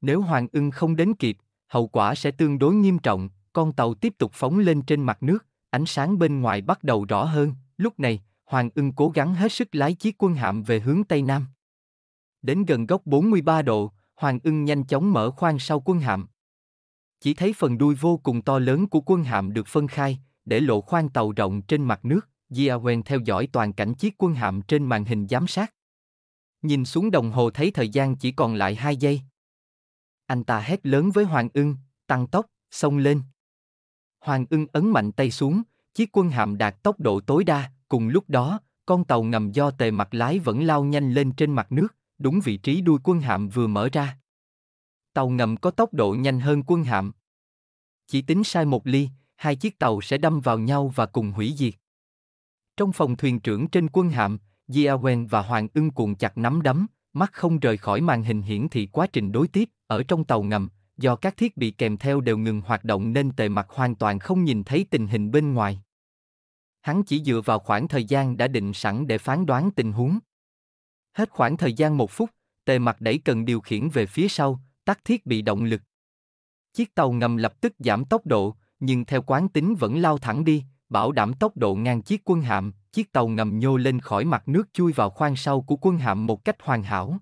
Nếu Hoàng ưng không đến kịp, hậu quả sẽ tương đối nghiêm trọng, con tàu tiếp tục phóng lên trên mặt nước, ánh sáng bên ngoài bắt đầu rõ hơn, lúc này, Hoàng ưng cố gắng hết sức lái chiếc quân hạm về hướng Tây Nam. Đến gần góc 43 độ, Hoàng ưng nhanh chóng mở khoang sau quân hạm, chỉ thấy phần đuôi vô cùng to lớn của quân hạm được phân khai, để lộ khoang tàu rộng trên mặt nước, Jiawen theo dõi toàn cảnh chiếc quân hạm trên màn hình giám sát. Nhìn xuống đồng hồ thấy thời gian chỉ còn lại 2 giây. Anh ta hét lớn với Hoàng ưng, tăng tốc, xông lên. Hoàng ưng ấn mạnh tay xuống, chiếc quân hạm đạt tốc độ tối đa, cùng lúc đó, con tàu ngầm do tề mặt lái vẫn lao nhanh lên trên mặt nước, đúng vị trí đuôi quân hạm vừa mở ra tàu ngầm có tốc độ nhanh hơn quân hạm. Chỉ tính sai một ly, hai chiếc tàu sẽ đâm vào nhau và cùng hủy diệt. Trong phòng thuyền trưởng trên quân hạm, Jiawen và Hoàng ưng cuộn chặt nắm đấm, mắt không rời khỏi màn hình hiển thị quá trình đối tiếp ở trong tàu ngầm, do các thiết bị kèm theo đều ngừng hoạt động nên tề mặt hoàn toàn không nhìn thấy tình hình bên ngoài. Hắn chỉ dựa vào khoảng thời gian đã định sẵn để phán đoán tình huống. Hết khoảng thời gian một phút, tề mặt đẩy cần điều khiển về phía sau, tắt thiết bị động lực. Chiếc tàu ngầm lập tức giảm tốc độ, nhưng theo quán tính vẫn lao thẳng đi, bảo đảm tốc độ ngang chiếc quân hạm, chiếc tàu ngầm nhô lên khỏi mặt nước chui vào khoang sau của quân hạm một cách hoàn hảo.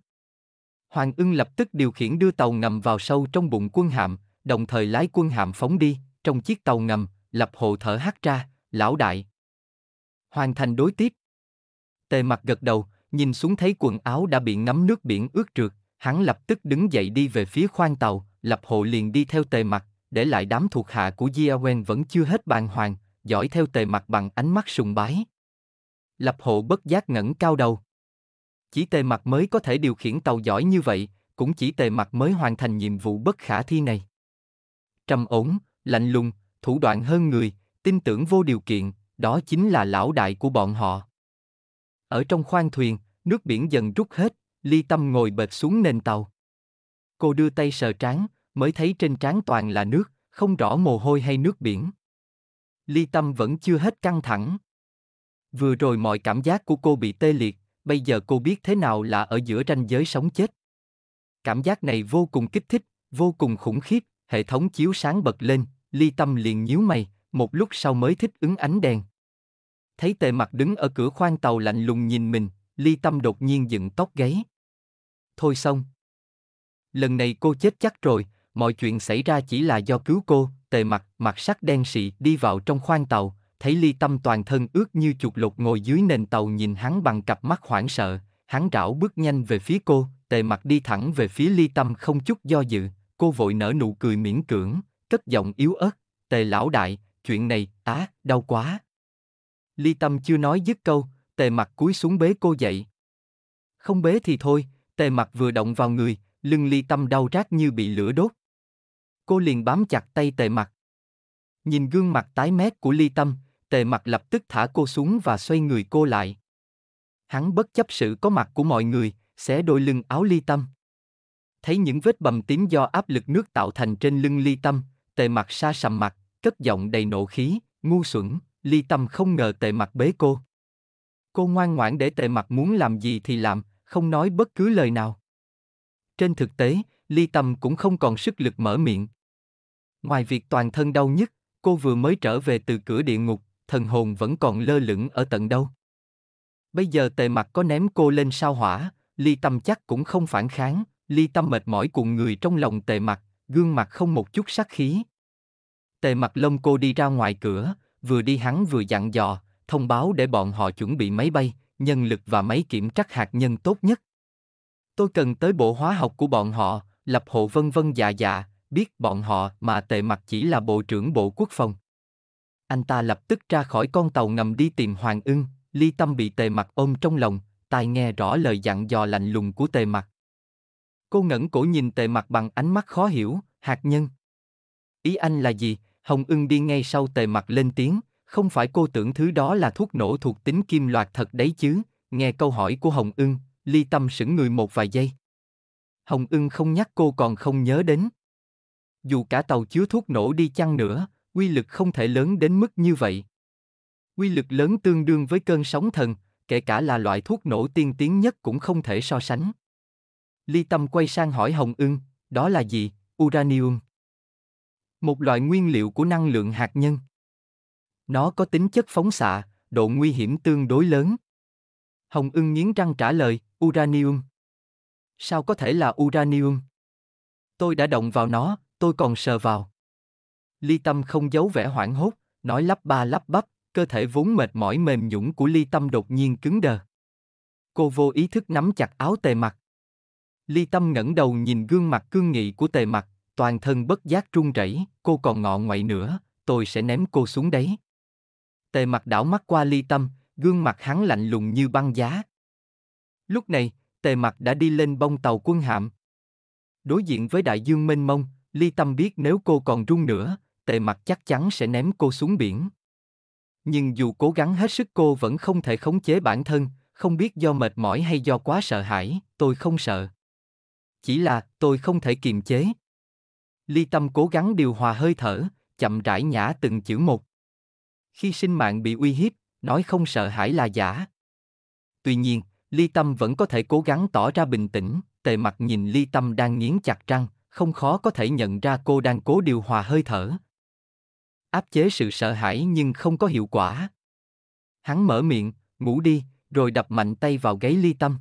Hoàng ưng lập tức điều khiển đưa tàu ngầm vào sâu trong bụng quân hạm, đồng thời lái quân hạm phóng đi, trong chiếc tàu ngầm, lập hộ thở hắt ra, lão đại. Hoàn thành đối tiếp. Tề mặt gật đầu, nhìn xuống thấy quần áo đã bị ngấm nước biển ướt trượt, hắn lập tức đứng dậy đi về phía khoang tàu, lập hộ liền đi theo tề mặt, để lại đám thuộc hạ của Jiawen vẫn chưa hết bàn hoàng, dõi theo tề mặt bằng ánh mắt sùng bái. Lập hộ bất giác ngẩng cao đầu. Chỉ tề mặt mới có thể điều khiển tàu giỏi như vậy, cũng chỉ tề mặt mới hoàn thành nhiệm vụ bất khả thi này. Trầm ổn, lạnh lùng, thủ đoạn hơn người, tin tưởng vô điều kiện, đó chính là lão đại của bọn họ. Ở trong khoang thuyền, nước biển dần rút hết, Ly Tâm ngồi bệt xuống nền tàu. Cô đưa tay sờ trán, mới thấy trên trán toàn là nước, không rõ mồ hôi hay nước biển. Ly Tâm vẫn chưa hết căng thẳng. Vừa rồi mọi cảm giác của cô bị tê liệt, bây giờ cô biết thế nào là ở giữa ranh giới sống chết. Cảm giác này vô cùng kích thích, vô cùng khủng khiếp, hệ thống chiếu sáng bật lên, Ly Tâm liền nhíu mày, một lúc sau mới thích ứng ánh đèn. Thấy tề mặt đứng ở cửa khoang tàu lạnh lùng nhìn mình, Ly Tâm đột nhiên dựng tóc gáy thôi xong. Lần này cô chết chắc rồi, mọi chuyện xảy ra chỉ là do cứu cô, tề mặt, mặt sắt đen sị đi vào trong khoang tàu, thấy ly tâm toàn thân ướt như chuột lột ngồi dưới nền tàu nhìn hắn bằng cặp mắt hoảng sợ, hắn rảo bước nhanh về phía cô, tề mặt đi thẳng về phía ly tâm không chút do dự, cô vội nở nụ cười miễn cưỡng, cất giọng yếu ớt, tề lão đại, chuyện này, á, đau quá. Ly tâm chưa nói dứt câu, tề mặt cúi xuống bế cô dậy. Không bế thì thôi, Tề mặt vừa động vào người, lưng ly tâm đau rát như bị lửa đốt. Cô liền bám chặt tay tề mặt. Nhìn gương mặt tái mét của ly tâm, tề mặt lập tức thả cô xuống và xoay người cô lại. Hắn bất chấp sự có mặt của mọi người, xé đôi lưng áo ly tâm. Thấy những vết bầm tím do áp lực nước tạo thành trên lưng ly tâm, tề mặt xa sầm mặt, cất giọng đầy nộ khí, ngu xuẩn, ly tâm không ngờ tề mặt bế cô. Cô ngoan ngoãn để tề mặt muốn làm gì thì làm, không nói bất cứ lời nào. Trên thực tế, ly tâm cũng không còn sức lực mở miệng. Ngoài việc toàn thân đau nhức, cô vừa mới trở về từ cửa địa ngục, thần hồn vẫn còn lơ lửng ở tận đâu. Bây giờ tề mặt có ném cô lên sao hỏa, ly tâm chắc cũng không phản kháng, ly tâm mệt mỏi cùng người trong lòng tề mặt, gương mặt không một chút sắc khí. Tề mặt lông cô đi ra ngoài cửa, vừa đi hắn vừa dặn dò, thông báo để bọn họ chuẩn bị máy bay, nhân lực và máy kiểm trắc hạt nhân tốt nhất. Tôi cần tới bộ hóa học của bọn họ, lập hộ vân vân dạ dạ, biết bọn họ mà tệ mặt chỉ là bộ trưởng bộ quốc phòng. Anh ta lập tức ra khỏi con tàu ngầm đi tìm Hoàng ưng, ly tâm bị tề mặt ôm trong lòng, tai nghe rõ lời dặn dò lạnh lùng của tề mặt. Cô ngẩn cổ nhìn tề mặt bằng ánh mắt khó hiểu, hạt nhân. Ý anh là gì? Hồng ưng đi ngay sau tề mặt lên tiếng, không phải cô tưởng thứ đó là thuốc nổ thuộc tính kim loạt thật đấy chứ, nghe câu hỏi của Hồng ưng, ly tâm sững người một vài giây. Hồng ưng không nhắc cô còn không nhớ đến. Dù cả tàu chứa thuốc nổ đi chăng nữa, quy lực không thể lớn đến mức như vậy. Quy lực lớn tương đương với cơn sóng thần, kể cả là loại thuốc nổ tiên tiến nhất cũng không thể so sánh. Ly Tâm quay sang hỏi Hồng Ưng, đó là gì? Uranium. Một loại nguyên liệu của năng lượng hạt nhân. Nó có tính chất phóng xạ, độ nguy hiểm tương đối lớn. Hồng ưng nghiến răng trả lời, uranium. Sao có thể là uranium? Tôi đã động vào nó, tôi còn sờ vào. Ly Tâm không giấu vẻ hoảng hốt, nói lắp ba lắp bắp, cơ thể vốn mệt mỏi mềm nhũng của Ly Tâm đột nhiên cứng đờ. Cô vô ý thức nắm chặt áo tề mặt. Ly Tâm ngẩng đầu nhìn gương mặt cương nghị của tề mặt, toàn thân bất giác run rẩy, cô còn ngọ ngoại nữa, tôi sẽ ném cô xuống đấy. Tề mặt đảo mắt qua ly tâm, gương mặt hắn lạnh lùng như băng giá. Lúc này, tề mặt đã đi lên bông tàu quân hạm. Đối diện với đại dương mênh mông, ly tâm biết nếu cô còn run nữa, tề mặt chắc chắn sẽ ném cô xuống biển. Nhưng dù cố gắng hết sức cô vẫn không thể khống chế bản thân, không biết do mệt mỏi hay do quá sợ hãi, tôi không sợ. Chỉ là tôi không thể kiềm chế. Ly Tâm cố gắng điều hòa hơi thở, chậm rãi nhả từng chữ một khi sinh mạng bị uy hiếp, nói không sợ hãi là giả. Tuy nhiên, Ly Tâm vẫn có thể cố gắng tỏ ra bình tĩnh, tề mặt nhìn Ly Tâm đang nghiến chặt răng, không khó có thể nhận ra cô đang cố điều hòa hơi thở. Áp chế sự sợ hãi nhưng không có hiệu quả. Hắn mở miệng, ngủ đi, rồi đập mạnh tay vào gáy Ly Tâm.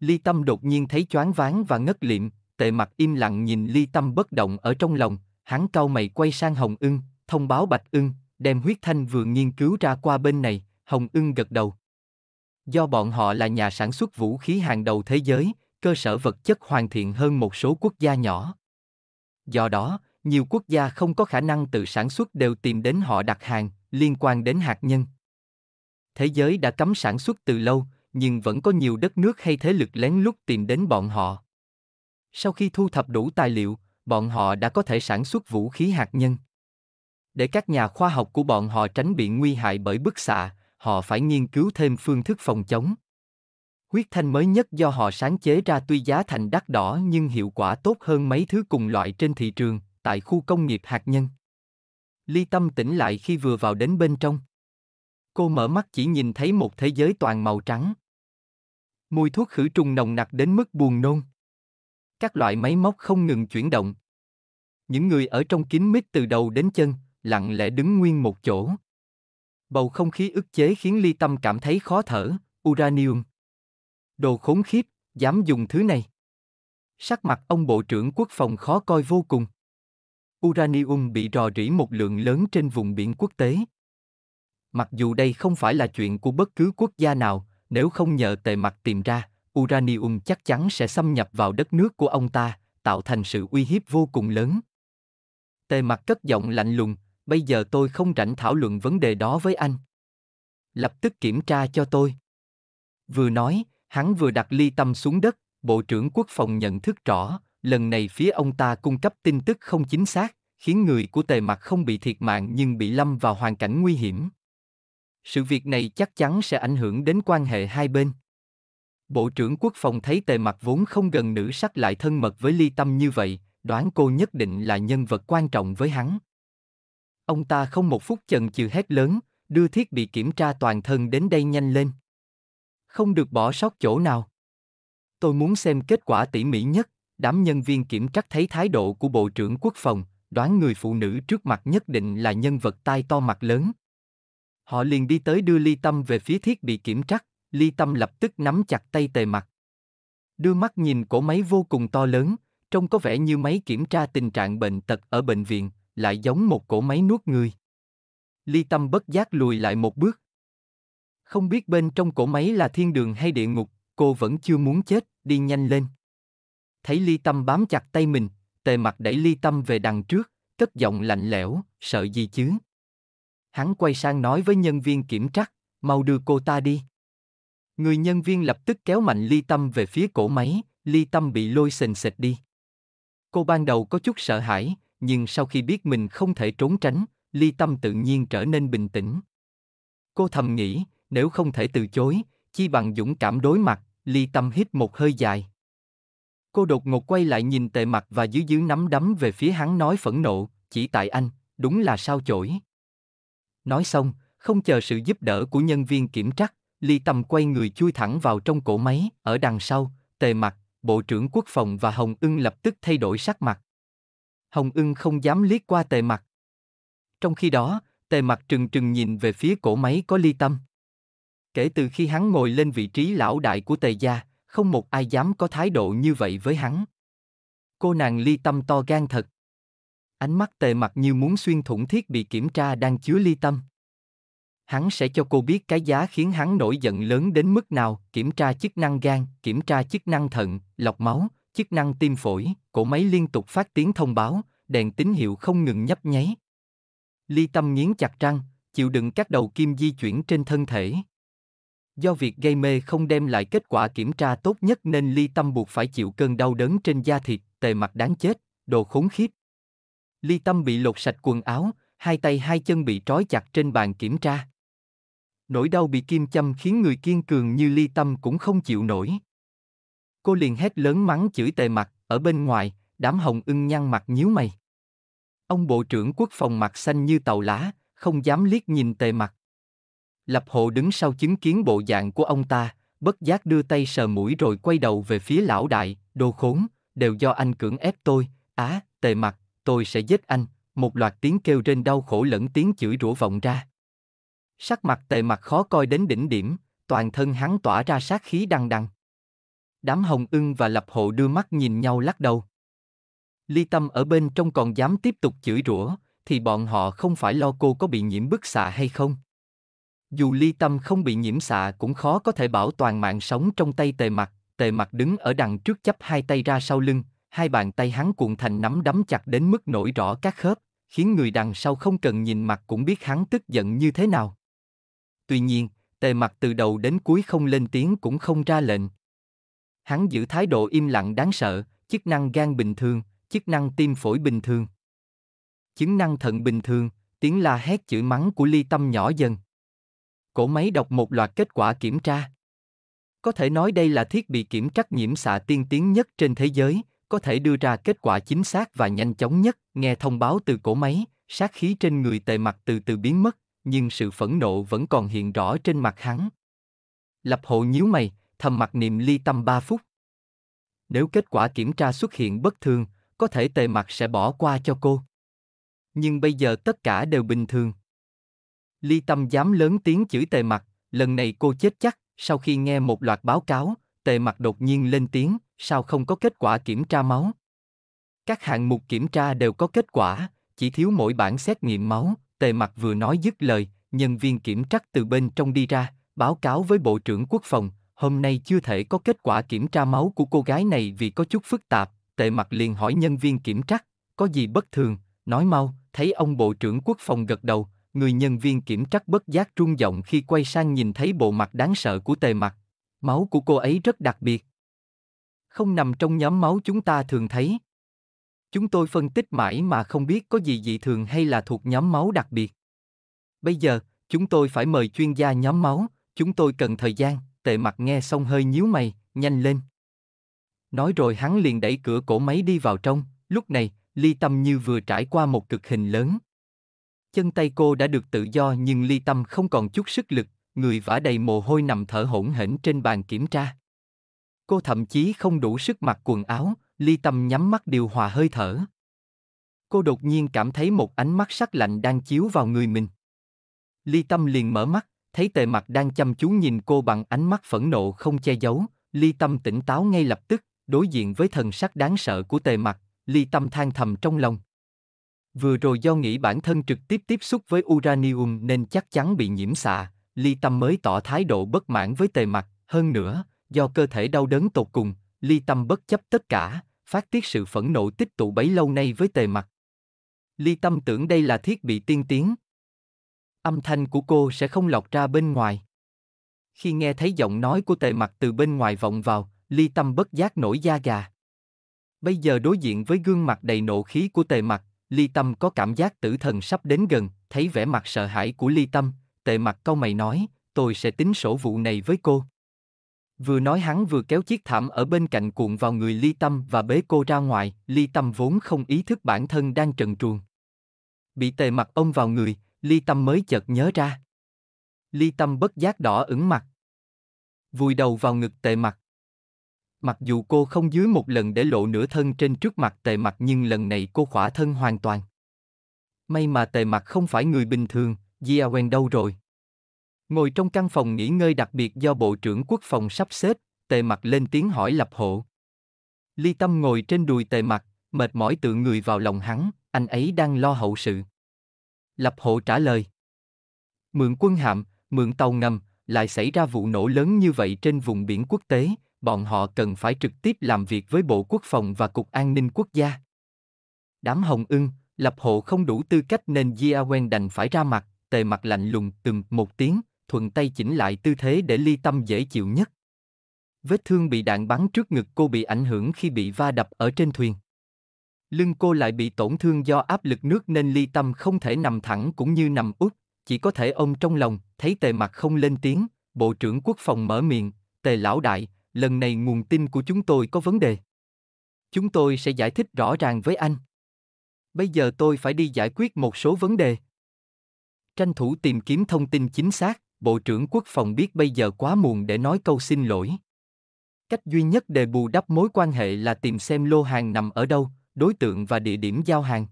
Ly Tâm đột nhiên thấy choáng váng và ngất liệm, tề mặt im lặng nhìn Ly Tâm bất động ở trong lòng, hắn cau mày quay sang Hồng Ưng, thông báo Bạch Ưng, đem huyết thanh vừa nghiên cứu ra qua bên này, Hồng ưng gật đầu. Do bọn họ là nhà sản xuất vũ khí hàng đầu thế giới, cơ sở vật chất hoàn thiện hơn một số quốc gia nhỏ. Do đó, nhiều quốc gia không có khả năng tự sản xuất đều tìm đến họ đặt hàng liên quan đến hạt nhân. Thế giới đã cấm sản xuất từ lâu, nhưng vẫn có nhiều đất nước hay thế lực lén lút tìm đến bọn họ. Sau khi thu thập đủ tài liệu, bọn họ đã có thể sản xuất vũ khí hạt nhân. Để các nhà khoa học của bọn họ tránh bị nguy hại bởi bức xạ, họ phải nghiên cứu thêm phương thức phòng chống. Huyết thanh mới nhất do họ sáng chế ra tuy giá thành đắt đỏ nhưng hiệu quả tốt hơn mấy thứ cùng loại trên thị trường, tại khu công nghiệp hạt nhân. Ly Tâm tỉnh lại khi vừa vào đến bên trong. Cô mở mắt chỉ nhìn thấy một thế giới toàn màu trắng. Mùi thuốc khử trùng nồng nặc đến mức buồn nôn. Các loại máy móc không ngừng chuyển động. Những người ở trong kín mít từ đầu đến chân, lặng lẽ đứng nguyên một chỗ. Bầu không khí ức chế khiến ly tâm cảm thấy khó thở, uranium. Đồ khốn khiếp, dám dùng thứ này. Sắc mặt ông bộ trưởng quốc phòng khó coi vô cùng. Uranium bị rò rỉ một lượng lớn trên vùng biển quốc tế. Mặc dù đây không phải là chuyện của bất cứ quốc gia nào, nếu không nhờ tề mặt tìm ra, uranium chắc chắn sẽ xâm nhập vào đất nước của ông ta, tạo thành sự uy hiếp vô cùng lớn. Tề mặt cất giọng lạnh lùng, bây giờ tôi không rảnh thảo luận vấn đề đó với anh. Lập tức kiểm tra cho tôi. Vừa nói, hắn vừa đặt ly tâm xuống đất, Bộ trưởng Quốc phòng nhận thức rõ, lần này phía ông ta cung cấp tin tức không chính xác, khiến người của tề mặt không bị thiệt mạng nhưng bị lâm vào hoàn cảnh nguy hiểm. Sự việc này chắc chắn sẽ ảnh hưởng đến quan hệ hai bên. Bộ trưởng Quốc phòng thấy tề mặt vốn không gần nữ sắc lại thân mật với ly tâm như vậy, đoán cô nhất định là nhân vật quan trọng với hắn. Ông ta không một phút chần chừ hét lớn, đưa thiết bị kiểm tra toàn thân đến đây nhanh lên. Không được bỏ sót chỗ nào. Tôi muốn xem kết quả tỉ mỉ nhất, đám nhân viên kiểm trắc thấy thái độ của Bộ trưởng Quốc phòng, đoán người phụ nữ trước mặt nhất định là nhân vật tai to mặt lớn. Họ liền đi tới đưa ly tâm về phía thiết bị kiểm trắc, ly tâm lập tức nắm chặt tay tề mặt. Đưa mắt nhìn cổ máy vô cùng to lớn, trông có vẻ như máy kiểm tra tình trạng bệnh tật ở bệnh viện, lại giống một cỗ máy nuốt người. Ly Tâm bất giác lùi lại một bước. Không biết bên trong cỗ máy là thiên đường hay địa ngục, cô vẫn chưa muốn chết, đi nhanh lên. Thấy Ly Tâm bám chặt tay mình, tề mặt đẩy Ly Tâm về đằng trước, cất giọng lạnh lẽo, sợ gì chứ? Hắn quay sang nói với nhân viên kiểm trắc, mau đưa cô ta đi. Người nhân viên lập tức kéo mạnh Ly Tâm về phía cổ máy, Ly Tâm bị lôi sền sệt đi. Cô ban đầu có chút sợ hãi, nhưng sau khi biết mình không thể trốn tránh, ly tâm tự nhiên trở nên bình tĩnh. Cô thầm nghĩ, nếu không thể từ chối, chi bằng dũng cảm đối mặt, ly tâm hít một hơi dài. Cô đột ngột quay lại nhìn tề mặt và dưới dưới nắm đấm về phía hắn nói phẫn nộ, chỉ tại anh, đúng là sao chổi. Nói xong, không chờ sự giúp đỡ của nhân viên kiểm trắc, ly tâm quay người chui thẳng vào trong cổ máy, ở đằng sau, tề mặt, Bộ trưởng Quốc phòng và Hồng ưng lập tức thay đổi sắc mặt. Hồng ưng không dám liếc qua tề mặt. Trong khi đó, tề mặt trừng trừng nhìn về phía cổ máy có ly tâm. Kể từ khi hắn ngồi lên vị trí lão đại của tề gia, không một ai dám có thái độ như vậy với hắn. Cô nàng ly tâm to gan thật. Ánh mắt tề mặt như muốn xuyên thủng thiết bị kiểm tra đang chứa ly tâm. Hắn sẽ cho cô biết cái giá khiến hắn nổi giận lớn đến mức nào, kiểm tra chức năng gan, kiểm tra chức năng thận, lọc máu, chức năng tim phổi, cỗ máy liên tục phát tiếng thông báo, đèn tín hiệu không ngừng nhấp nháy. Ly Tâm nghiến chặt răng, chịu đựng các đầu kim di chuyển trên thân thể. Do việc gây mê không đem lại kết quả kiểm tra tốt nhất nên Ly Tâm buộc phải chịu cơn đau đớn trên da thịt, tề mặt đáng chết, đồ khốn khiếp. Ly Tâm bị lột sạch quần áo, hai tay hai chân bị trói chặt trên bàn kiểm tra. Nỗi đau bị kim châm khiến người kiên cường như Ly Tâm cũng không chịu nổi. Cô liền hét lớn mắng chửi tề mặt, ở bên ngoài, đám hồng ưng nhăn mặt nhíu mày. Ông bộ trưởng quốc phòng mặt xanh như tàu lá, không dám liếc nhìn tề mặt. Lập hộ đứng sau chứng kiến bộ dạng của ông ta, bất giác đưa tay sờ mũi rồi quay đầu về phía lão đại, đồ khốn, đều do anh cưỡng ép tôi, á, tề mặt, tôi sẽ giết anh, một loạt tiếng kêu trên đau khổ lẫn tiếng chửi rủa vọng ra. Sắc mặt tề mặt khó coi đến đỉnh điểm, toàn thân hắn tỏa ra sát khí đăng đăng đám hồng ưng và lập hộ đưa mắt nhìn nhau lắc đầu. Ly Tâm ở bên trong còn dám tiếp tục chửi rủa, thì bọn họ không phải lo cô có bị nhiễm bức xạ hay không. Dù Ly Tâm không bị nhiễm xạ cũng khó có thể bảo toàn mạng sống trong tay tề mặt, tề mặt đứng ở đằng trước chấp hai tay ra sau lưng, hai bàn tay hắn cuộn thành nắm đấm chặt đến mức nổi rõ các khớp, khiến người đằng sau không cần nhìn mặt cũng biết hắn tức giận như thế nào. Tuy nhiên, tề mặt từ đầu đến cuối không lên tiếng cũng không ra lệnh, Hắn giữ thái độ im lặng đáng sợ, chức năng gan bình thường, chức năng tim phổi bình thường. chức năng thận bình thường, tiếng la hét chửi mắng của ly tâm nhỏ dần. Cổ máy đọc một loạt kết quả kiểm tra. Có thể nói đây là thiết bị kiểm trắc nhiễm xạ tiên tiến nhất trên thế giới, có thể đưa ra kết quả chính xác và nhanh chóng nhất, nghe thông báo từ cổ máy, sát khí trên người tề mặt từ từ biến mất, nhưng sự phẫn nộ vẫn còn hiện rõ trên mặt hắn. Lập hộ nhíu mày, thầm mặc niệm ly tâm 3 phút. Nếu kết quả kiểm tra xuất hiện bất thường, có thể tề mặt sẽ bỏ qua cho cô. Nhưng bây giờ tất cả đều bình thường. Ly tâm dám lớn tiếng chửi tề mặt, lần này cô chết chắc, sau khi nghe một loạt báo cáo, tề mặt đột nhiên lên tiếng, sao không có kết quả kiểm tra máu. Các hạng mục kiểm tra đều có kết quả, chỉ thiếu mỗi bản xét nghiệm máu, tề mặt vừa nói dứt lời, nhân viên kiểm trắc từ bên trong đi ra, báo cáo với Bộ trưởng Quốc phòng, hôm nay chưa thể có kết quả kiểm tra máu của cô gái này vì có chút phức tạp, tệ mặt liền hỏi nhân viên kiểm trắc, có gì bất thường, nói mau, thấy ông bộ trưởng quốc phòng gật đầu, người nhân viên kiểm trắc bất giác rung giọng khi quay sang nhìn thấy bộ mặt đáng sợ của tề mặt. Máu của cô ấy rất đặc biệt. Không nằm trong nhóm máu chúng ta thường thấy. Chúng tôi phân tích mãi mà không biết có gì dị thường hay là thuộc nhóm máu đặc biệt. Bây giờ, chúng tôi phải mời chuyên gia nhóm máu, chúng tôi cần thời gian tệ mặt nghe xong hơi nhíu mày, nhanh lên. Nói rồi hắn liền đẩy cửa cổ máy đi vào trong, lúc này, ly tâm như vừa trải qua một cực hình lớn. Chân tay cô đã được tự do nhưng ly tâm không còn chút sức lực, người vả đầy mồ hôi nằm thở hổn hển trên bàn kiểm tra. Cô thậm chí không đủ sức mặc quần áo, ly tâm nhắm mắt điều hòa hơi thở. Cô đột nhiên cảm thấy một ánh mắt sắc lạnh đang chiếu vào người mình. Ly tâm liền mở mắt, thấy tề mặt đang chăm chú nhìn cô bằng ánh mắt phẫn nộ không che giấu, ly tâm tỉnh táo ngay lập tức, đối diện với thần sắc đáng sợ của tề mặt, ly tâm than thầm trong lòng. Vừa rồi do nghĩ bản thân trực tiếp tiếp xúc với uranium nên chắc chắn bị nhiễm xạ, ly tâm mới tỏ thái độ bất mãn với tề mặt, hơn nữa, do cơ thể đau đớn tột cùng, ly tâm bất chấp tất cả, phát tiết sự phẫn nộ tích tụ bấy lâu nay với tề mặt. Ly tâm tưởng đây là thiết bị tiên tiến, âm thanh của cô sẽ không lọt ra bên ngoài. Khi nghe thấy giọng nói của tề mặt từ bên ngoài vọng vào, ly tâm bất giác nổi da gà. Bây giờ đối diện với gương mặt đầy nộ khí của tề mặt, ly tâm có cảm giác tử thần sắp đến gần, thấy vẻ mặt sợ hãi của ly tâm, tề mặt câu mày nói, tôi sẽ tính sổ vụ này với cô. Vừa nói hắn vừa kéo chiếc thảm ở bên cạnh cuộn vào người ly tâm và bế cô ra ngoài, ly tâm vốn không ý thức bản thân đang trần truồng. Bị tề mặt ông vào người, Ly Tâm mới chợt nhớ ra. Ly Tâm bất giác đỏ ửng mặt. Vùi đầu vào ngực tề mặt. Mặc dù cô không dưới một lần để lộ nửa thân trên trước mặt tề mặt nhưng lần này cô khỏa thân hoàn toàn. May mà tề mặt không phải người bình thường, Gia quen đâu rồi. Ngồi trong căn phòng nghỉ ngơi đặc biệt do Bộ trưởng Quốc phòng sắp xếp, tề mặt lên tiếng hỏi lập hộ. Ly Tâm ngồi trên đùi tề mặt, mệt mỏi tự người vào lòng hắn, anh ấy đang lo hậu sự. Lập hộ trả lời. Mượn quân hạm, mượn tàu ngầm, lại xảy ra vụ nổ lớn như vậy trên vùng biển quốc tế, bọn họ cần phải trực tiếp làm việc với Bộ Quốc phòng và Cục An ninh Quốc gia. Đám hồng ưng, lập hộ không đủ tư cách nên Jiawen đành phải ra mặt, tề mặt lạnh lùng từng một tiếng, thuận tay chỉnh lại tư thế để ly tâm dễ chịu nhất. Vết thương bị đạn bắn trước ngực cô bị ảnh hưởng khi bị va đập ở trên thuyền. Lưng cô lại bị tổn thương do áp lực nước nên ly tâm không thể nằm thẳng cũng như nằm úp, chỉ có thể ôm trong lòng, thấy tề mặt không lên tiếng, Bộ trưởng Quốc phòng mở miệng, tề lão đại, lần này nguồn tin của chúng tôi có vấn đề. Chúng tôi sẽ giải thích rõ ràng với anh. Bây giờ tôi phải đi giải quyết một số vấn đề. Tranh thủ tìm kiếm thông tin chính xác, Bộ trưởng Quốc phòng biết bây giờ quá muộn để nói câu xin lỗi. Cách duy nhất để bù đắp mối quan hệ là tìm xem lô hàng nằm ở đâu, đối tượng và địa điểm giao hàng.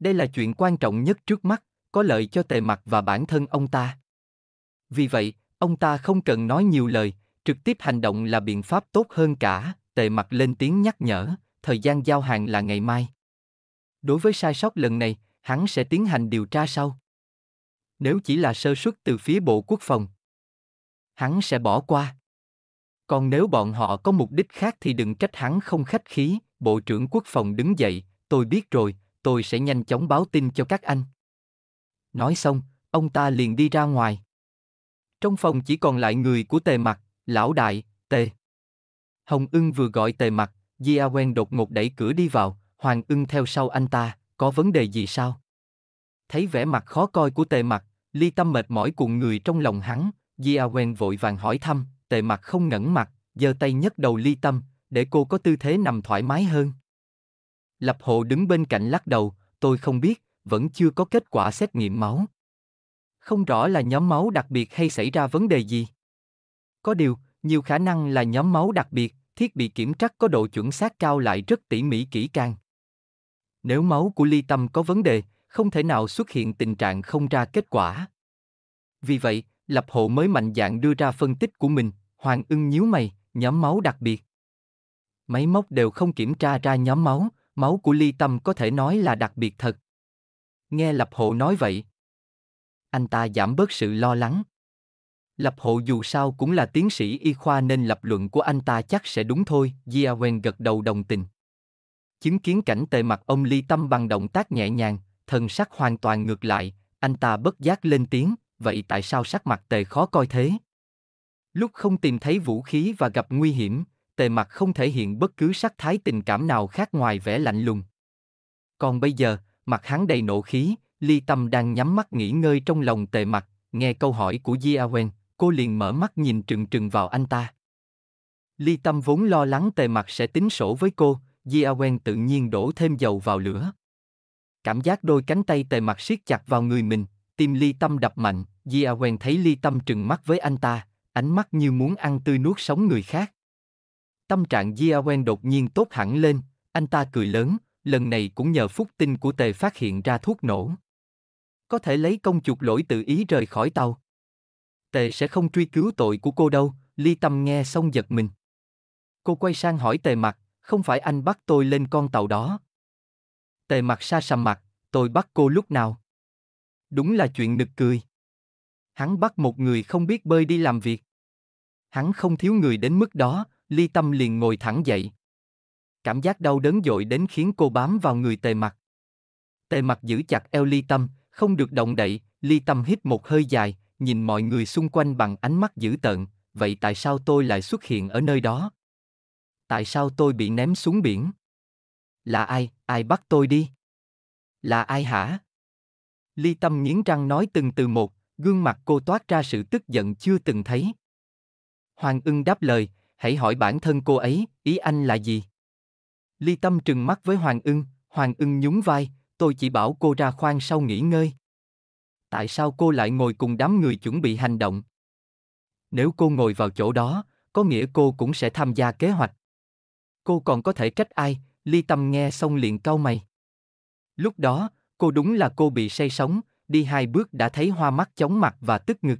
Đây là chuyện quan trọng nhất trước mắt, có lợi cho tề mặt và bản thân ông ta. Vì vậy, ông ta không cần nói nhiều lời, trực tiếp hành động là biện pháp tốt hơn cả, tề mặt lên tiếng nhắc nhở, thời gian giao hàng là ngày mai. Đối với sai sót lần này, hắn sẽ tiến hành điều tra sau. Nếu chỉ là sơ suất từ phía Bộ Quốc phòng, hắn sẽ bỏ qua. Còn nếu bọn họ có mục đích khác thì đừng trách hắn không khách khí, Bộ trưởng Quốc phòng đứng dậy, tôi biết rồi, tôi sẽ nhanh chóng báo tin cho các anh. Nói xong, ông ta liền đi ra ngoài. Trong phòng chỉ còn lại người của tề mặt, lão đại, tề. Hồng ưng vừa gọi tề mặt, Gia Quen đột ngột đẩy cửa đi vào, Hoàng ưng theo sau anh ta, có vấn đề gì sao? Thấy vẻ mặt khó coi của tề mặt, ly tâm mệt mỏi cùng người trong lòng hắn, Gia Quen vội vàng hỏi thăm, tề mặt không ngẩn mặt, giơ tay nhấc đầu ly tâm, để cô có tư thế nằm thoải mái hơn. Lập hộ đứng bên cạnh lắc đầu, tôi không biết, vẫn chưa có kết quả xét nghiệm máu. Không rõ là nhóm máu đặc biệt hay xảy ra vấn đề gì. Có điều, nhiều khả năng là nhóm máu đặc biệt, thiết bị kiểm trắc có độ chuẩn xác cao lại rất tỉ mỉ kỹ càng. Nếu máu của ly tâm có vấn đề, không thể nào xuất hiện tình trạng không ra kết quả. Vì vậy, lập hộ mới mạnh dạn đưa ra phân tích của mình, Hoàng ưng nhíu mày, nhóm máu đặc biệt máy móc đều không kiểm tra ra nhóm máu, máu của ly tâm có thể nói là đặc biệt thật. Nghe Lập Hộ nói vậy. Anh ta giảm bớt sự lo lắng. Lập Hộ dù sao cũng là tiến sĩ y khoa nên lập luận của anh ta chắc sẽ đúng thôi, Jia Wen gật đầu đồng tình. Chứng kiến cảnh tề mặt ông ly tâm bằng động tác nhẹ nhàng, thần sắc hoàn toàn ngược lại, anh ta bất giác lên tiếng, vậy tại sao sắc mặt tề khó coi thế? Lúc không tìm thấy vũ khí và gặp nguy hiểm, tề mặt không thể hiện bất cứ sắc thái tình cảm nào khác ngoài vẻ lạnh lùng. Còn bây giờ, mặt hắn đầy nộ khí, ly tâm đang nhắm mắt nghỉ ngơi trong lòng tề mặt, nghe câu hỏi của Gia Wen, cô liền mở mắt nhìn trừng trừng vào anh ta. Ly tâm vốn lo lắng tề mặt sẽ tính sổ với cô, Gia Wen tự nhiên đổ thêm dầu vào lửa. Cảm giác đôi cánh tay tề mặt siết chặt vào người mình, tim ly tâm đập mạnh, Gia Wen thấy ly tâm trừng mắt với anh ta, ánh mắt như muốn ăn tươi nuốt sống người khác. Tâm trạng Jia Wen đột nhiên tốt hẳn lên, anh ta cười lớn, lần này cũng nhờ phúc tinh của tề phát hiện ra thuốc nổ. Có thể lấy công chuộc lỗi tự ý rời khỏi tàu. Tề sẽ không truy cứu tội của cô đâu, Ly Tâm nghe xong giật mình. Cô quay sang hỏi tề mặt, không phải anh bắt tôi lên con tàu đó. Tề mặt xa sầm mặt, tôi bắt cô lúc nào? Đúng là chuyện nực cười. Hắn bắt một người không biết bơi đi làm việc. Hắn không thiếu người đến mức đó, Ly Tâm liền ngồi thẳng dậy. Cảm giác đau đớn dội đến khiến cô bám vào người tề mặt. Tề mặt giữ chặt eo Ly Tâm, không được động đậy, Ly Tâm hít một hơi dài, nhìn mọi người xung quanh bằng ánh mắt dữ tợn, vậy tại sao tôi lại xuất hiện ở nơi đó? Tại sao tôi bị ném xuống biển? Là ai, ai bắt tôi đi? Là ai hả? Ly Tâm nghiến răng nói từng từ một, gương mặt cô toát ra sự tức giận chưa từng thấy. Hoàng ưng đáp lời, hãy hỏi bản thân cô ấy, ý anh là gì? Ly Tâm trừng mắt với Hoàng ưng, Hoàng ưng nhún vai, tôi chỉ bảo cô ra khoan sau nghỉ ngơi. Tại sao cô lại ngồi cùng đám người chuẩn bị hành động? Nếu cô ngồi vào chỗ đó, có nghĩa cô cũng sẽ tham gia kế hoạch. Cô còn có thể trách ai, Ly Tâm nghe xong liền cau mày. Lúc đó, cô đúng là cô bị say sóng, đi hai bước đã thấy hoa mắt chóng mặt và tức ngực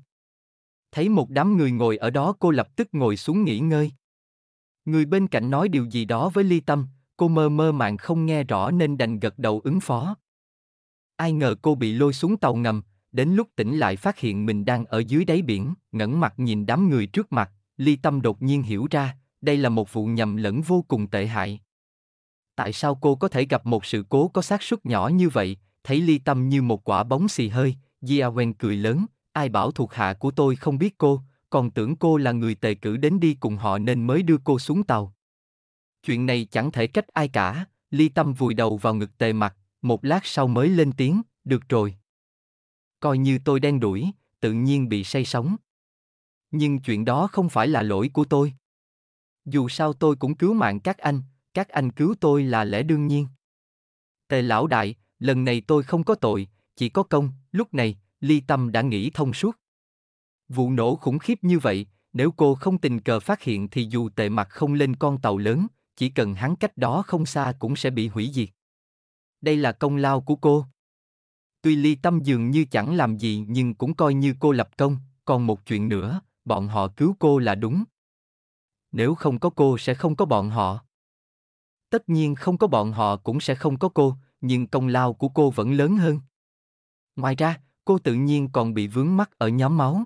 thấy một đám người ngồi ở đó cô lập tức ngồi xuống nghỉ ngơi. Người bên cạnh nói điều gì đó với ly tâm, cô mơ mơ màng không nghe rõ nên đành gật đầu ứng phó. Ai ngờ cô bị lôi xuống tàu ngầm, đến lúc tỉnh lại phát hiện mình đang ở dưới đáy biển, ngẩng mặt nhìn đám người trước mặt, ly tâm đột nhiên hiểu ra, đây là một vụ nhầm lẫn vô cùng tệ hại. Tại sao cô có thể gặp một sự cố có xác suất nhỏ như vậy, thấy ly tâm như một quả bóng xì hơi, Jia Wen cười lớn, ai bảo thuộc hạ của tôi không biết cô, còn tưởng cô là người tề cử đến đi cùng họ nên mới đưa cô xuống tàu. Chuyện này chẳng thể trách ai cả, ly tâm vùi đầu vào ngực tề mặt, một lát sau mới lên tiếng, được rồi. Coi như tôi đen đuổi, tự nhiên bị say sóng. Nhưng chuyện đó không phải là lỗi của tôi. Dù sao tôi cũng cứu mạng các anh, các anh cứu tôi là lẽ đương nhiên. Tề lão đại, lần này tôi không có tội, chỉ có công, lúc này, Ly Tâm đã nghĩ thông suốt. Vụ nổ khủng khiếp như vậy, nếu cô không tình cờ phát hiện thì dù tệ mặt không lên con tàu lớn, chỉ cần hắn cách đó không xa cũng sẽ bị hủy diệt. Đây là công lao của cô. Tuy Ly Tâm dường như chẳng làm gì nhưng cũng coi như cô lập công, còn một chuyện nữa, bọn họ cứu cô là đúng. Nếu không có cô sẽ không có bọn họ. Tất nhiên không có bọn họ cũng sẽ không có cô, nhưng công lao của cô vẫn lớn hơn. Ngoài ra, cô tự nhiên còn bị vướng mắc ở nhóm máu.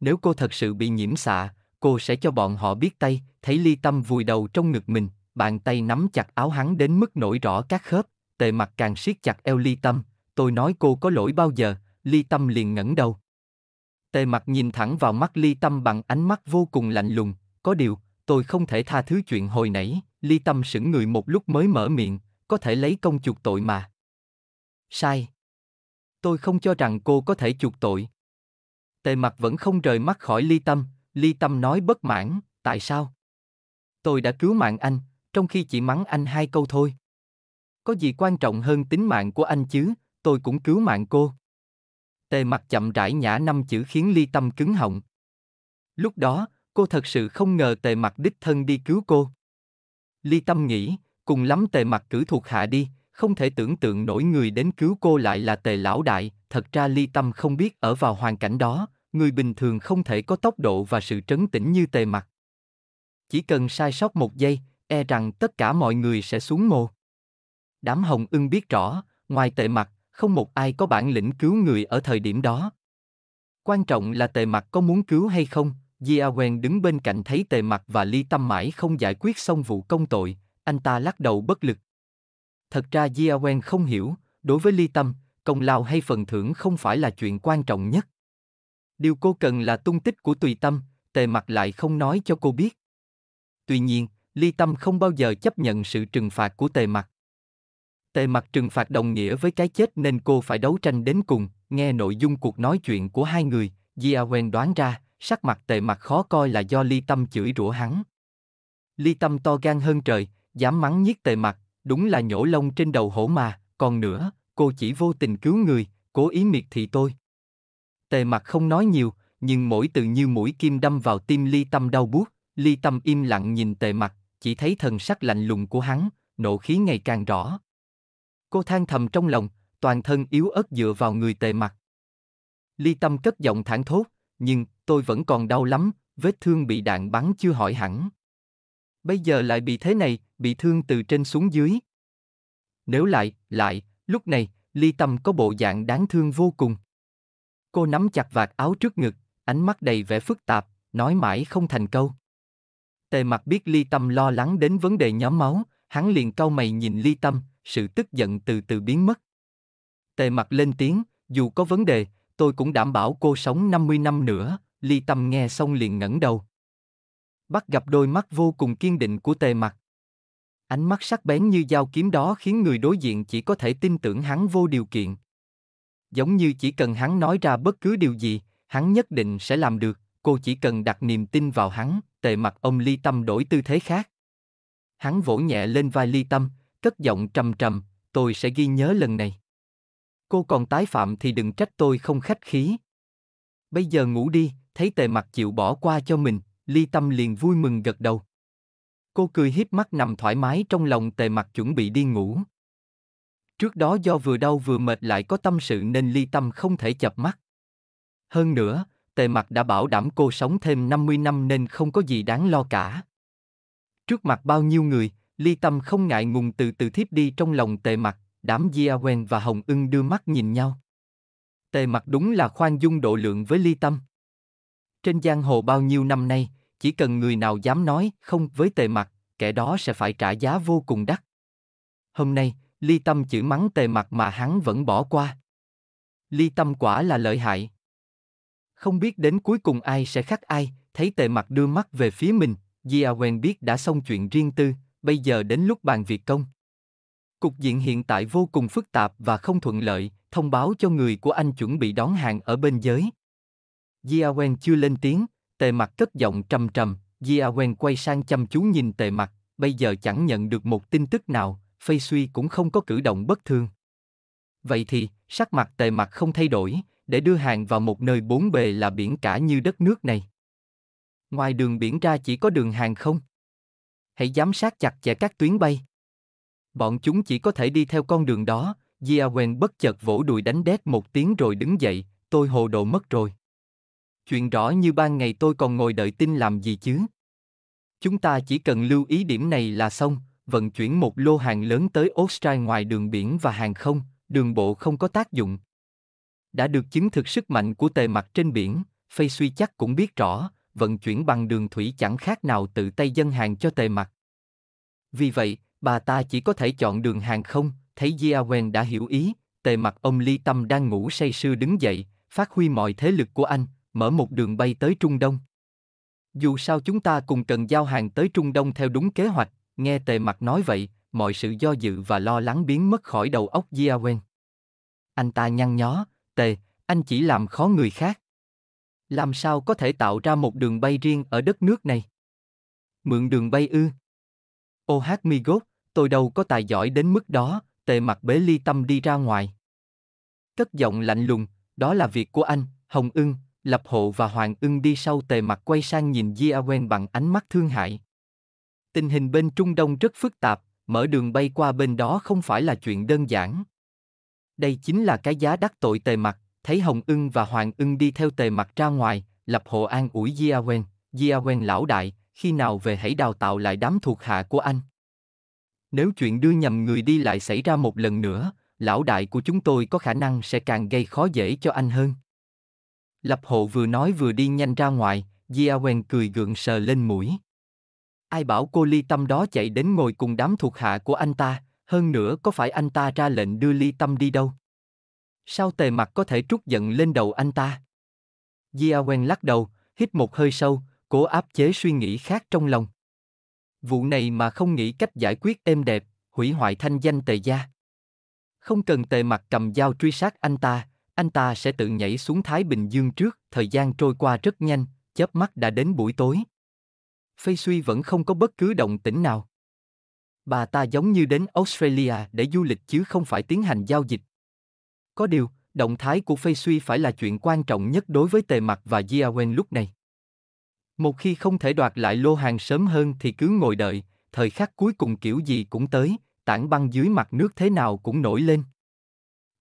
Nếu cô thật sự bị nhiễm xạ, cô sẽ cho bọn họ biết tay, thấy ly tâm vùi đầu trong ngực mình, bàn tay nắm chặt áo hắn đến mức nổi rõ các khớp, tề mặt càng siết chặt eo ly tâm, tôi nói cô có lỗi bao giờ, ly tâm liền ngẩng đầu. Tề mặt nhìn thẳng vào mắt ly tâm bằng ánh mắt vô cùng lạnh lùng, có điều, tôi không thể tha thứ chuyện hồi nãy, ly tâm sững người một lúc mới mở miệng, có thể lấy công chuộc tội mà. Sai tôi không cho rằng cô có thể chuộc tội. Tề mặt vẫn không rời mắt khỏi ly tâm, ly tâm nói bất mãn, tại sao? Tôi đã cứu mạng anh, trong khi chỉ mắng anh hai câu thôi. Có gì quan trọng hơn tính mạng của anh chứ, tôi cũng cứu mạng cô. Tề mặt chậm rãi nhả năm chữ khiến ly tâm cứng họng. Lúc đó, cô thật sự không ngờ tề mặt đích thân đi cứu cô. Ly tâm nghĩ, cùng lắm tề mặt cử thuộc hạ đi, không thể tưởng tượng nổi người đến cứu cô lại là tề lão đại, thật ra ly tâm không biết ở vào hoàn cảnh đó, người bình thường không thể có tốc độ và sự trấn tĩnh như tề mặt. Chỉ cần sai sót một giây, e rằng tất cả mọi người sẽ xuống mồ. Đám hồng ưng biết rõ, ngoài tề mặt, không một ai có bản lĩnh cứu người ở thời điểm đó. Quan trọng là tề mặt có muốn cứu hay không, Jia Wen đứng bên cạnh thấy tề mặt và ly tâm mãi không giải quyết xong vụ công tội, anh ta lắc đầu bất lực, Thật ra Jiawen không hiểu, đối với ly tâm, công lao hay phần thưởng không phải là chuyện quan trọng nhất. Điều cô cần là tung tích của tùy tâm, tề mặt lại không nói cho cô biết. Tuy nhiên, ly tâm không bao giờ chấp nhận sự trừng phạt của tề mặt. Tề mặt trừng phạt đồng nghĩa với cái chết nên cô phải đấu tranh đến cùng, nghe nội dung cuộc nói chuyện của hai người, Jiawen đoán ra, sắc mặt tề mặt khó coi là do ly tâm chửi rủa hắn. Ly tâm to gan hơn trời, dám mắng nhiếc tề mặt, Đúng là nhổ lông trên đầu hổ mà, còn nữa, cô chỉ vô tình cứu người, cố ý miệt thị tôi. Tề mặt không nói nhiều, nhưng mỗi từ như mũi kim đâm vào tim ly tâm đau buốt ly tâm im lặng nhìn tề mặt, chỉ thấy thần sắc lạnh lùng của hắn, nộ khí ngày càng rõ. Cô than thầm trong lòng, toàn thân yếu ớt dựa vào người tề mặt. Ly tâm cất giọng thản thốt, nhưng tôi vẫn còn đau lắm, vết thương bị đạn bắn chưa hỏi hẳn bây giờ lại bị thế này, bị thương từ trên xuống dưới. Nếu lại, lại, lúc này, ly tâm có bộ dạng đáng thương vô cùng. Cô nắm chặt vạt áo trước ngực, ánh mắt đầy vẻ phức tạp, nói mãi không thành câu. Tề mặt biết ly tâm lo lắng đến vấn đề nhóm máu, hắn liền cau mày nhìn ly tâm, sự tức giận từ từ biến mất. Tề mặt lên tiếng, dù có vấn đề, tôi cũng đảm bảo cô sống 50 năm nữa, ly tâm nghe xong liền ngẩng đầu bắt gặp đôi mắt vô cùng kiên định của tề mặt. Ánh mắt sắc bén như dao kiếm đó khiến người đối diện chỉ có thể tin tưởng hắn vô điều kiện. Giống như chỉ cần hắn nói ra bất cứ điều gì, hắn nhất định sẽ làm được, cô chỉ cần đặt niềm tin vào hắn, tề mặt ông ly tâm đổi tư thế khác. Hắn vỗ nhẹ lên vai ly tâm, cất giọng trầm trầm, tôi sẽ ghi nhớ lần này. Cô còn tái phạm thì đừng trách tôi không khách khí. Bây giờ ngủ đi, thấy tề mặt chịu bỏ qua cho mình, Ly Tâm liền vui mừng gật đầu. Cô cười híp mắt nằm thoải mái trong lòng tề mặt chuẩn bị đi ngủ. Trước đó do vừa đau vừa mệt lại có tâm sự nên Ly Tâm không thể chập mắt. Hơn nữa, tề mặt đã bảo đảm cô sống thêm 50 năm nên không có gì đáng lo cả. Trước mặt bao nhiêu người, Ly Tâm không ngại ngùng từ từ thiếp đi trong lòng tề mặt, đám Gia Quen và Hồng ưng đưa mắt nhìn nhau. Tề mặt đúng là khoan dung độ lượng với Ly Tâm. Trên giang hồ bao nhiêu năm nay, chỉ cần người nào dám nói không với tề mặt, kẻ đó sẽ phải trả giá vô cùng đắt. Hôm nay, ly tâm chữ mắng tề mặt mà hắn vẫn bỏ qua. Ly tâm quả là lợi hại. Không biết đến cuối cùng ai sẽ khắc ai, thấy tề mặt đưa mắt về phía mình, Gia Wen biết đã xong chuyện riêng tư, bây giờ đến lúc bàn việc công. Cục diện hiện tại vô cùng phức tạp và không thuận lợi, thông báo cho người của anh chuẩn bị đón hàng ở bên giới. Jiawen chưa lên tiếng, tề mặt cất giọng trầm trầm, Jiawen quay sang chăm chú nhìn tề mặt, bây giờ chẳng nhận được một tin tức nào, Phây Suy cũng không có cử động bất thường. Vậy thì, sắc mặt tề mặt không thay đổi, để đưa hàng vào một nơi bốn bề là biển cả như đất nước này. Ngoài đường biển ra chỉ có đường hàng không? Hãy giám sát chặt chẽ các tuyến bay. Bọn chúng chỉ có thể đi theo con đường đó, Jia Wen bất chợt vỗ đùi đánh đét một tiếng rồi đứng dậy, tôi hồ đồ mất rồi chuyện rõ như ban ngày tôi còn ngồi đợi tin làm gì chứ. Chúng ta chỉ cần lưu ý điểm này là xong, vận chuyển một lô hàng lớn tới Australia ngoài đường biển và hàng không, đường bộ không có tác dụng. Đã được chứng thực sức mạnh của tề mặt trên biển, Phây suy chắc cũng biết rõ, vận chuyển bằng đường thủy chẳng khác nào tự tay dân hàng cho tề mặt. Vì vậy, bà ta chỉ có thể chọn đường hàng không, thấy Jiawen đã hiểu ý, tề mặt ông ly tâm đang ngủ say sưa đứng dậy, phát huy mọi thế lực của anh, mở một đường bay tới Trung Đông. Dù sao chúng ta cùng cần giao hàng tới Trung Đông theo đúng kế hoạch, nghe tề mặt nói vậy, mọi sự do dự và lo lắng biến mất khỏi đầu óc Jia Wen. Anh ta nhăn nhó, tề, anh chỉ làm khó người khác. Làm sao có thể tạo ra một đường bay riêng ở đất nước này? Mượn đường bay ư? Ô hát mi gốt, tôi đâu có tài giỏi đến mức đó, tề mặt bế ly tâm đi ra ngoài. Cất giọng lạnh lùng, đó là việc của anh, Hồng ưng, Lập Hộ và Hoàng ưng đi sau tề mặt quay sang nhìn Jiawen bằng ánh mắt thương hại. Tình hình bên Trung Đông rất phức tạp, mở đường bay qua bên đó không phải là chuyện đơn giản. Đây chính là cái giá đắc tội tề mặt, thấy Hồng ưng và Hoàng ưng đi theo tề mặt ra ngoài, Lập Hộ an ủi Jiawen, Jiawen lão đại, khi nào về hãy đào tạo lại đám thuộc hạ của anh. Nếu chuyện đưa nhầm người đi lại xảy ra một lần nữa, lão đại của chúng tôi có khả năng sẽ càng gây khó dễ cho anh hơn. Lập hộ vừa nói vừa đi nhanh ra ngoài, Jia Wen cười gượng sờ lên mũi. Ai bảo cô ly tâm đó chạy đến ngồi cùng đám thuộc hạ của anh ta, hơn nữa có phải anh ta ra lệnh đưa ly tâm đi đâu? Sao tề mặt có thể trút giận lên đầu anh ta? Jia Wen lắc đầu, hít một hơi sâu, cố áp chế suy nghĩ khác trong lòng. Vụ này mà không nghĩ cách giải quyết êm đẹp, hủy hoại thanh danh tề gia. Không cần tề mặt cầm dao truy sát anh ta, anh ta sẽ tự nhảy xuống Thái Bình Dương trước, thời gian trôi qua rất nhanh, chớp mắt đã đến buổi tối. Phê Suy vẫn không có bất cứ động tĩnh nào. Bà ta giống như đến Australia để du lịch chứ không phải tiến hành giao dịch. Có điều, động thái của Phê Suy phải là chuyện quan trọng nhất đối với Tề Mặt và Jia lúc này. Một khi không thể đoạt lại lô hàng sớm hơn thì cứ ngồi đợi, thời khắc cuối cùng kiểu gì cũng tới, tảng băng dưới mặt nước thế nào cũng nổi lên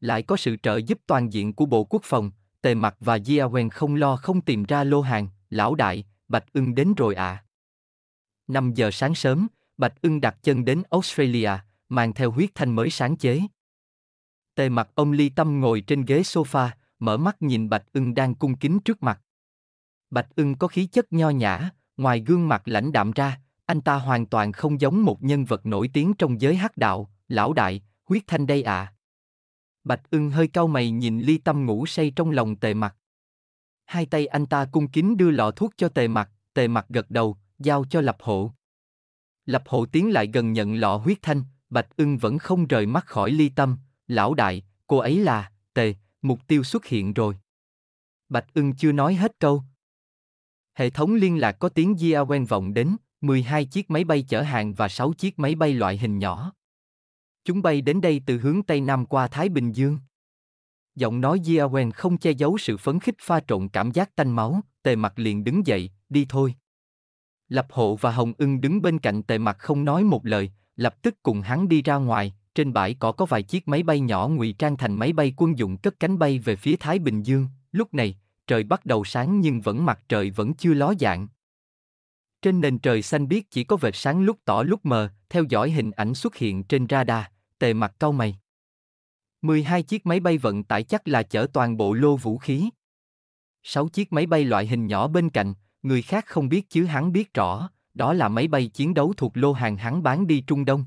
lại có sự trợ giúp toàn diện của Bộ Quốc phòng, Tề mặc và Jia Wen không lo không tìm ra lô hàng, lão đại, Bạch ưng đến rồi ạ. À. 5 giờ sáng sớm, Bạch ưng đặt chân đến Australia, mang theo huyết thanh mới sáng chế. Tề mặc ông ly tâm ngồi trên ghế sofa, mở mắt nhìn Bạch ưng đang cung kính trước mặt. Bạch ưng có khí chất nho nhã, ngoài gương mặt lãnh đạm ra, anh ta hoàn toàn không giống một nhân vật nổi tiếng trong giới hắc đạo, lão đại, huyết thanh đây ạ. À. Bạch ưng hơi cau mày nhìn ly tâm ngủ say trong lòng tề mặt. Hai tay anh ta cung kính đưa lọ thuốc cho tề mặt, tề mặt gật đầu, giao cho lập hộ. Lập hộ tiến lại gần nhận lọ huyết thanh, bạch ưng vẫn không rời mắt khỏi ly tâm, lão đại, cô ấy là, tề, mục tiêu xuất hiện rồi. Bạch ưng chưa nói hết câu. Hệ thống liên lạc có tiếng Gia quen vọng đến, 12 chiếc máy bay chở hàng và 6 chiếc máy bay loại hình nhỏ. Chúng bay đến đây từ hướng Tây Nam qua Thái Bình Dương. Giọng nói Jiawen không che giấu sự phấn khích pha trộn cảm giác tanh máu, tề mặt liền đứng dậy, đi thôi. Lập hộ và Hồng ưng đứng bên cạnh tề mặt không nói một lời, lập tức cùng hắn đi ra ngoài, trên bãi cỏ có vài chiếc máy bay nhỏ ngụy trang thành máy bay quân dụng cất cánh bay về phía Thái Bình Dương, lúc này, trời bắt đầu sáng nhưng vẫn mặt trời vẫn chưa ló dạng. Trên nền trời xanh biếc chỉ có vệt sáng lúc tỏ lúc mờ, theo dõi hình ảnh xuất hiện trên radar, tề mặt cau mày. 12 chiếc máy bay vận tải chắc là chở toàn bộ lô vũ khí. 6 chiếc máy bay loại hình nhỏ bên cạnh, người khác không biết chứ hắn biết rõ, đó là máy bay chiến đấu thuộc lô hàng hắn bán đi Trung Đông.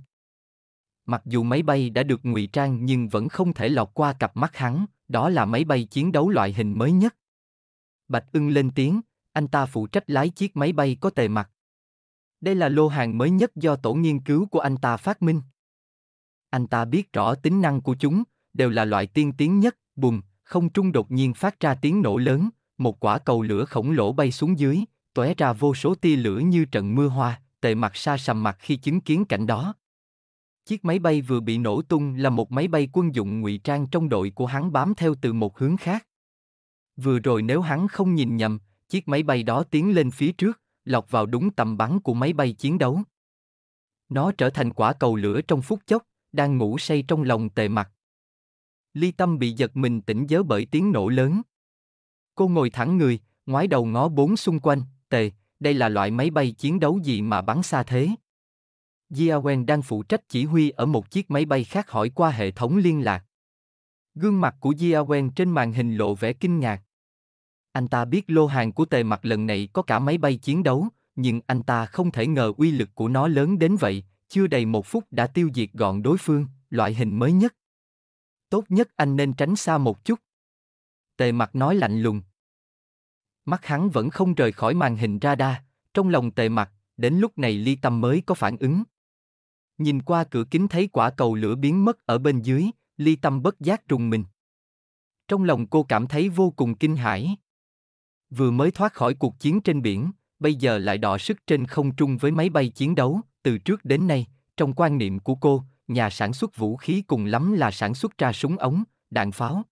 Mặc dù máy bay đã được ngụy trang nhưng vẫn không thể lọt qua cặp mắt hắn, đó là máy bay chiến đấu loại hình mới nhất. Bạch ưng lên tiếng, anh ta phụ trách lái chiếc máy bay có tề mặt. Đây là lô hàng mới nhất do tổ nghiên cứu của anh ta phát minh anh ta biết rõ tính năng của chúng, đều là loại tiên tiến nhất, bùm, không trung đột nhiên phát ra tiếng nổ lớn, một quả cầu lửa khổng lồ bay xuống dưới, tóe ra vô số tia lửa như trận mưa hoa, tề mặt xa sầm mặt khi chứng kiến cảnh đó. Chiếc máy bay vừa bị nổ tung là một máy bay quân dụng ngụy trang trong đội của hắn bám theo từ một hướng khác. Vừa rồi nếu hắn không nhìn nhầm, chiếc máy bay đó tiến lên phía trước, lọt vào đúng tầm bắn của máy bay chiến đấu. Nó trở thành quả cầu lửa trong phút chốc, đang ngủ say trong lòng tề mặt. Ly Tâm bị giật mình tỉnh giớ bởi tiếng nổ lớn. Cô ngồi thẳng người, ngoái đầu ngó bốn xung quanh, tề, đây là loại máy bay chiến đấu gì mà bắn xa thế? Jia Wen đang phụ trách chỉ huy ở một chiếc máy bay khác hỏi qua hệ thống liên lạc. Gương mặt của Jia Wen trên màn hình lộ vẻ kinh ngạc. Anh ta biết lô hàng của tề mặt lần này có cả máy bay chiến đấu, nhưng anh ta không thể ngờ uy lực của nó lớn đến vậy, chưa đầy một phút đã tiêu diệt gọn đối phương, loại hình mới nhất. Tốt nhất anh nên tránh xa một chút. Tề mặt nói lạnh lùng. Mắt hắn vẫn không rời khỏi màn hình radar, trong lòng tề mặt, đến lúc này ly tâm mới có phản ứng. Nhìn qua cửa kính thấy quả cầu lửa biến mất ở bên dưới, ly tâm bất giác trùng mình. Trong lòng cô cảm thấy vô cùng kinh hãi. Vừa mới thoát khỏi cuộc chiến trên biển, bây giờ lại đọ sức trên không trung với máy bay chiến đấu, từ trước đến nay, trong quan niệm của cô, nhà sản xuất vũ khí cùng lắm là sản xuất ra súng ống, đạn pháo.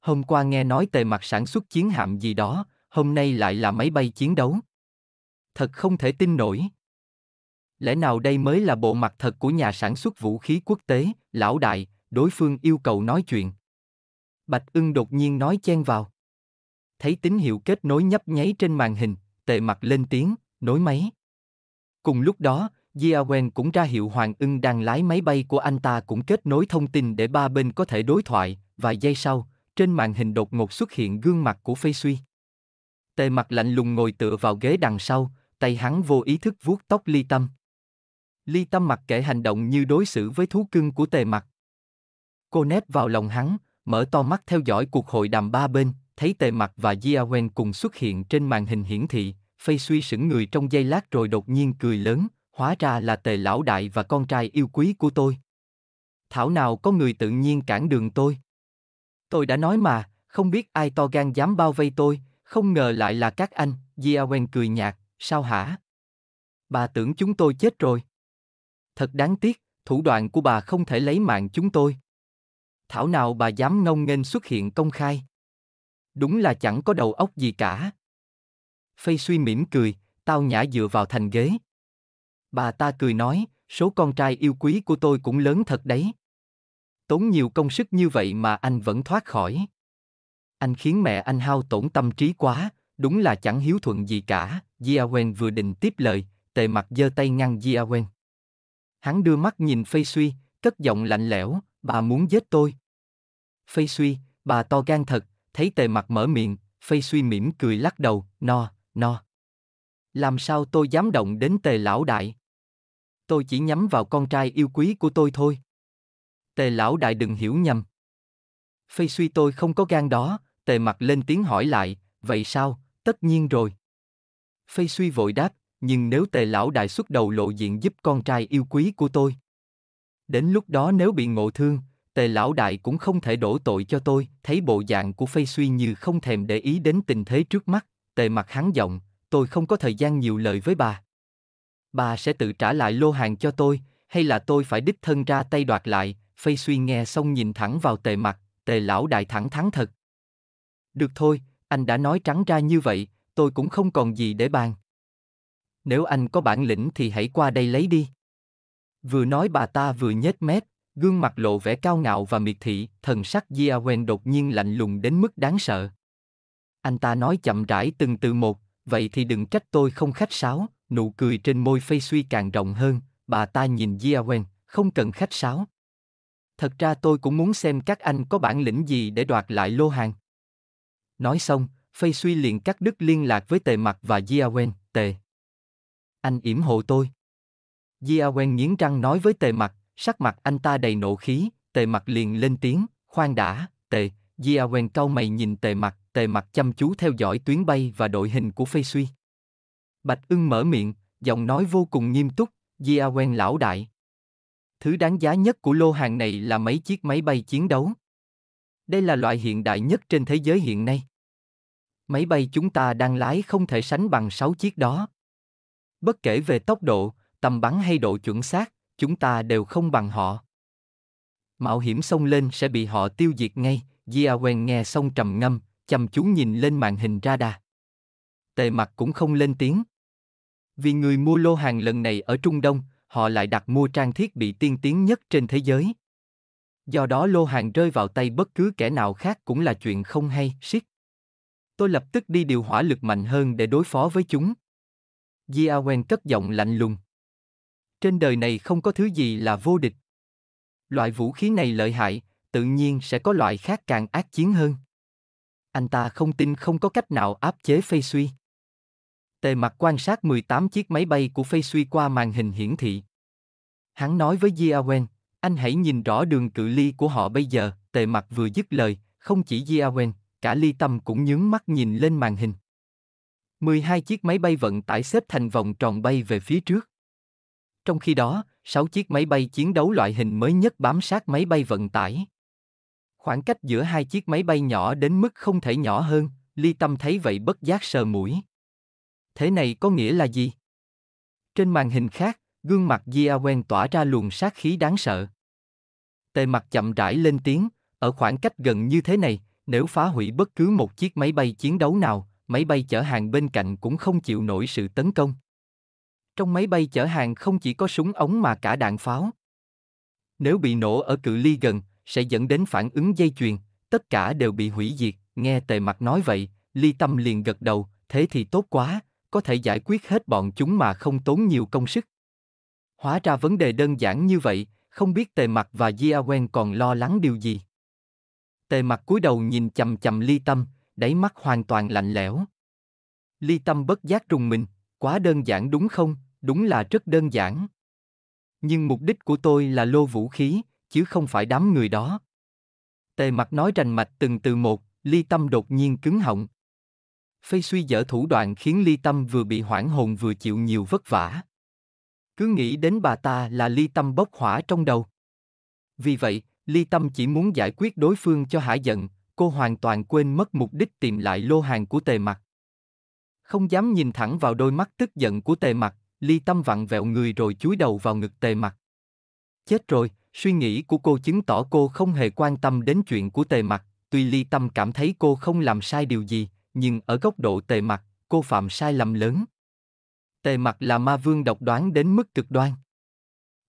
Hôm qua nghe nói tề mặt sản xuất chiến hạm gì đó, hôm nay lại là máy bay chiến đấu. Thật không thể tin nổi. Lẽ nào đây mới là bộ mặt thật của nhà sản xuất vũ khí quốc tế, lão đại, đối phương yêu cầu nói chuyện. Bạch ưng đột nhiên nói chen vào. Thấy tín hiệu kết nối nhấp nháy trên màn hình, tề mặt lên tiếng, nối máy. Cùng lúc đó, Diawen cũng ra hiệu Hoàng ưng đang lái máy bay của anh ta cũng kết nối thông tin để ba bên có thể đối thoại, vài giây sau, trên màn hình đột ngột xuất hiện gương mặt của Phê Suy. Tề mặt lạnh lùng ngồi tựa vào ghế đằng sau, tay hắn vô ý thức vuốt tóc ly tâm. Ly tâm mặc kệ hành động như đối xử với thú cưng của tề mặt. Cô nép vào lòng hắn, mở to mắt theo dõi cuộc hội đàm ba bên, thấy tề mặt và Jiawen cùng xuất hiện trên màn hình hiển thị, Phê Suy sững người trong giây lát rồi đột nhiên cười lớn, hóa ra là tề lão đại và con trai yêu quý của tôi. Thảo nào có người tự nhiên cản đường tôi. Tôi đã nói mà, không biết ai to gan dám bao vây tôi, không ngờ lại là các anh, Jiawen cười nhạt, sao hả? Bà tưởng chúng tôi chết rồi. Thật đáng tiếc, thủ đoạn của bà không thể lấy mạng chúng tôi. Thảo nào bà dám ngông nghênh xuất hiện công khai. Đúng là chẳng có đầu óc gì cả. Phây suy mỉm cười, tao nhã dựa vào thành ghế. Bà ta cười nói, số con trai yêu quý của tôi cũng lớn thật đấy. Tốn nhiều công sức như vậy mà anh vẫn thoát khỏi. Anh khiến mẹ anh hao tổn tâm trí quá, đúng là chẳng hiếu thuận gì cả. Jiawen vừa định tiếp lời, tề mặt giơ tay ngăn Jiawen. Hắn đưa mắt nhìn Fei Suy, cất giọng lạnh lẽo, bà muốn giết tôi. Fei Suy, bà to gan thật, thấy tề mặt mở miệng, Fei Suy mỉm cười lắc đầu, no, no. Làm sao tôi dám động đến tề lão đại? tôi chỉ nhắm vào con trai yêu quý của tôi thôi. Tề lão đại đừng hiểu nhầm. Phây suy tôi không có gan đó, tề mặt lên tiếng hỏi lại, vậy sao, tất nhiên rồi. Phây suy vội đáp, nhưng nếu tề lão đại xuất đầu lộ diện giúp con trai yêu quý của tôi. Đến lúc đó nếu bị ngộ thương, tề lão đại cũng không thể đổ tội cho tôi, thấy bộ dạng của phây suy như không thèm để ý đến tình thế trước mắt, tề mặt hắn giọng, tôi không có thời gian nhiều lời với bà bà sẽ tự trả lại lô hàng cho tôi, hay là tôi phải đích thân ra tay đoạt lại, Phây suy nghe xong nhìn thẳng vào tề mặt, tề lão đại thẳng thắn thật. Được thôi, anh đã nói trắng ra như vậy, tôi cũng không còn gì để bàn. Nếu anh có bản lĩnh thì hãy qua đây lấy đi. Vừa nói bà ta vừa nhếch mép, gương mặt lộ vẻ cao ngạo và miệt thị, thần sắc Jia Wen đột nhiên lạnh lùng đến mức đáng sợ. Anh ta nói chậm rãi từng từ một, vậy thì đừng trách tôi không khách sáo, Nụ cười trên môi Fei Suy càng rộng hơn, bà ta nhìn Jia Wen, không cần khách sáo. Thật ra tôi cũng muốn xem các anh có bản lĩnh gì để đoạt lại lô hàng. Nói xong, Fei Suy liền cắt đứt liên lạc với tề mặt và Jia Wen, tề. Anh yểm hộ tôi. Jia Wen nghiến răng nói với tề mặt, sắc mặt anh ta đầy nộ khí, tề mặt liền lên tiếng, khoan đã, tề, Jia Wen cau mày nhìn tề mặt, tề mặt chăm chú theo dõi tuyến bay và đội hình của Fei Suy. Bạch ưng mở miệng, giọng nói vô cùng nghiêm túc, Gia quen lão đại. Thứ đáng giá nhất của lô hàng này là mấy chiếc máy bay chiến đấu. Đây là loại hiện đại nhất trên thế giới hiện nay. Máy bay chúng ta đang lái không thể sánh bằng 6 chiếc đó. Bất kể về tốc độ, tầm bắn hay độ chuẩn xác, chúng ta đều không bằng họ. Mạo hiểm xông lên sẽ bị họ tiêu diệt ngay, Gia quen nghe xong trầm ngâm, chăm chú nhìn lên màn hình radar. Tề mặt cũng không lên tiếng. Vì người mua lô hàng lần này ở Trung Đông, họ lại đặt mua trang thiết bị tiên tiến nhất trên thế giới. Do đó lô hàng rơi vào tay bất cứ kẻ nào khác cũng là chuyện không hay, siết. Tôi lập tức đi điều hỏa lực mạnh hơn để đối phó với chúng. Jiawen cất giọng lạnh lùng. Trên đời này không có thứ gì là vô địch. Loại vũ khí này lợi hại, tự nhiên sẽ có loại khác càng ác chiến hơn. Anh ta không tin không có cách nào áp chế Fei Suy. Tề mặt quan sát 18 chiếc máy bay của Suy qua màn hình hiển thị. Hắn nói với Jiawen, anh hãy nhìn rõ đường cự ly của họ bây giờ, tề mặt vừa dứt lời, không chỉ Jiawen, cả ly tâm cũng nhướng mắt nhìn lên màn hình. 12 chiếc máy bay vận tải xếp thành vòng tròn bay về phía trước. Trong khi đó, 6 chiếc máy bay chiến đấu loại hình mới nhất bám sát máy bay vận tải. Khoảng cách giữa hai chiếc máy bay nhỏ đến mức không thể nhỏ hơn, Ly Tâm thấy vậy bất giác sờ mũi thế này có nghĩa là gì? Trên màn hình khác, gương mặt Jia Wen tỏa ra luồng sát khí đáng sợ. Tề mặt chậm rãi lên tiếng, ở khoảng cách gần như thế này, nếu phá hủy bất cứ một chiếc máy bay chiến đấu nào, máy bay chở hàng bên cạnh cũng không chịu nổi sự tấn công. Trong máy bay chở hàng không chỉ có súng ống mà cả đạn pháo. Nếu bị nổ ở cự ly gần, sẽ dẫn đến phản ứng dây chuyền, tất cả đều bị hủy diệt, nghe tề mặt nói vậy, ly tâm liền gật đầu, thế thì tốt quá, có thể giải quyết hết bọn chúng mà không tốn nhiều công sức. Hóa ra vấn đề đơn giản như vậy, không biết tề mặt và Gia Wen còn lo lắng điều gì. Tề mặt cúi đầu nhìn chầm chầm ly tâm, đáy mắt hoàn toàn lạnh lẽo. Ly tâm bất giác trùng mình, quá đơn giản đúng không, đúng là rất đơn giản. Nhưng mục đích của tôi là lô vũ khí, chứ không phải đám người đó. Tề mặt nói rành mạch từng từ một, ly tâm đột nhiên cứng họng, Phây suy dở thủ đoạn khiến ly tâm vừa bị hoảng hồn vừa chịu nhiều vất vả. Cứ nghĩ đến bà ta là ly tâm bốc hỏa trong đầu. Vì vậy, ly tâm chỉ muốn giải quyết đối phương cho hả giận, cô hoàn toàn quên mất mục đích tìm lại lô hàng của tề mặt. Không dám nhìn thẳng vào đôi mắt tức giận của tề mặt, ly tâm vặn vẹo người rồi chúi đầu vào ngực tề mặt. Chết rồi, suy nghĩ của cô chứng tỏ cô không hề quan tâm đến chuyện của tề mặt, tuy ly tâm cảm thấy cô không làm sai điều gì, nhưng ở góc độ tề mặt, cô phạm sai lầm lớn. Tề mặt là ma vương độc đoán đến mức cực đoan.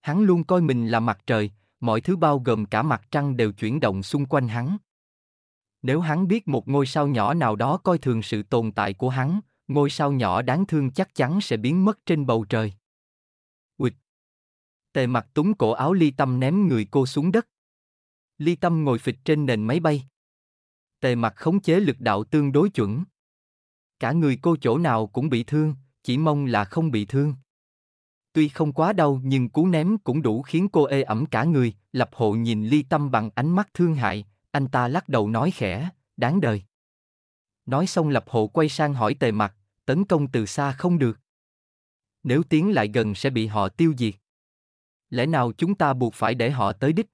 Hắn luôn coi mình là mặt trời, mọi thứ bao gồm cả mặt trăng đều chuyển động xung quanh hắn. Nếu hắn biết một ngôi sao nhỏ nào đó coi thường sự tồn tại của hắn, ngôi sao nhỏ đáng thương chắc chắn sẽ biến mất trên bầu trời. Uịch. Tề mặt túng cổ áo ly tâm ném người cô xuống đất. Ly tâm ngồi phịch trên nền máy bay tề mặt khống chế lực đạo tương đối chuẩn. Cả người cô chỗ nào cũng bị thương, chỉ mong là không bị thương. Tuy không quá đau nhưng cú ném cũng đủ khiến cô ê ẩm cả người, lập hộ nhìn ly tâm bằng ánh mắt thương hại, anh ta lắc đầu nói khẽ, đáng đời. Nói xong lập hộ quay sang hỏi tề mặt, tấn công từ xa không được. Nếu tiến lại gần sẽ bị họ tiêu diệt. Lẽ nào chúng ta buộc phải để họ tới đích?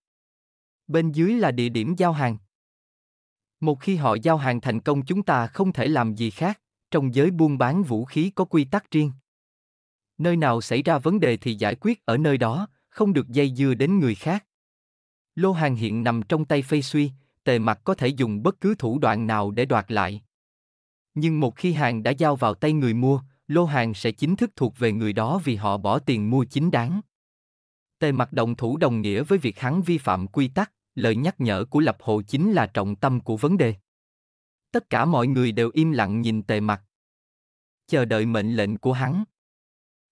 Bên dưới là địa điểm giao hàng, một khi họ giao hàng thành công chúng ta không thể làm gì khác, trong giới buôn bán vũ khí có quy tắc riêng. Nơi nào xảy ra vấn đề thì giải quyết ở nơi đó, không được dây dưa đến người khác. Lô hàng hiện nằm trong tay Phê Suy, tề mặt có thể dùng bất cứ thủ đoạn nào để đoạt lại. Nhưng một khi hàng đã giao vào tay người mua, lô hàng sẽ chính thức thuộc về người đó vì họ bỏ tiền mua chính đáng. Tề mặt động thủ đồng nghĩa với việc hắn vi phạm quy tắc, lời nhắc nhở của lập hộ chính là trọng tâm của vấn đề. Tất cả mọi người đều im lặng nhìn tề mặt. Chờ đợi mệnh lệnh của hắn.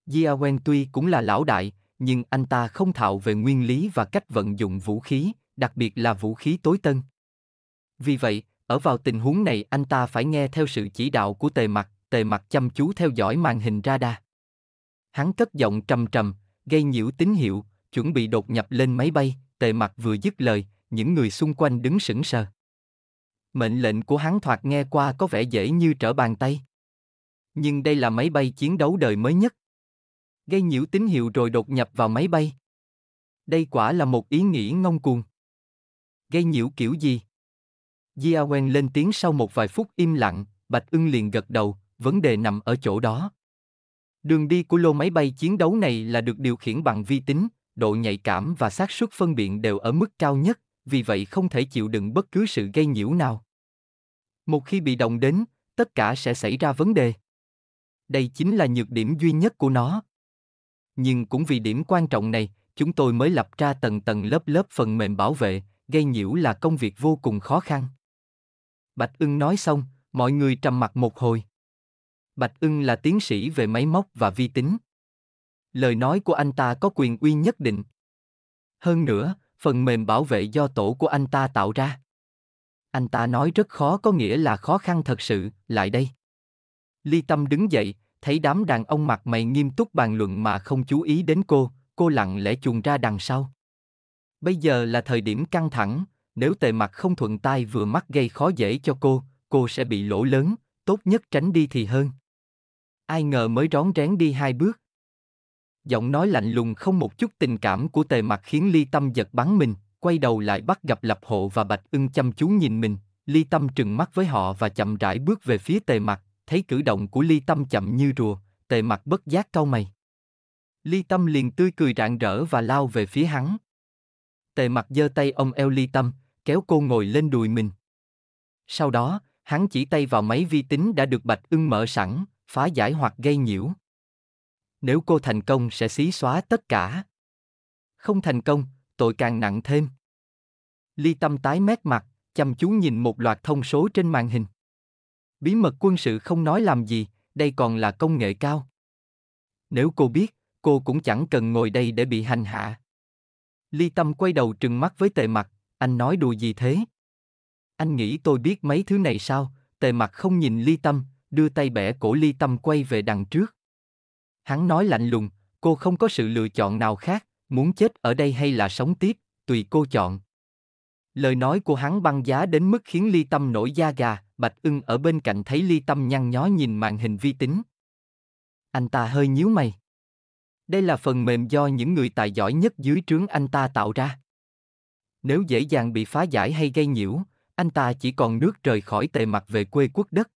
Jia Wen tuy cũng là lão đại, nhưng anh ta không thạo về nguyên lý và cách vận dụng vũ khí, đặc biệt là vũ khí tối tân. Vì vậy, ở vào tình huống này anh ta phải nghe theo sự chỉ đạo của tề mặt, tề mặt chăm chú theo dõi màn hình radar. Hắn cất giọng trầm trầm, gây nhiễu tín hiệu, chuẩn bị đột nhập lên máy bay, tề mặt vừa dứt lời, những người xung quanh đứng sững sờ. Mệnh lệnh của hắn thoạt nghe qua có vẻ dễ như trở bàn tay. Nhưng đây là máy bay chiến đấu đời mới nhất. Gây nhiễu tín hiệu rồi đột nhập vào máy bay. Đây quả là một ý nghĩ ngông cuồng. Gây nhiễu kiểu gì? Jia Wen lên tiếng sau một vài phút im lặng, Bạch ưng liền gật đầu, vấn đề nằm ở chỗ đó. Đường đi của lô máy bay chiến đấu này là được điều khiển bằng vi tính, độ nhạy cảm và xác suất phân biện đều ở mức cao nhất, vì vậy không thể chịu đựng bất cứ sự gây nhiễu nào. Một khi bị động đến, tất cả sẽ xảy ra vấn đề. Đây chính là nhược điểm duy nhất của nó. Nhưng cũng vì điểm quan trọng này, chúng tôi mới lập ra tầng tầng lớp lớp phần mềm bảo vệ, gây nhiễu là công việc vô cùng khó khăn. Bạch ưng nói xong, mọi người trầm mặt một hồi. Bạch ưng là tiến sĩ về máy móc và vi tính. Lời nói của anh ta có quyền uy nhất định. Hơn nữa, phần mềm bảo vệ do tổ của anh ta tạo ra. Anh ta nói rất khó có nghĩa là khó khăn thật sự, lại đây. Ly Tâm đứng dậy, thấy đám đàn ông mặt mày nghiêm túc bàn luận mà không chú ý đến cô, cô lặng lẽ chuồn ra đằng sau. Bây giờ là thời điểm căng thẳng, nếu tề mặt không thuận tai vừa mắt gây khó dễ cho cô, cô sẽ bị lỗ lớn, tốt nhất tránh đi thì hơn. Ai ngờ mới rón rén đi hai bước, giọng nói lạnh lùng không một chút tình cảm của tề mặt khiến ly tâm giật bắn mình, quay đầu lại bắt gặp lập hộ và bạch ưng chăm chú nhìn mình, ly tâm trừng mắt với họ và chậm rãi bước về phía tề mặt, thấy cử động của ly tâm chậm như rùa, tề mặt bất giác cau mày. Ly tâm liền tươi cười rạng rỡ và lao về phía hắn. Tề mặt giơ tay ông eo ly tâm, kéo cô ngồi lên đùi mình. Sau đó, hắn chỉ tay vào máy vi tính đã được bạch ưng mở sẵn, phá giải hoặc gây nhiễu nếu cô thành công sẽ xí xóa tất cả. Không thành công, tội càng nặng thêm. Ly Tâm tái mét mặt, chăm chú nhìn một loạt thông số trên màn hình. Bí mật quân sự không nói làm gì, đây còn là công nghệ cao. Nếu cô biết, cô cũng chẳng cần ngồi đây để bị hành hạ. Ly Tâm quay đầu trừng mắt với tề mặt, anh nói đùa gì thế? Anh nghĩ tôi biết mấy thứ này sao? Tề mặt không nhìn Ly Tâm, đưa tay bẻ cổ Ly Tâm quay về đằng trước. Hắn nói lạnh lùng, cô không có sự lựa chọn nào khác, muốn chết ở đây hay là sống tiếp, tùy cô chọn. Lời nói của hắn băng giá đến mức khiến Ly Tâm nổi da gà, Bạch ưng ở bên cạnh thấy Ly Tâm nhăn nhó nhìn màn hình vi tính. Anh ta hơi nhíu mày. Đây là phần mềm do những người tài giỏi nhất dưới trướng anh ta tạo ra. Nếu dễ dàng bị phá giải hay gây nhiễu, anh ta chỉ còn nước trời khỏi tề mặt về quê quốc đất.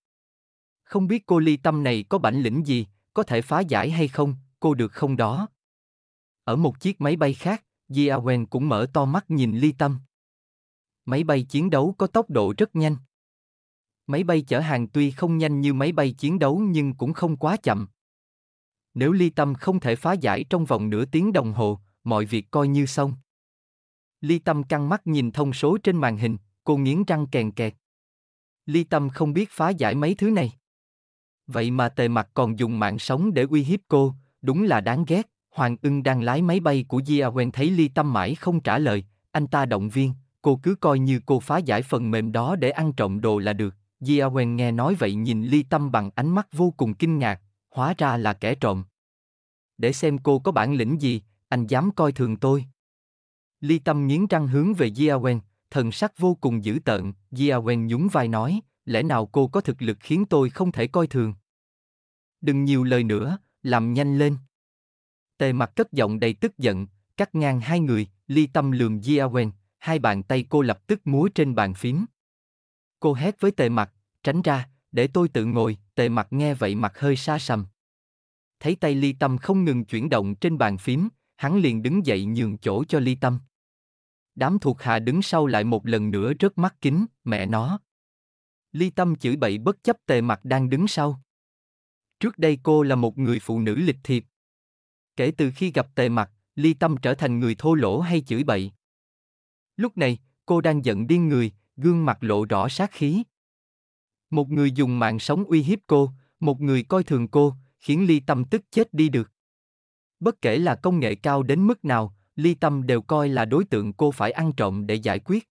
Không biết cô ly tâm này có bản lĩnh gì, có thể phá giải hay không, cô được không đó. Ở một chiếc máy bay khác, Jia Wen cũng mở to mắt nhìn ly tâm. Máy bay chiến đấu có tốc độ rất nhanh. Máy bay chở hàng tuy không nhanh như máy bay chiến đấu nhưng cũng không quá chậm. Nếu ly tâm không thể phá giải trong vòng nửa tiếng đồng hồ, mọi việc coi như xong. Ly tâm căng mắt nhìn thông số trên màn hình, cô nghiến răng kèn kẹt. Ly tâm không biết phá giải mấy thứ này. Vậy mà tề mặt còn dùng mạng sống để uy hiếp cô, đúng là đáng ghét. Hoàng ưng đang lái máy bay của Gia Quen thấy ly tâm mãi không trả lời, anh ta động viên, cô cứ coi như cô phá giải phần mềm đó để ăn trộm đồ là được. Gia Quen nghe nói vậy nhìn ly tâm bằng ánh mắt vô cùng kinh ngạc, hóa ra là kẻ trộm. Để xem cô có bản lĩnh gì, anh dám coi thường tôi. Ly tâm nghiến răng hướng về Gia Quen, thần sắc vô cùng dữ tợn, Gia Quen nhún vai nói, lẽ nào cô có thực lực khiến tôi không thể coi thường? đừng nhiều lời nữa, làm nhanh lên. Tề mặt cất giọng đầy tức giận, cắt ngang hai người, ly tâm lường Jiawen, hai bàn tay cô lập tức múa trên bàn phím. Cô hét với tề mặt, tránh ra, để tôi tự ngồi, tề mặt nghe vậy mặt hơi xa sầm. Thấy tay ly tâm không ngừng chuyển động trên bàn phím, hắn liền đứng dậy nhường chỗ cho ly tâm. Đám thuộc hạ đứng sau lại một lần nữa rớt mắt kính, mẹ nó. Ly tâm chửi bậy bất chấp tề mặt đang đứng sau. Trước đây cô là một người phụ nữ lịch thiệp. Kể từ khi gặp tề mặt, ly tâm trở thành người thô lỗ hay chửi bậy. Lúc này, cô đang giận điên người, gương mặt lộ rõ sát khí. Một người dùng mạng sống uy hiếp cô, một người coi thường cô, khiến ly tâm tức chết đi được. Bất kể là công nghệ cao đến mức nào, ly tâm đều coi là đối tượng cô phải ăn trộm để giải quyết.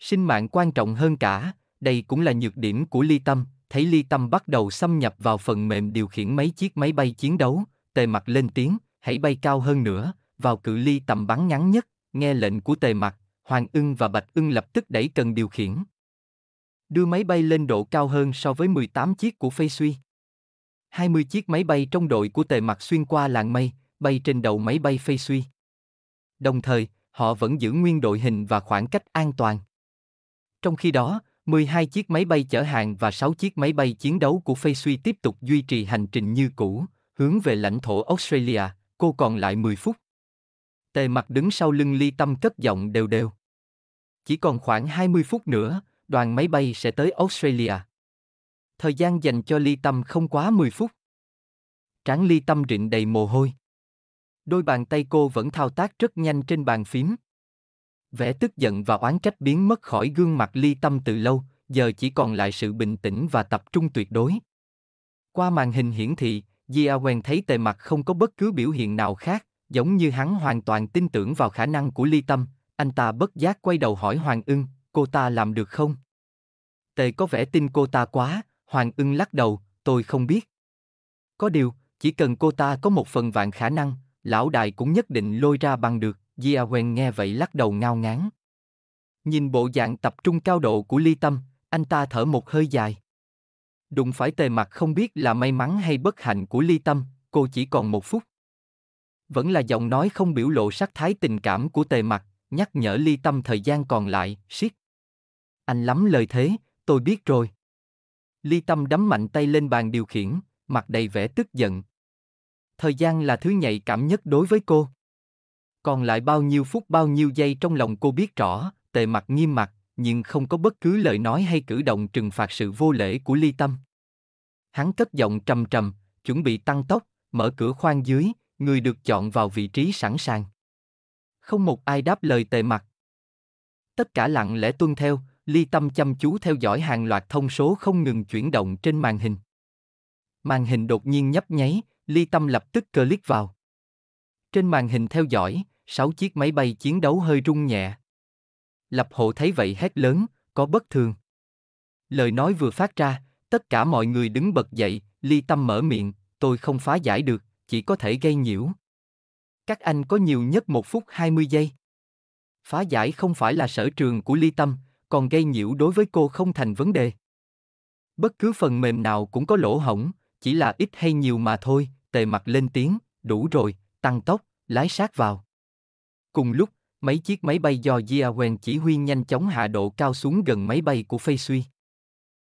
Sinh mạng quan trọng hơn cả, đây cũng là nhược điểm của ly tâm, thấy ly tâm bắt đầu xâm nhập vào phần mềm điều khiển mấy chiếc máy bay chiến đấu, tề mặt lên tiếng, hãy bay cao hơn nữa, vào cự ly tầm bắn ngắn nhất, nghe lệnh của tề mặt, Hoàng ưng và Bạch ưng lập tức đẩy cần điều khiển. Đưa máy bay lên độ cao hơn so với 18 chiếc của Phê Suy. 20 chiếc máy bay trong đội của tề mặt xuyên qua làng mây, bay trên đầu máy bay Phê Suy. Đồng thời, họ vẫn giữ nguyên đội hình và khoảng cách an toàn. Trong khi đó, 12 chiếc máy bay chở hàng và 6 chiếc máy bay chiến đấu của Facesuy tiếp tục duy trì hành trình như cũ, hướng về lãnh thổ Australia, cô còn lại 10 phút. Tề mặt đứng sau lưng ly tâm cất giọng đều đều. Chỉ còn khoảng 20 phút nữa, đoàn máy bay sẽ tới Australia. Thời gian dành cho ly tâm không quá 10 phút. Tráng ly tâm rịn đầy mồ hôi. Đôi bàn tay cô vẫn thao tác rất nhanh trên bàn phím vẻ tức giận và oán trách biến mất khỏi gương mặt ly tâm từ lâu, giờ chỉ còn lại sự bình tĩnh và tập trung tuyệt đối. Qua màn hình hiển thị, dia quen thấy tề mặt không có bất cứ biểu hiện nào khác, giống như hắn hoàn toàn tin tưởng vào khả năng của ly tâm, anh ta bất giác quay đầu hỏi Hoàng ưng, cô ta làm được không? Tề có vẻ tin cô ta quá, Hoàng ưng lắc đầu, tôi không biết. Có điều, chỉ cần cô ta có một phần vạn khả năng, lão đài cũng nhất định lôi ra bằng được. Jia Wen nghe vậy lắc đầu ngao ngán. Nhìn bộ dạng tập trung cao độ của ly tâm, anh ta thở một hơi dài. Đụng phải tề mặt không biết là may mắn hay bất hạnh của ly tâm, cô chỉ còn một phút. Vẫn là giọng nói không biểu lộ sắc thái tình cảm của tề mặt, nhắc nhở ly tâm thời gian còn lại, siết. Anh lắm lời thế, tôi biết rồi. Ly tâm đấm mạnh tay lên bàn điều khiển, mặt đầy vẻ tức giận. Thời gian là thứ nhạy cảm nhất đối với cô. Còn lại bao nhiêu phút bao nhiêu giây trong lòng cô biết rõ, tề mặt nghiêm mặt, nhưng không có bất cứ lời nói hay cử động trừng phạt sự vô lễ của ly tâm. Hắn cất giọng trầm trầm, chuẩn bị tăng tốc, mở cửa khoang dưới, người được chọn vào vị trí sẵn sàng. Không một ai đáp lời tề mặt. Tất cả lặng lẽ tuân theo, ly tâm chăm chú theo dõi hàng loạt thông số không ngừng chuyển động trên màn hình. Màn hình đột nhiên nhấp nháy, ly tâm lập tức click vào. Trên màn hình theo dõi, sáu chiếc máy bay chiến đấu hơi rung nhẹ. Lập hộ thấy vậy hét lớn, có bất thường. Lời nói vừa phát ra, tất cả mọi người đứng bật dậy, ly tâm mở miệng, tôi không phá giải được, chỉ có thể gây nhiễu. Các anh có nhiều nhất một phút 20 giây. Phá giải không phải là sở trường của ly tâm, còn gây nhiễu đối với cô không thành vấn đề. Bất cứ phần mềm nào cũng có lỗ hổng, chỉ là ít hay nhiều mà thôi, tề mặt lên tiếng, đủ rồi, tăng tốc, lái sát vào. Cùng lúc, mấy chiếc máy bay do Jiawen chỉ huy nhanh chóng hạ độ cao xuống gần máy bay của Fei suy.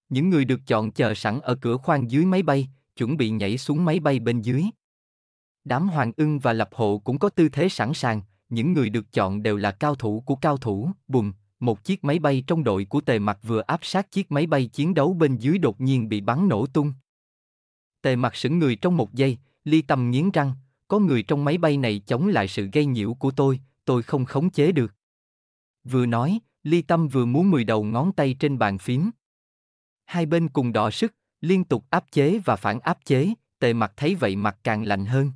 Những người được chọn chờ sẵn ở cửa khoang dưới máy bay, chuẩn bị nhảy xuống máy bay bên dưới. Đám hoàng ưng và lập hộ cũng có tư thế sẵn sàng, những người được chọn đều là cao thủ của cao thủ, bùm, một chiếc máy bay trong đội của tề mặc vừa áp sát chiếc máy bay chiến đấu bên dưới đột nhiên bị bắn nổ tung. Tề mặc sững người trong một giây, ly tâm nghiến răng, có người trong máy bay này chống lại sự gây nhiễu của tôi, tôi không khống chế được. Vừa nói, ly tâm vừa muốn mười đầu ngón tay trên bàn phím. Hai bên cùng đỏ sức, liên tục áp chế và phản áp chế, tề mặt thấy vậy mặt càng lạnh hơn.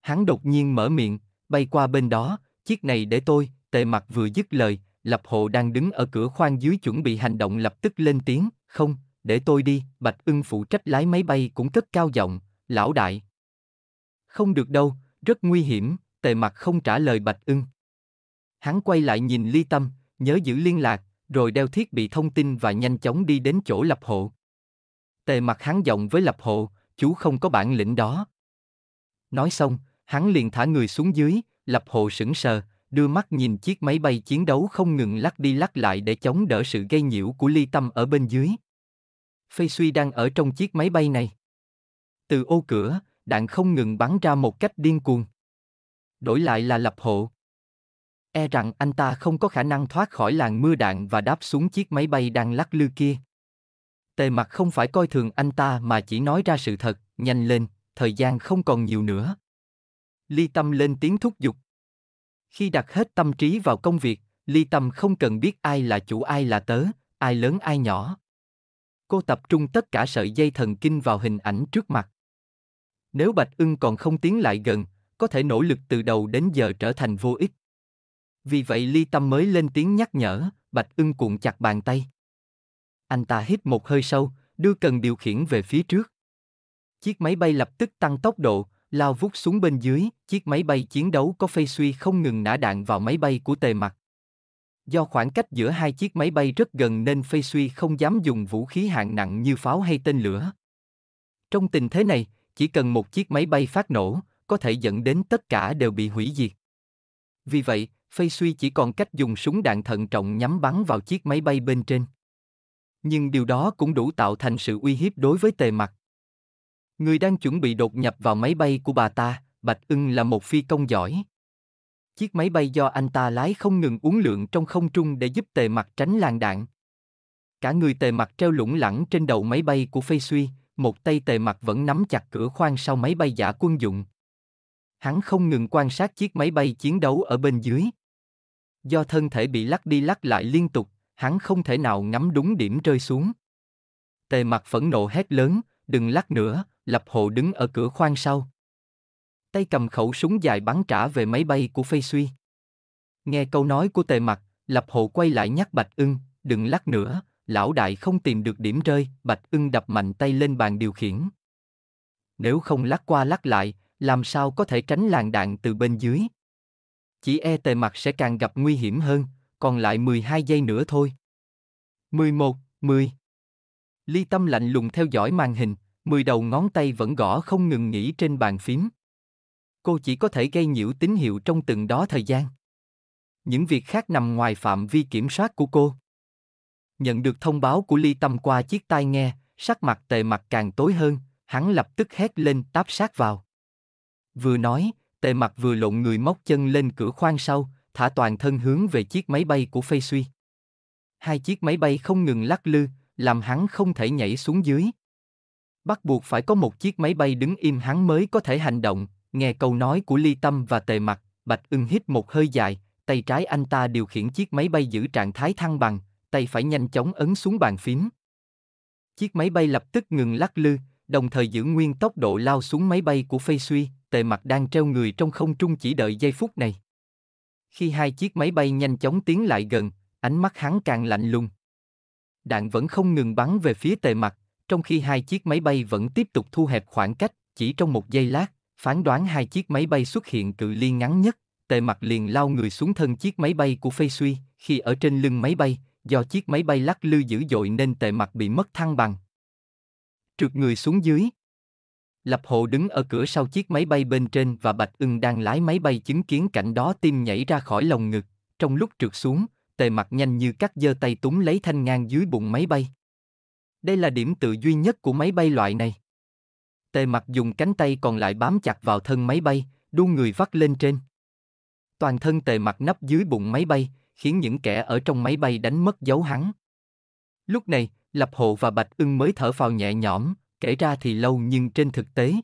Hắn đột nhiên mở miệng, bay qua bên đó, chiếc này để tôi, tề mặt vừa dứt lời, lập hộ đang đứng ở cửa khoang dưới chuẩn bị hành động lập tức lên tiếng, không, để tôi đi, bạch ưng phụ trách lái máy bay cũng cất cao giọng, lão đại. Không được đâu, rất nguy hiểm, tề mặt không trả lời Bạch ưng. Hắn quay lại nhìn ly tâm, nhớ giữ liên lạc, rồi đeo thiết bị thông tin và nhanh chóng đi đến chỗ lập hộ. Tề mặt hắn giọng với lập hộ, chú không có bản lĩnh đó. Nói xong, hắn liền thả người xuống dưới, lập hộ sững sờ, đưa mắt nhìn chiếc máy bay chiến đấu không ngừng lắc đi lắc lại để chống đỡ sự gây nhiễu của ly tâm ở bên dưới. Phê Suy đang ở trong chiếc máy bay này. Từ ô cửa, đạn không ngừng bắn ra một cách điên cuồng đổi lại là lập hộ. E rằng anh ta không có khả năng thoát khỏi làng mưa đạn và đáp xuống chiếc máy bay đang lắc lư kia. Tề mặt không phải coi thường anh ta mà chỉ nói ra sự thật, nhanh lên, thời gian không còn nhiều nữa. Ly Tâm lên tiếng thúc giục. Khi đặt hết tâm trí vào công việc, Ly Tâm không cần biết ai là chủ ai là tớ, ai lớn ai nhỏ. Cô tập trung tất cả sợi dây thần kinh vào hình ảnh trước mặt. Nếu Bạch Ưng còn không tiến lại gần, có thể nỗ lực từ đầu đến giờ trở thành vô ích. Vì vậy ly tâm mới lên tiếng nhắc nhở, bạch ưng cuộn chặt bàn tay. Anh ta hít một hơi sâu, đưa cần điều khiển về phía trước. Chiếc máy bay lập tức tăng tốc độ, lao vút xuống bên dưới, chiếc máy bay chiến đấu có phây suy không ngừng nã đạn vào máy bay của tề mặt. Do khoảng cách giữa hai chiếc máy bay rất gần nên phây suy không dám dùng vũ khí hạng nặng như pháo hay tên lửa. Trong tình thế này, chỉ cần một chiếc máy bay phát nổ, có thể dẫn đến tất cả đều bị hủy diệt. Vì vậy, Fei suy chỉ còn cách dùng súng đạn thận trọng nhắm bắn vào chiếc máy bay bên trên. Nhưng điều đó cũng đủ tạo thành sự uy hiếp đối với tề mặt. Người đang chuẩn bị đột nhập vào máy bay của bà ta, Bạch ưng là một phi công giỏi. Chiếc máy bay do anh ta lái không ngừng uốn lượn trong không trung để giúp tề mặt tránh làn đạn. Cả người tề mặt treo lủng lẳng trên đầu máy bay của Fei suy một tay tề mặt vẫn nắm chặt cửa khoang sau máy bay giả quân dụng hắn không ngừng quan sát chiếc máy bay chiến đấu ở bên dưới. Do thân thể bị lắc đi lắc lại liên tục, hắn không thể nào ngắm đúng điểm rơi xuống. Tề mặt phẫn nộ hét lớn, đừng lắc nữa, lập hộ đứng ở cửa khoang sau. Tay cầm khẩu súng dài bắn trả về máy bay của Phây Suy. Nghe câu nói của tề mặt, lập hộ quay lại nhắc Bạch ưng, đừng lắc nữa, lão đại không tìm được điểm rơi, Bạch ưng đập mạnh tay lên bàn điều khiển. Nếu không lắc qua lắc lại, làm sao có thể tránh làn đạn từ bên dưới. Chỉ e tề mặt sẽ càng gặp nguy hiểm hơn, còn lại 12 giây nữa thôi. 11, 10. Ly Tâm lạnh lùng theo dõi màn hình, 10 đầu ngón tay vẫn gõ không ngừng nghỉ trên bàn phím. Cô chỉ có thể gây nhiễu tín hiệu trong từng đó thời gian. Những việc khác nằm ngoài phạm vi kiểm soát của cô. Nhận được thông báo của Ly Tâm qua chiếc tai nghe, sắc mặt tề mặt càng tối hơn, hắn lập tức hét lên táp sát vào. Vừa nói, tề mặt vừa lộn người móc chân lên cửa khoang sau, thả toàn thân hướng về chiếc máy bay của Phê Suy. Hai chiếc máy bay không ngừng lắc lư, làm hắn không thể nhảy xuống dưới. Bắt buộc phải có một chiếc máy bay đứng im hắn mới có thể hành động, nghe câu nói của ly tâm và tề mặt, bạch ưng hít một hơi dài, tay trái anh ta điều khiển chiếc máy bay giữ trạng thái thăng bằng, tay phải nhanh chóng ấn xuống bàn phím. Chiếc máy bay lập tức ngừng lắc lư, đồng thời giữ nguyên tốc độ lao xuống máy bay của Phê Suy, tề mặt đang treo người trong không trung chỉ đợi giây phút này. Khi hai chiếc máy bay nhanh chóng tiến lại gần, ánh mắt hắn càng lạnh lùng. Đạn vẫn không ngừng bắn về phía tề mặt, trong khi hai chiếc máy bay vẫn tiếp tục thu hẹp khoảng cách, chỉ trong một giây lát, phán đoán hai chiếc máy bay xuất hiện cự ly ngắn nhất, tề mặt liền lao người xuống thân chiếc máy bay của Phây Suy, khi ở trên lưng máy bay, do chiếc máy bay lắc lư dữ dội nên tề mặt bị mất thăng bằng. Trượt người xuống dưới, Lập Hộ đứng ở cửa sau chiếc máy bay bên trên và Bạch Ưng đang lái máy bay chứng kiến cảnh đó tim nhảy ra khỏi lồng ngực, trong lúc trượt xuống, tề mặt nhanh như cắt dơ tay túng lấy thanh ngang dưới bụng máy bay. Đây là điểm tự duy nhất của máy bay loại này. Tề mặt dùng cánh tay còn lại bám chặt vào thân máy bay, đu người vắt lên trên. Toàn thân tề mặt nấp dưới bụng máy bay, khiến những kẻ ở trong máy bay đánh mất dấu hắn. Lúc này, Lập Hộ và Bạch Ưng mới thở phào nhẹ nhõm, kể ra thì lâu nhưng trên thực tế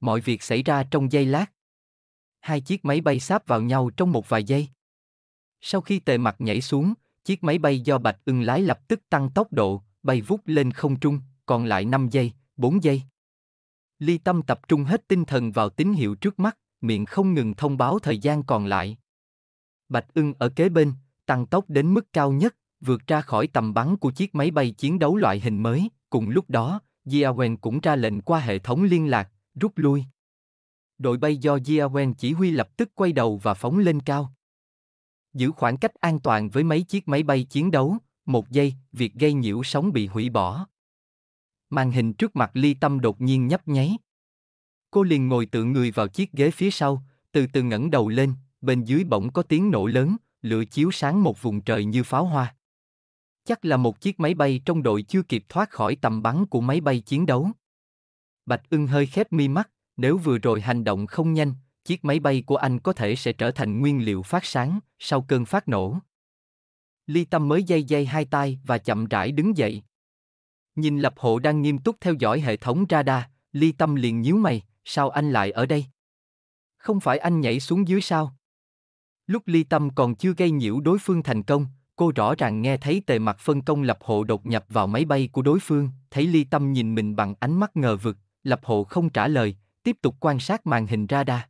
mọi việc xảy ra trong giây lát hai chiếc máy bay sáp vào nhau trong một vài giây sau khi tề mặt nhảy xuống chiếc máy bay do bạch ưng lái lập tức tăng tốc độ bay vút lên không trung còn lại 5 giây 4 giây ly tâm tập trung hết tinh thần vào tín hiệu trước mắt miệng không ngừng thông báo thời gian còn lại bạch ưng ở kế bên tăng tốc đến mức cao nhất vượt ra khỏi tầm bắn của chiếc máy bay chiến đấu loại hình mới cùng lúc đó Jiawen cũng ra lệnh qua hệ thống liên lạc, rút lui. Đội bay do Jiawen chỉ huy lập tức quay đầu và phóng lên cao. Giữ khoảng cách an toàn với mấy chiếc máy bay chiến đấu, một giây, việc gây nhiễu sóng bị hủy bỏ. Màn hình trước mặt ly tâm đột nhiên nhấp nháy. Cô liền ngồi tựa người vào chiếc ghế phía sau, từ từ ngẩng đầu lên, bên dưới bỗng có tiếng nổ lớn, lửa chiếu sáng một vùng trời như pháo hoa chắc là một chiếc máy bay trong đội chưa kịp thoát khỏi tầm bắn của máy bay chiến đấu. Bạch ưng hơi khép mi mắt, nếu vừa rồi hành động không nhanh, chiếc máy bay của anh có thể sẽ trở thành nguyên liệu phát sáng sau cơn phát nổ. Ly Tâm mới dây dây hai tay và chậm rãi đứng dậy. Nhìn Lập Hộ đang nghiêm túc theo dõi hệ thống radar, Ly Tâm liền nhíu mày, sao anh lại ở đây? Không phải anh nhảy xuống dưới sao? Lúc Ly Tâm còn chưa gây nhiễu đối phương thành công, cô rõ ràng nghe thấy tề mặt phân công lập hộ đột nhập vào máy bay của đối phương, thấy ly tâm nhìn mình bằng ánh mắt ngờ vực, lập hộ không trả lời, tiếp tục quan sát màn hình radar.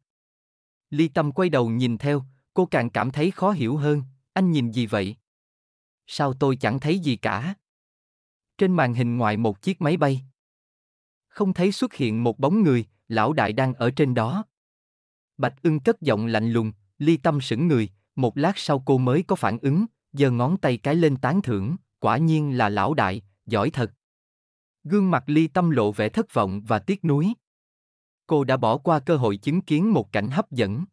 Ly tâm quay đầu nhìn theo, cô càng cảm thấy khó hiểu hơn, anh nhìn gì vậy? Sao tôi chẳng thấy gì cả? Trên màn hình ngoài một chiếc máy bay. Không thấy xuất hiện một bóng người, lão đại đang ở trên đó. Bạch ưng cất giọng lạnh lùng, ly tâm sững người, một lát sau cô mới có phản ứng, giơ ngón tay cái lên tán thưởng, quả nhiên là lão đại, giỏi thật. Gương mặt ly tâm lộ vẻ thất vọng và tiếc nuối. Cô đã bỏ qua cơ hội chứng kiến một cảnh hấp dẫn.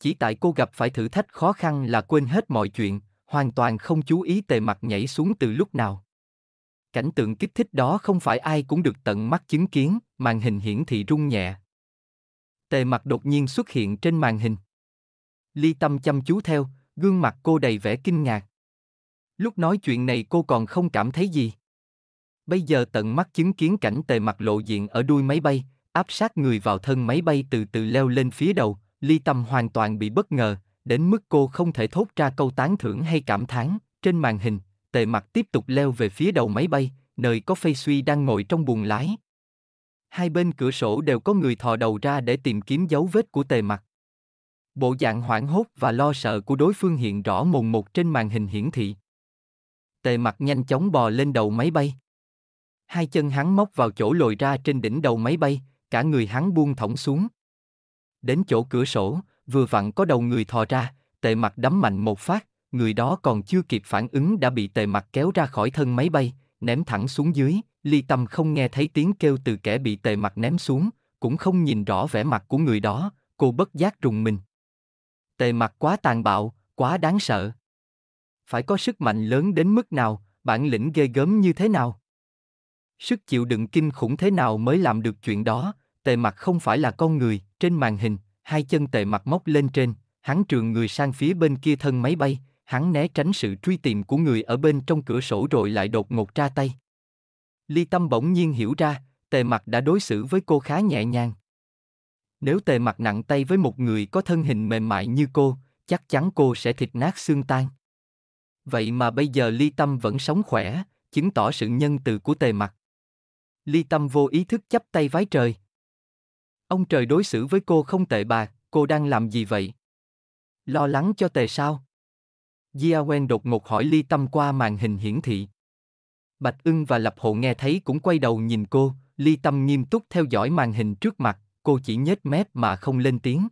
Chỉ tại cô gặp phải thử thách khó khăn là quên hết mọi chuyện, hoàn toàn không chú ý tề mặt nhảy xuống từ lúc nào. Cảnh tượng kích thích đó không phải ai cũng được tận mắt chứng kiến, màn hình hiển thị rung nhẹ. Tề mặt đột nhiên xuất hiện trên màn hình. Ly tâm chăm chú theo, gương mặt cô đầy vẻ kinh ngạc. Lúc nói chuyện này cô còn không cảm thấy gì. Bây giờ tận mắt chứng kiến cảnh tề mặt lộ diện ở đuôi máy bay, áp sát người vào thân máy bay từ từ leo lên phía đầu, ly tâm hoàn toàn bị bất ngờ, đến mức cô không thể thốt ra câu tán thưởng hay cảm thán. Trên màn hình, tề mặt tiếp tục leo về phía đầu máy bay, nơi có phây suy đang ngồi trong buồng lái. Hai bên cửa sổ đều có người thò đầu ra để tìm kiếm dấu vết của tề mặt. Bộ dạng hoảng hốt và lo sợ của đối phương hiện rõ mồn một trên màn hình hiển thị. Tề mặt nhanh chóng bò lên đầu máy bay. Hai chân hắn móc vào chỗ lồi ra trên đỉnh đầu máy bay, cả người hắn buông thõng xuống. Đến chỗ cửa sổ, vừa vặn có đầu người thò ra, tề mặt đấm mạnh một phát, người đó còn chưa kịp phản ứng đã bị tề mặt kéo ra khỏi thân máy bay, ném thẳng xuống dưới, ly tâm không nghe thấy tiếng kêu từ kẻ bị tề mặt ném xuống, cũng không nhìn rõ vẻ mặt của người đó, cô bất giác rùng mình. Tề mặt quá tàn bạo, quá đáng sợ. Phải có sức mạnh lớn đến mức nào, bản lĩnh ghê gớm như thế nào? Sức chịu đựng kinh khủng thế nào mới làm được chuyện đó? Tề mặt không phải là con người, trên màn hình, hai chân tề mặt móc lên trên, hắn trường người sang phía bên kia thân máy bay, hắn né tránh sự truy tìm của người ở bên trong cửa sổ rồi lại đột ngột ra tay. Ly Tâm bỗng nhiên hiểu ra, tề mặt đã đối xử với cô khá nhẹ nhàng. Nếu tề mặt nặng tay với một người có thân hình mềm mại như cô, chắc chắn cô sẽ thịt nát xương tan. Vậy mà bây giờ ly tâm vẫn sống khỏe, chứng tỏ sự nhân từ của tề mặt. Ly tâm vô ý thức chắp tay vái trời. Ông trời đối xử với cô không tệ bà, cô đang làm gì vậy? Lo lắng cho tề sao? Jia Wen đột ngột hỏi ly tâm qua màn hình hiển thị. Bạch ưng và lập hộ nghe thấy cũng quay đầu nhìn cô, ly tâm nghiêm túc theo dõi màn hình trước mặt, cô chỉ nhếch mép mà không lên tiếng.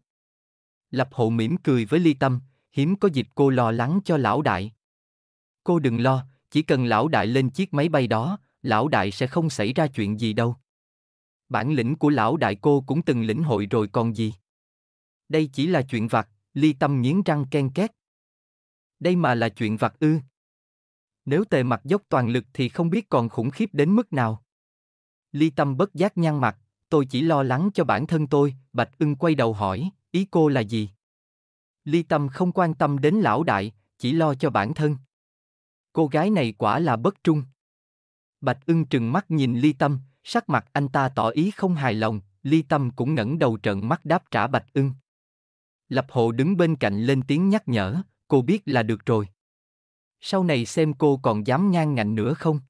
Lập hộ mỉm cười với ly tâm, hiếm có dịp cô lo lắng cho lão đại. Cô đừng lo, chỉ cần lão đại lên chiếc máy bay đó, lão đại sẽ không xảy ra chuyện gì đâu. Bản lĩnh của lão đại cô cũng từng lĩnh hội rồi còn gì. Đây chỉ là chuyện vặt, ly tâm nghiến răng ken két. Đây mà là chuyện vặt ư. Nếu tề mặt dốc toàn lực thì không biết còn khủng khiếp đến mức nào. Ly tâm bất giác nhăn mặt, tôi chỉ lo lắng cho bản thân tôi, Bạch ưng quay đầu hỏi, ý cô là gì? Ly Tâm không quan tâm đến lão đại, chỉ lo cho bản thân. Cô gái này quả là bất trung. Bạch ưng trừng mắt nhìn Ly Tâm, sắc mặt anh ta tỏ ý không hài lòng, Ly Tâm cũng ngẩng đầu trợn mắt đáp trả Bạch ưng. Lập hộ đứng bên cạnh lên tiếng nhắc nhở, cô biết là được rồi. Sau này xem cô còn dám ngang ngạnh nữa không?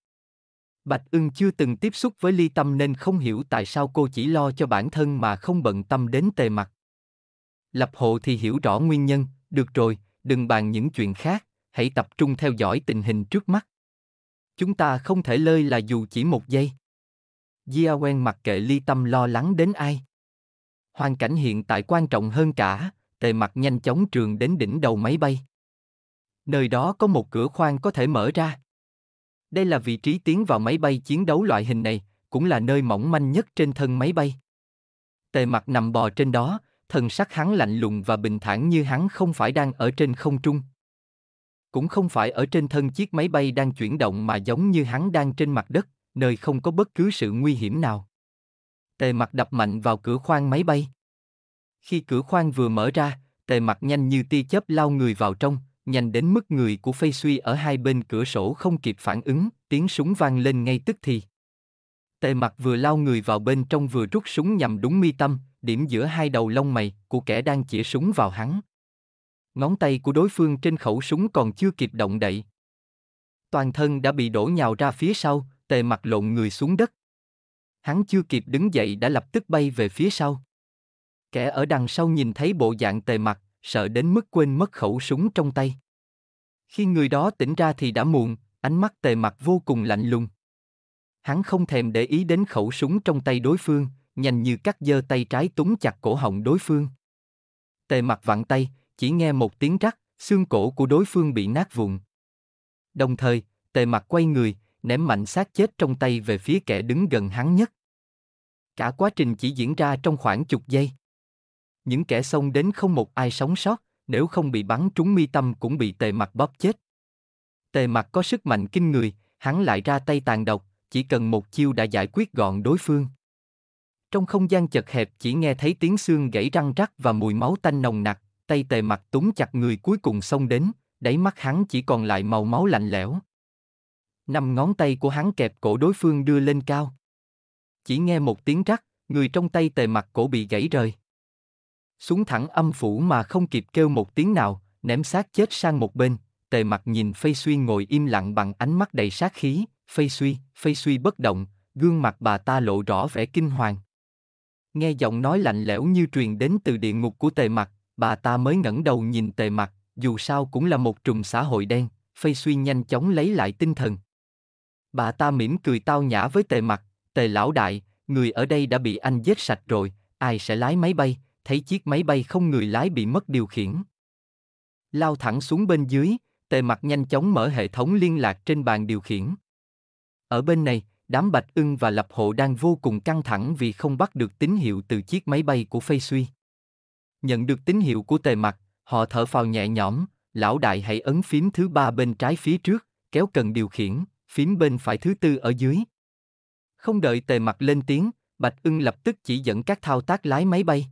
Bạch ưng chưa từng tiếp xúc với ly tâm nên không hiểu tại sao cô chỉ lo cho bản thân mà không bận tâm đến tề mặt. Lập hộ thì hiểu rõ nguyên nhân, được rồi, đừng bàn những chuyện khác, hãy tập trung theo dõi tình hình trước mắt. Chúng ta không thể lơi là dù chỉ một giây. Gia quen mặc kệ ly tâm lo lắng đến ai. Hoàn cảnh hiện tại quan trọng hơn cả, tề mặt nhanh chóng trường đến đỉnh đầu máy bay. Nơi đó có một cửa khoang có thể mở ra đây là vị trí tiến vào máy bay chiến đấu loại hình này, cũng là nơi mỏng manh nhất trên thân máy bay. Tề mặt nằm bò trên đó, thần sắc hắn lạnh lùng và bình thản như hắn không phải đang ở trên không trung. Cũng không phải ở trên thân chiếc máy bay đang chuyển động mà giống như hắn đang trên mặt đất, nơi không có bất cứ sự nguy hiểm nào. Tề mặt đập mạnh vào cửa khoang máy bay. Khi cửa khoang vừa mở ra, tề mặt nhanh như tia chớp lao người vào trong, nhanh đến mức người của Fei Suy ở hai bên cửa sổ không kịp phản ứng, tiếng súng vang lên ngay tức thì. Tề mặt vừa lao người vào bên trong vừa rút súng nhằm đúng mi tâm, điểm giữa hai đầu lông mày của kẻ đang chĩa súng vào hắn. Ngón tay của đối phương trên khẩu súng còn chưa kịp động đậy. Toàn thân đã bị đổ nhào ra phía sau, tề mặt lộn người xuống đất. Hắn chưa kịp đứng dậy đã lập tức bay về phía sau. Kẻ ở đằng sau nhìn thấy bộ dạng tề mặt, sợ đến mức quên mất khẩu súng trong tay. Khi người đó tỉnh ra thì đã muộn, ánh mắt tề mặt vô cùng lạnh lùng. Hắn không thèm để ý đến khẩu súng trong tay đối phương, nhanh như cắt dơ tay trái túng chặt cổ họng đối phương. Tề mặt vặn tay, chỉ nghe một tiếng rắc, xương cổ của đối phương bị nát vụn. Đồng thời, tề mặt quay người, ném mạnh xác chết trong tay về phía kẻ đứng gần hắn nhất. Cả quá trình chỉ diễn ra trong khoảng chục giây những kẻ xông đến không một ai sống sót, nếu không bị bắn trúng mi tâm cũng bị tề mặt bóp chết. Tề mặt có sức mạnh kinh người, hắn lại ra tay tàn độc, chỉ cần một chiêu đã giải quyết gọn đối phương. Trong không gian chật hẹp chỉ nghe thấy tiếng xương gãy răng rắc và mùi máu tanh nồng nặc, tay tề mặt túng chặt người cuối cùng xông đến, đáy mắt hắn chỉ còn lại màu máu lạnh lẽo. Năm ngón tay của hắn kẹp cổ đối phương đưa lên cao. Chỉ nghe một tiếng rắc, người trong tay tề mặt cổ bị gãy rời xuống thẳng âm phủ mà không kịp kêu một tiếng nào, ném xác chết sang một bên, tề mặt nhìn Phây Suy ngồi im lặng bằng ánh mắt đầy sát khí, Phây Suy, Phây Suy bất động, gương mặt bà ta lộ rõ vẻ kinh hoàng. Nghe giọng nói lạnh lẽo như truyền đến từ địa ngục của tề mặt, bà ta mới ngẩng đầu nhìn tề mặt, dù sao cũng là một trùm xã hội đen, Phây Suy nhanh chóng lấy lại tinh thần. Bà ta mỉm cười tao nhã với tề mặt, tề lão đại, người ở đây đã bị anh giết sạch rồi, ai sẽ lái máy bay, thấy chiếc máy bay không người lái bị mất điều khiển. Lao thẳng xuống bên dưới, tề mặt nhanh chóng mở hệ thống liên lạc trên bàn điều khiển. Ở bên này, đám Bạch ưng và Lập Hộ đang vô cùng căng thẳng vì không bắt được tín hiệu từ chiếc máy bay của Phây Suy. Nhận được tín hiệu của tề mặt, họ thở phào nhẹ nhõm, lão đại hãy ấn phím thứ ba bên trái phía trước, kéo cần điều khiển, phím bên phải thứ tư ở dưới. Không đợi tề mặt lên tiếng, Bạch ưng lập tức chỉ dẫn các thao tác lái máy bay.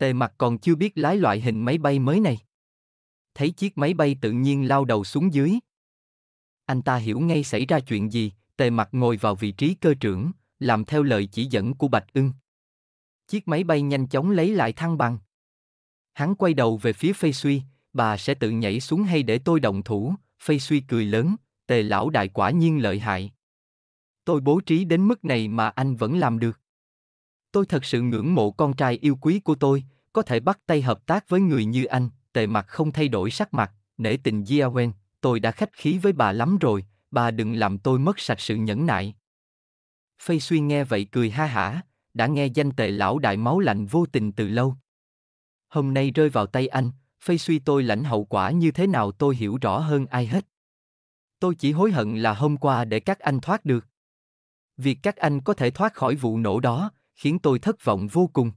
Tề mặt còn chưa biết lái loại hình máy bay mới này. Thấy chiếc máy bay tự nhiên lao đầu xuống dưới. Anh ta hiểu ngay xảy ra chuyện gì, tề mặt ngồi vào vị trí cơ trưởng, làm theo lời chỉ dẫn của Bạch ưng. Chiếc máy bay nhanh chóng lấy lại thăng bằng. Hắn quay đầu về phía Phê Suy, bà sẽ tự nhảy xuống hay để tôi động thủ, Phê Suy cười lớn, tề lão đại quả nhiên lợi hại. Tôi bố trí đến mức này mà anh vẫn làm được. Tôi thật sự ngưỡng mộ con trai yêu quý của tôi, có thể bắt tay hợp tác với người như anh, tề mặt không thay đổi sắc mặt, nể tình Gia Wen, tôi đã khách khí với bà lắm rồi, bà đừng làm tôi mất sạch sự nhẫn nại. Phây suy nghe vậy cười ha hả, đã nghe danh tệ lão đại máu lạnh vô tình từ lâu. Hôm nay rơi vào tay anh, phây suy tôi lãnh hậu quả như thế nào tôi hiểu rõ hơn ai hết. Tôi chỉ hối hận là hôm qua để các anh thoát được. Việc các anh có thể thoát khỏi vụ nổ đó, khiến tôi thất vọng vô cùng.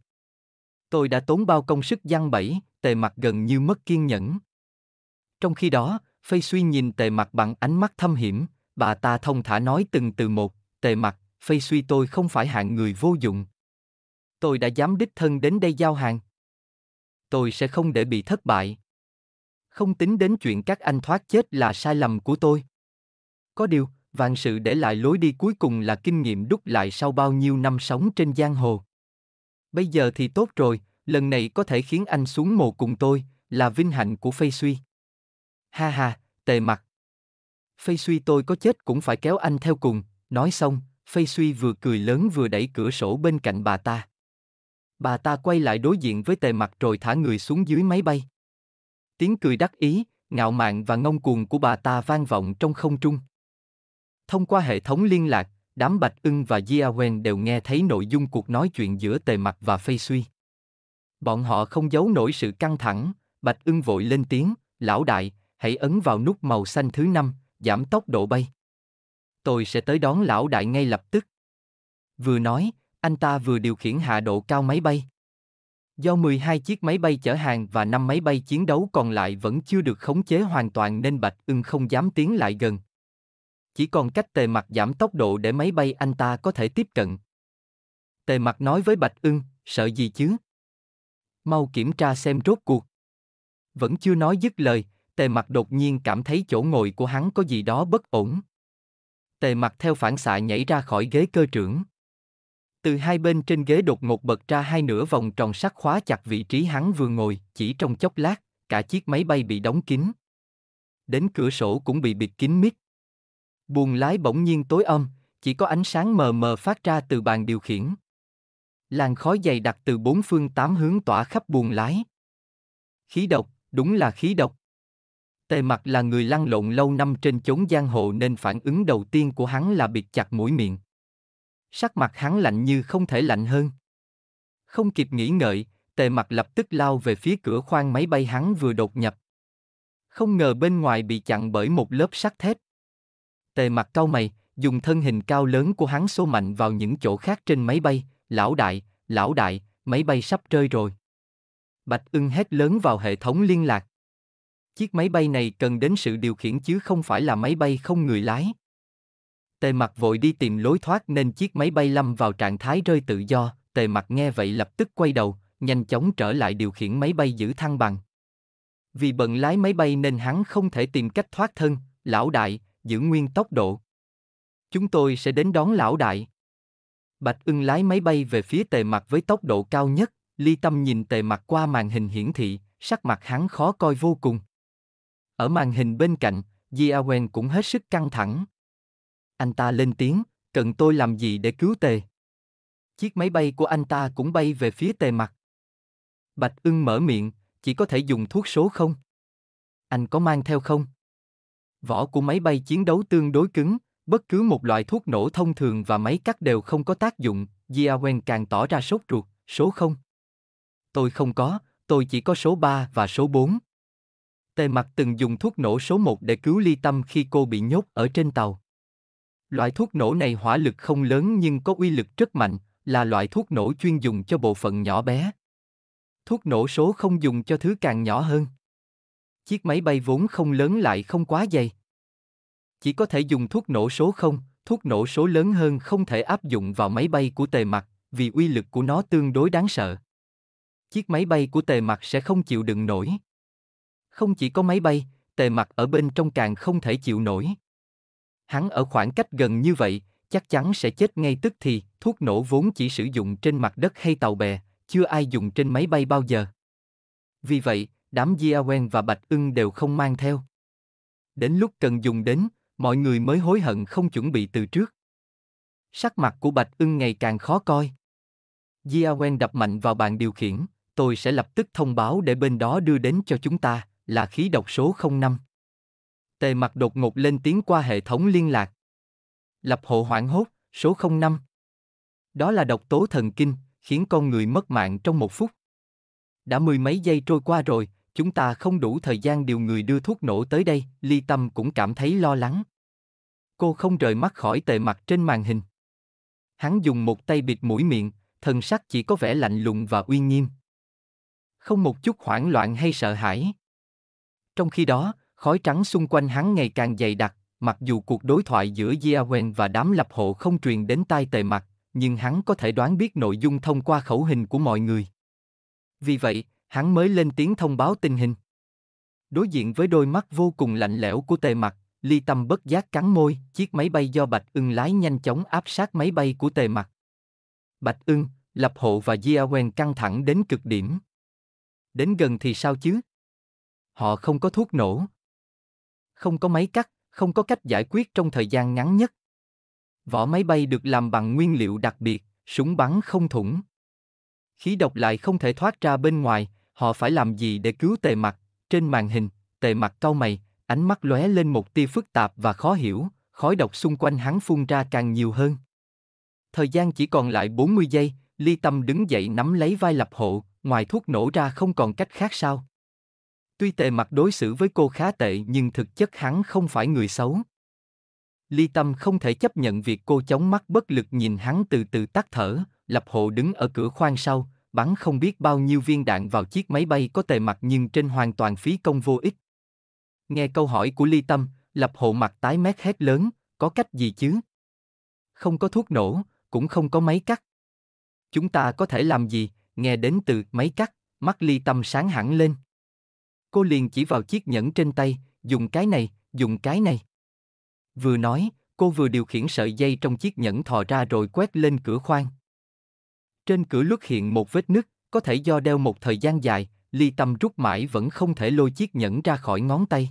Tôi đã tốn bao công sức gian bẫy, tề mặt gần như mất kiên nhẫn. Trong khi đó, Phây Suy nhìn tề mặt bằng ánh mắt thâm hiểm, bà ta thông thả nói từng từ một, tề mặt, Phây Suy tôi không phải hạng người vô dụng. Tôi đã dám đích thân đến đây giao hàng. Tôi sẽ không để bị thất bại. Không tính đến chuyện các anh thoát chết là sai lầm của tôi. Có điều, vạn sự để lại lối đi cuối cùng là kinh nghiệm đúc lại sau bao nhiêu năm sống trên giang hồ. Bây giờ thì tốt rồi, lần này có thể khiến anh xuống mồ cùng tôi, là vinh hạnh của Phây Suy. Ha ha, tề mặt. Phây Suy tôi có chết cũng phải kéo anh theo cùng, nói xong, Phây Suy vừa cười lớn vừa đẩy cửa sổ bên cạnh bà ta. Bà ta quay lại đối diện với tề mặt rồi thả người xuống dưới máy bay. Tiếng cười đắc ý, ngạo mạn và ngông cuồng của bà ta vang vọng trong không trung. Thông qua hệ thống liên lạc, đám Bạch ưng và Jiawen đều nghe thấy nội dung cuộc nói chuyện giữa Tề Mặc và Phây Suy. Bọn họ không giấu nổi sự căng thẳng, Bạch ưng vội lên tiếng, lão đại, hãy ấn vào nút màu xanh thứ năm, giảm tốc độ bay. Tôi sẽ tới đón lão đại ngay lập tức. Vừa nói, anh ta vừa điều khiển hạ độ cao máy bay. Do 12 chiếc máy bay chở hàng và 5 máy bay chiến đấu còn lại vẫn chưa được khống chế hoàn toàn nên Bạch ưng không dám tiến lại gần, chỉ còn cách tề mặt giảm tốc độ để máy bay anh ta có thể tiếp cận. Tề mặt nói với Bạch ưng, sợ gì chứ? Mau kiểm tra xem rốt cuộc. Vẫn chưa nói dứt lời, tề mặt đột nhiên cảm thấy chỗ ngồi của hắn có gì đó bất ổn. Tề mặt theo phản xạ nhảy ra khỏi ghế cơ trưởng. Từ hai bên trên ghế đột ngột bật ra hai nửa vòng tròn sắt khóa chặt vị trí hắn vừa ngồi, chỉ trong chốc lát, cả chiếc máy bay bị đóng kín. Đến cửa sổ cũng bị bịt kín mít. Buồng lái bỗng nhiên tối om, chỉ có ánh sáng mờ mờ phát ra từ bàn điều khiển. Làn khói dày đặc từ bốn phương tám hướng tỏa khắp buồng lái. Khí độc, đúng là khí độc. Tề mặt là người lăn lộn lâu năm trên chốn giang hồ nên phản ứng đầu tiên của hắn là bịt chặt mũi miệng. Sắc mặt hắn lạnh như không thể lạnh hơn. Không kịp nghĩ ngợi, tề mặt lập tức lao về phía cửa khoang máy bay hắn vừa đột nhập. Không ngờ bên ngoài bị chặn bởi một lớp sắt thép. Tề mặt cau mày, dùng thân hình cao lớn của hắn xô mạnh vào những chỗ khác trên máy bay, lão đại, lão đại, máy bay sắp rơi rồi. Bạch ưng hét lớn vào hệ thống liên lạc. Chiếc máy bay này cần đến sự điều khiển chứ không phải là máy bay không người lái. Tề mặt vội đi tìm lối thoát nên chiếc máy bay lâm vào trạng thái rơi tự do, tề mặt nghe vậy lập tức quay đầu, nhanh chóng trở lại điều khiển máy bay giữ thăng bằng. Vì bận lái máy bay nên hắn không thể tìm cách thoát thân, lão đại, giữ nguyên tốc độ. Chúng tôi sẽ đến đón lão đại. Bạch ưng lái máy bay về phía tề mặt với tốc độ cao nhất, ly tâm nhìn tề mặt qua màn hình hiển thị, sắc mặt hắn khó coi vô cùng. Ở màn hình bên cạnh, Jiawen cũng hết sức căng thẳng. Anh ta lên tiếng, cần tôi làm gì để cứu tề? Chiếc máy bay của anh ta cũng bay về phía tề mặt. Bạch ưng mở miệng, chỉ có thể dùng thuốc số không? Anh có mang theo không? vỏ của máy bay chiến đấu tương đối cứng, bất cứ một loại thuốc nổ thông thường và máy cắt đều không có tác dụng, Jiawen càng tỏ ra sốt ruột, số 0. Tôi không có, tôi chỉ có số 3 và số 4. Tề mặt từng dùng thuốc nổ số 1 để cứu ly tâm khi cô bị nhốt ở trên tàu. Loại thuốc nổ này hỏa lực không lớn nhưng có uy lực rất mạnh, là loại thuốc nổ chuyên dùng cho bộ phận nhỏ bé. Thuốc nổ số không dùng cho thứ càng nhỏ hơn. Chiếc máy bay vốn không lớn lại không quá dày. Chỉ có thể dùng thuốc nổ số không, thuốc nổ số lớn hơn không thể áp dụng vào máy bay của tề mặt, vì uy lực của nó tương đối đáng sợ. Chiếc máy bay của tề mặt sẽ không chịu đựng nổi. Không chỉ có máy bay, tề mặt ở bên trong càng không thể chịu nổi. Hắn ở khoảng cách gần như vậy, chắc chắn sẽ chết ngay tức thì, thuốc nổ vốn chỉ sử dụng trên mặt đất hay tàu bè, chưa ai dùng trên máy bay bao giờ. Vì vậy, đám Diawen và Bạch ưng đều không mang theo. Đến lúc cần dùng đến, mọi người mới hối hận không chuẩn bị từ trước. Sắc mặt của Bạch ưng ngày càng khó coi. Diawen đập mạnh vào bàn điều khiển, tôi sẽ lập tức thông báo để bên đó đưa đến cho chúng ta, là khí độc số 05. Tề mặt đột ngột lên tiếng qua hệ thống liên lạc. Lập hộ hoảng hốt, số 05. Đó là độc tố thần kinh, khiến con người mất mạng trong một phút. Đã mười mấy giây trôi qua rồi, chúng ta không đủ thời gian điều người đưa thuốc nổ tới đây, Ly Tâm cũng cảm thấy lo lắng. Cô không rời mắt khỏi tề mặt trên màn hình. Hắn dùng một tay bịt mũi miệng, thần sắc chỉ có vẻ lạnh lùng và uy nghiêm. Không một chút hoảng loạn hay sợ hãi. Trong khi đó, khói trắng xung quanh hắn ngày càng dày đặc, mặc dù cuộc đối thoại giữa Jiawen và đám lập hộ không truyền đến tai tề mặt, nhưng hắn có thể đoán biết nội dung thông qua khẩu hình của mọi người. Vì vậy, hắn mới lên tiếng thông báo tình hình. Đối diện với đôi mắt vô cùng lạnh lẽo của tề Mặc ly tâm bất giác cắn môi, chiếc máy bay do Bạch ưng lái nhanh chóng áp sát máy bay của tề Mặc Bạch ưng, Lập Hộ và Jiawen căng thẳng đến cực điểm. Đến gần thì sao chứ? Họ không có thuốc nổ. Không có máy cắt, không có cách giải quyết trong thời gian ngắn nhất. Vỏ máy bay được làm bằng nguyên liệu đặc biệt, súng bắn không thủng. Khí độc lại không thể thoát ra bên ngoài, họ phải làm gì để cứu tề mặt trên màn hình tề mặt cau mày ánh mắt lóe lên một tia phức tạp và khó hiểu khói độc xung quanh hắn phun ra càng nhiều hơn thời gian chỉ còn lại 40 giây ly tâm đứng dậy nắm lấy vai lập hộ ngoài thuốc nổ ra không còn cách khác sao tuy tề mặt đối xử với cô khá tệ nhưng thực chất hắn không phải người xấu ly tâm không thể chấp nhận việc cô chóng mắt bất lực nhìn hắn từ từ tắt thở lập hộ đứng ở cửa khoang sau bắn không biết bao nhiêu viên đạn vào chiếc máy bay có tề mặt nhưng trên hoàn toàn phí công vô ích. Nghe câu hỏi của Ly Tâm, lập hộ mặt tái mét hét lớn, có cách gì chứ? Không có thuốc nổ, cũng không có máy cắt. Chúng ta có thể làm gì, nghe đến từ máy cắt, mắt Ly Tâm sáng hẳn lên. Cô liền chỉ vào chiếc nhẫn trên tay, dùng cái này, dùng cái này. Vừa nói, cô vừa điều khiển sợi dây trong chiếc nhẫn thò ra rồi quét lên cửa khoang. Trên cửa lướt hiện một vết nứt, có thể do đeo một thời gian dài, ly tâm rút mãi vẫn không thể lôi chiếc nhẫn ra khỏi ngón tay.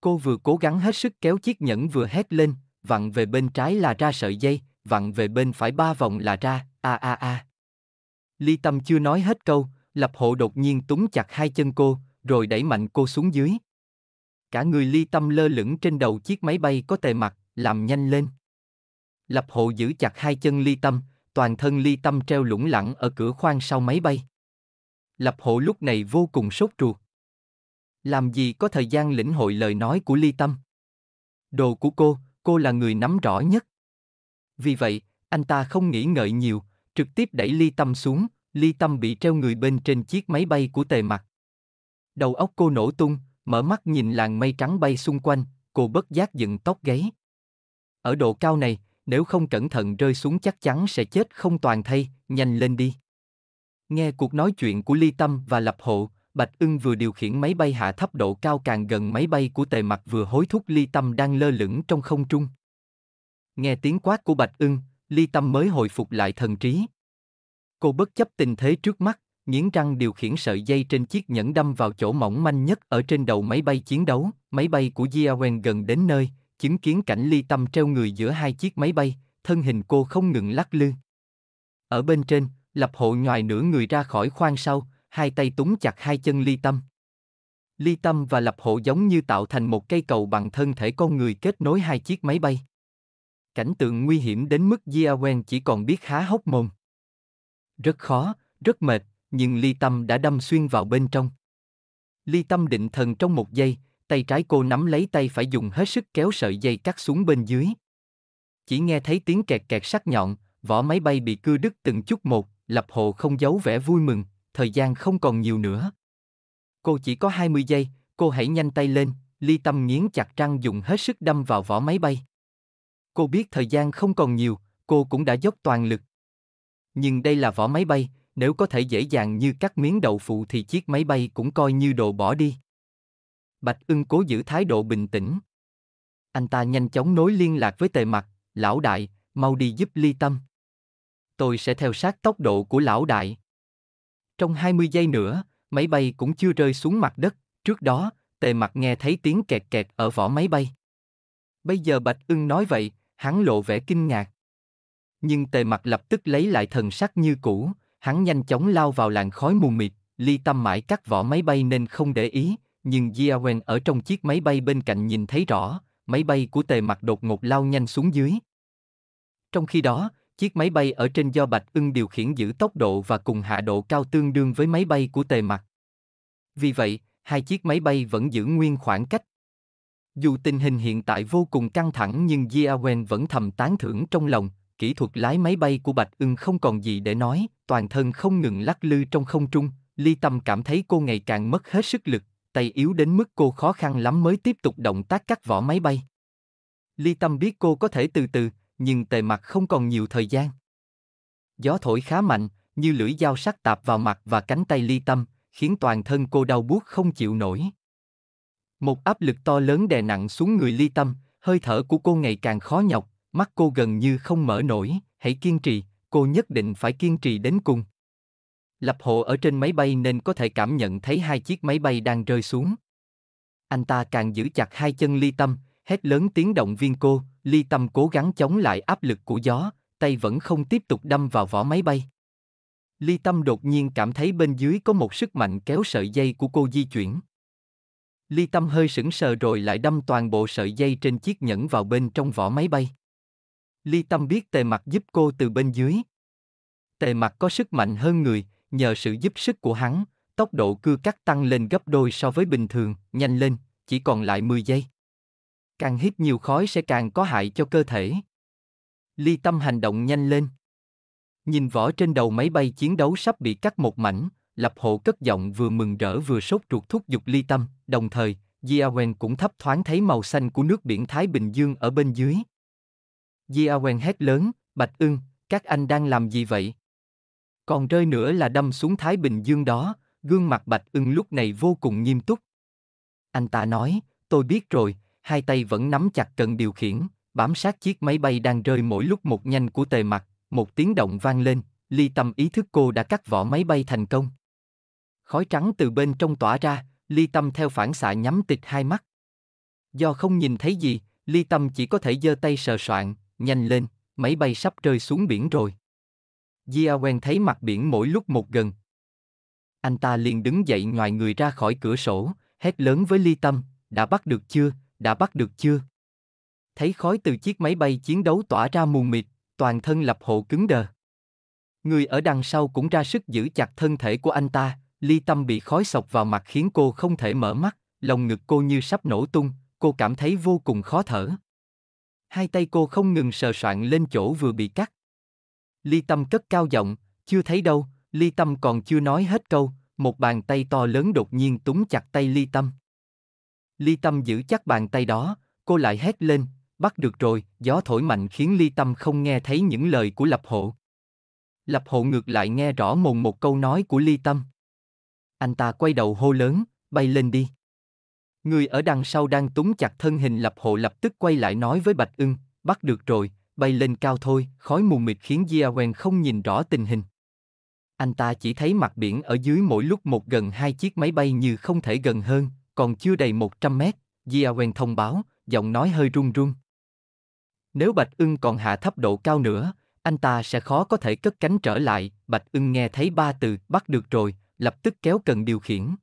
Cô vừa cố gắng hết sức kéo chiếc nhẫn vừa hét lên, vặn về bên trái là ra sợi dây, vặn về bên phải ba vòng là ra, a a a. Ly Tâm chưa nói hết câu, Lập Hộ đột nhiên túng chặt hai chân cô, rồi đẩy mạnh cô xuống dưới. Cả người Ly Tâm lơ lửng trên đầu chiếc máy bay có tề mặt, làm nhanh lên. Lập Hộ giữ chặt hai chân Ly Tâm, toàn thân ly tâm treo lủng lẳng ở cửa khoang sau máy bay. Lập hộ lúc này vô cùng sốt ruột. Làm gì có thời gian lĩnh hội lời nói của ly tâm. Đồ của cô, cô là người nắm rõ nhất. Vì vậy, anh ta không nghĩ ngợi nhiều, trực tiếp đẩy ly tâm xuống, ly tâm bị treo người bên trên chiếc máy bay của tề mặt. Đầu óc cô nổ tung, mở mắt nhìn làng mây trắng bay xung quanh, cô bất giác dựng tóc gáy. Ở độ cao này, nếu không cẩn thận rơi xuống chắc chắn sẽ chết không toàn thây, nhanh lên đi. Nghe cuộc nói chuyện của Ly Tâm và Lập Hộ, Bạch ưng vừa điều khiển máy bay hạ thấp độ cao càng gần máy bay của tề mặt vừa hối thúc Ly Tâm đang lơ lửng trong không trung. Nghe tiếng quát của Bạch ưng, Ly Tâm mới hồi phục lại thần trí. Cô bất chấp tình thế trước mắt, nghiến răng điều khiển sợi dây trên chiếc nhẫn đâm vào chỗ mỏng manh nhất ở trên đầu máy bay chiến đấu, máy bay của Jiawen gần đến nơi, chứng kiến cảnh ly tâm treo người giữa hai chiếc máy bay, thân hình cô không ngừng lắc lư. Ở bên trên, lập hộ nhòi nửa người ra khỏi khoang sau, hai tay túng chặt hai chân ly tâm. Ly tâm và lập hộ giống như tạo thành một cây cầu bằng thân thể con người kết nối hai chiếc máy bay. Cảnh tượng nguy hiểm đến mức Jiawen chỉ còn biết há hốc mồm. Rất khó, rất mệt, nhưng ly tâm đã đâm xuyên vào bên trong. Ly tâm định thần trong một giây, tay trái cô nắm lấy tay phải dùng hết sức kéo sợi dây cắt xuống bên dưới. Chỉ nghe thấy tiếng kẹt kẹt sắc nhọn, vỏ máy bay bị cưa đứt từng chút một, lập hồ không giấu vẻ vui mừng, thời gian không còn nhiều nữa. Cô chỉ có 20 giây, cô hãy nhanh tay lên, ly tâm nghiến chặt răng dùng hết sức đâm vào vỏ máy bay. Cô biết thời gian không còn nhiều, cô cũng đã dốc toàn lực. Nhưng đây là vỏ máy bay, nếu có thể dễ dàng như cắt miếng đậu phụ thì chiếc máy bay cũng coi như đồ bỏ đi. Bạch ưng cố giữ thái độ bình tĩnh. Anh ta nhanh chóng nối liên lạc với tề mặt, lão đại, mau đi giúp ly tâm. Tôi sẽ theo sát tốc độ của lão đại. Trong 20 giây nữa, máy bay cũng chưa rơi xuống mặt đất, trước đó, tề mặt nghe thấy tiếng kẹt kẹt ở vỏ máy bay. Bây giờ Bạch ưng nói vậy, hắn lộ vẻ kinh ngạc. Nhưng tề mặt lập tức lấy lại thần sắc như cũ, hắn nhanh chóng lao vào làn khói mù mịt, ly tâm mãi cắt vỏ máy bay nên không để ý, nhưng Jiawen ở trong chiếc máy bay bên cạnh nhìn thấy rõ, máy bay của tề mặt đột ngột lao nhanh xuống dưới. Trong khi đó, chiếc máy bay ở trên do Bạch ưng điều khiển giữ tốc độ và cùng hạ độ cao tương đương với máy bay của tề mặt. Vì vậy, hai chiếc máy bay vẫn giữ nguyên khoảng cách. Dù tình hình hiện tại vô cùng căng thẳng nhưng Jiawen vẫn thầm tán thưởng trong lòng, kỹ thuật lái máy bay của Bạch ưng không còn gì để nói, toàn thân không ngừng lắc lư trong không trung, ly tâm cảm thấy cô ngày càng mất hết sức lực tay yếu đến mức cô khó khăn lắm mới tiếp tục động tác cắt vỏ máy bay. Ly Tâm biết cô có thể từ từ, nhưng tề mặt không còn nhiều thời gian. Gió thổi khá mạnh, như lưỡi dao sắc tạp vào mặt và cánh tay Ly Tâm, khiến toàn thân cô đau buốt không chịu nổi. Một áp lực to lớn đè nặng xuống người Ly Tâm, hơi thở của cô ngày càng khó nhọc, mắt cô gần như không mở nổi, hãy kiên trì, cô nhất định phải kiên trì đến cùng. Lập hộ ở trên máy bay nên có thể cảm nhận thấy hai chiếc máy bay đang rơi xuống. Anh ta càng giữ chặt hai chân ly tâm, hét lớn tiếng động viên cô, ly tâm cố gắng chống lại áp lực của gió, tay vẫn không tiếp tục đâm vào vỏ máy bay. Ly Tâm đột nhiên cảm thấy bên dưới có một sức mạnh kéo sợi dây của cô di chuyển. Ly Tâm hơi sững sờ rồi lại đâm toàn bộ sợi dây trên chiếc nhẫn vào bên trong vỏ máy bay. Ly Tâm biết tề mặt giúp cô từ bên dưới. Tề mặt có sức mạnh hơn người, nhờ sự giúp sức của hắn, tốc độ cưa cắt tăng lên gấp đôi so với bình thường, nhanh lên, chỉ còn lại 10 giây. Càng hít nhiều khói sẽ càng có hại cho cơ thể. Ly tâm hành động nhanh lên. Nhìn vỏ trên đầu máy bay chiến đấu sắp bị cắt một mảnh, lập hộ cất giọng vừa mừng rỡ vừa sốt ruột thúc giục ly tâm, đồng thời, Jiawen cũng thấp thoáng thấy màu xanh của nước biển Thái Bình Dương ở bên dưới. Jiawen hét lớn, Bạch ưng, các anh đang làm gì vậy? còn rơi nữa là đâm xuống Thái Bình Dương đó, gương mặt Bạch ưng lúc này vô cùng nghiêm túc. Anh ta nói, tôi biết rồi, hai tay vẫn nắm chặt cần điều khiển, bám sát chiếc máy bay đang rơi mỗi lúc một nhanh của tề mặt, một tiếng động vang lên, ly tâm ý thức cô đã cắt vỏ máy bay thành công. Khói trắng từ bên trong tỏa ra, ly tâm theo phản xạ nhắm tịch hai mắt. Do không nhìn thấy gì, ly tâm chỉ có thể giơ tay sờ soạn, nhanh lên, máy bay sắp rơi xuống biển rồi. Gia quen thấy mặt biển mỗi lúc một gần. Anh ta liền đứng dậy ngoài người ra khỏi cửa sổ, hét lớn với Ly Tâm, đã bắt được chưa, đã bắt được chưa? Thấy khói từ chiếc máy bay chiến đấu tỏa ra mù mịt, toàn thân lập hộ cứng đờ. Người ở đằng sau cũng ra sức giữ chặt thân thể của anh ta, ly tâm bị khói sọc vào mặt khiến cô không thể mở mắt, lòng ngực cô như sắp nổ tung, cô cảm thấy vô cùng khó thở. Hai tay cô không ngừng sờ soạn lên chỗ vừa bị cắt. Ly Tâm cất cao giọng, chưa thấy đâu, Ly Tâm còn chưa nói hết câu, một bàn tay to lớn đột nhiên túm chặt tay Ly Tâm. Ly Tâm giữ chắc bàn tay đó, cô lại hét lên, bắt được rồi, gió thổi mạnh khiến Ly Tâm không nghe thấy những lời của Lập Hộ. Lập Hộ ngược lại nghe rõ mồn một câu nói của Ly Tâm. Anh ta quay đầu hô lớn, bay lên đi. Người ở đằng sau đang túm chặt thân hình Lập Hộ lập tức quay lại nói với Bạch Ưng, bắt được rồi, bay lên cao thôi, khói mù mịt khiến Jiawen không nhìn rõ tình hình. Anh ta chỉ thấy mặt biển ở dưới mỗi lúc một gần hai chiếc máy bay như không thể gần hơn, còn chưa đầy 100 mét, Jiawen thông báo, giọng nói hơi run run. Nếu Bạch ưng còn hạ thấp độ cao nữa, anh ta sẽ khó có thể cất cánh trở lại, Bạch ưng nghe thấy ba từ bắt được rồi, lập tức kéo cần điều khiển.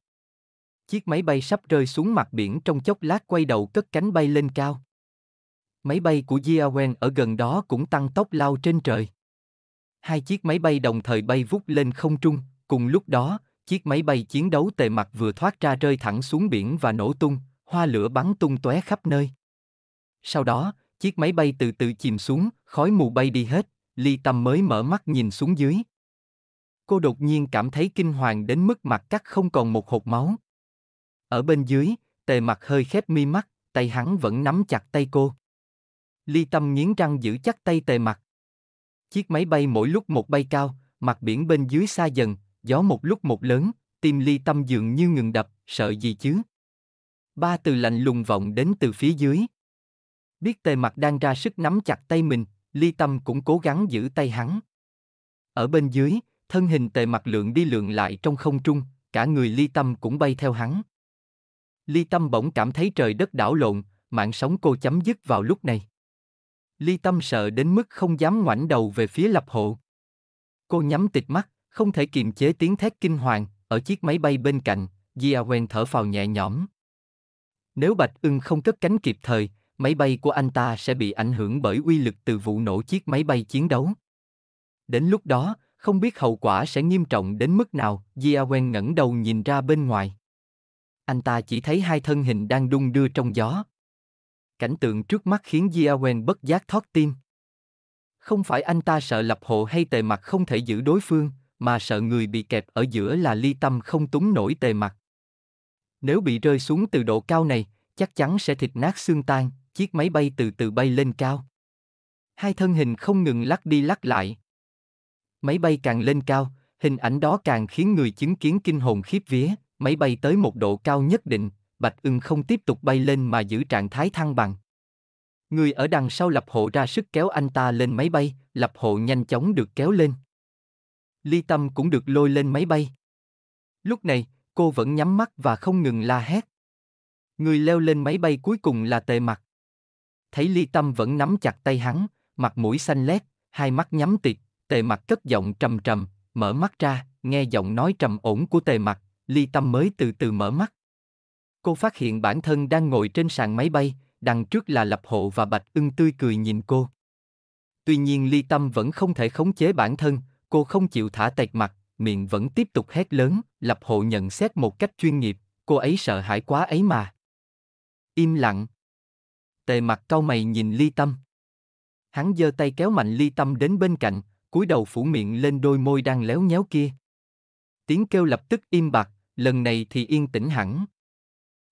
Chiếc máy bay sắp rơi xuống mặt biển trong chốc lát quay đầu cất cánh bay lên cao. Máy bay của Jiawen ở gần đó cũng tăng tốc lao trên trời. Hai chiếc máy bay đồng thời bay vút lên không trung, cùng lúc đó, chiếc máy bay chiến đấu tề mặt vừa thoát ra rơi thẳng xuống biển và nổ tung, hoa lửa bắn tung tóe khắp nơi. Sau đó, chiếc máy bay từ từ chìm xuống, khói mù bay đi hết, Ly Tâm mới mở mắt nhìn xuống dưới. Cô đột nhiên cảm thấy kinh hoàng đến mức mặt cắt không còn một hột máu. Ở bên dưới, tề mặt hơi khép mi mắt, tay hắn vẫn nắm chặt tay cô. Ly Tâm nghiến răng giữ chắc tay tề mặt. Chiếc máy bay mỗi lúc một bay cao, mặt biển bên dưới xa dần, gió một lúc một lớn, tim Ly Tâm dường như ngừng đập, sợ gì chứ? Ba từ lạnh lùng vọng đến từ phía dưới. Biết tề mặt đang ra sức nắm chặt tay mình, Ly Tâm cũng cố gắng giữ tay hắn. Ở bên dưới, thân hình tề mặt lượn đi lượn lại trong không trung, cả người Ly Tâm cũng bay theo hắn. Ly Tâm bỗng cảm thấy trời đất đảo lộn, mạng sống cô chấm dứt vào lúc này. Ly Tâm sợ đến mức không dám ngoảnh đầu về phía lập hộ. Cô nhắm tịch mắt, không thể kiềm chế tiếng thét kinh hoàng, ở chiếc máy bay bên cạnh, Jia Wen thở phào nhẹ nhõm. Nếu Bạch ưng không cất cánh kịp thời, máy bay của anh ta sẽ bị ảnh hưởng bởi uy lực từ vụ nổ chiếc máy bay chiến đấu. Đến lúc đó, không biết hậu quả sẽ nghiêm trọng đến mức nào, Jia Wen ngẩng đầu nhìn ra bên ngoài. Anh ta chỉ thấy hai thân hình đang đung đưa trong gió. Cảnh tượng trước mắt khiến Diawen bất giác thót tim. Không phải anh ta sợ lập hộ hay tề mặt không thể giữ đối phương, mà sợ người bị kẹp ở giữa là ly tâm không túng nổi tề mặt. Nếu bị rơi xuống từ độ cao này, chắc chắn sẽ thịt nát xương tan, chiếc máy bay từ từ bay lên cao. Hai thân hình không ngừng lắc đi lắc lại. Máy bay càng lên cao, hình ảnh đó càng khiến người chứng kiến kinh hồn khiếp vía, máy bay tới một độ cao nhất định, Bạch ưng không tiếp tục bay lên mà giữ trạng thái thăng bằng. Người ở đằng sau lập hộ ra sức kéo anh ta lên máy bay, lập hộ nhanh chóng được kéo lên. Ly Tâm cũng được lôi lên máy bay. Lúc này, cô vẫn nhắm mắt và không ngừng la hét. Người leo lên máy bay cuối cùng là tề mặt. Thấy Ly Tâm vẫn nắm chặt tay hắn, mặt mũi xanh lét, hai mắt nhắm tịt, tề mặt cất giọng trầm trầm, mở mắt ra, nghe giọng nói trầm ổn của tề mặt, Ly Tâm mới từ từ mở mắt cô phát hiện bản thân đang ngồi trên sàn máy bay, đằng trước là Lập Hộ và Bạch ưng tươi cười nhìn cô. Tuy nhiên Ly Tâm vẫn không thể khống chế bản thân, cô không chịu thả tẹt mặt, miệng vẫn tiếp tục hét lớn, Lập Hộ nhận xét một cách chuyên nghiệp, cô ấy sợ hãi quá ấy mà. Im lặng. Tề mặt cau mày nhìn Ly Tâm. Hắn giơ tay kéo mạnh Ly Tâm đến bên cạnh, cúi đầu phủ miệng lên đôi môi đang léo nhéo kia. Tiếng kêu lập tức im bặt, lần này thì yên tĩnh hẳn.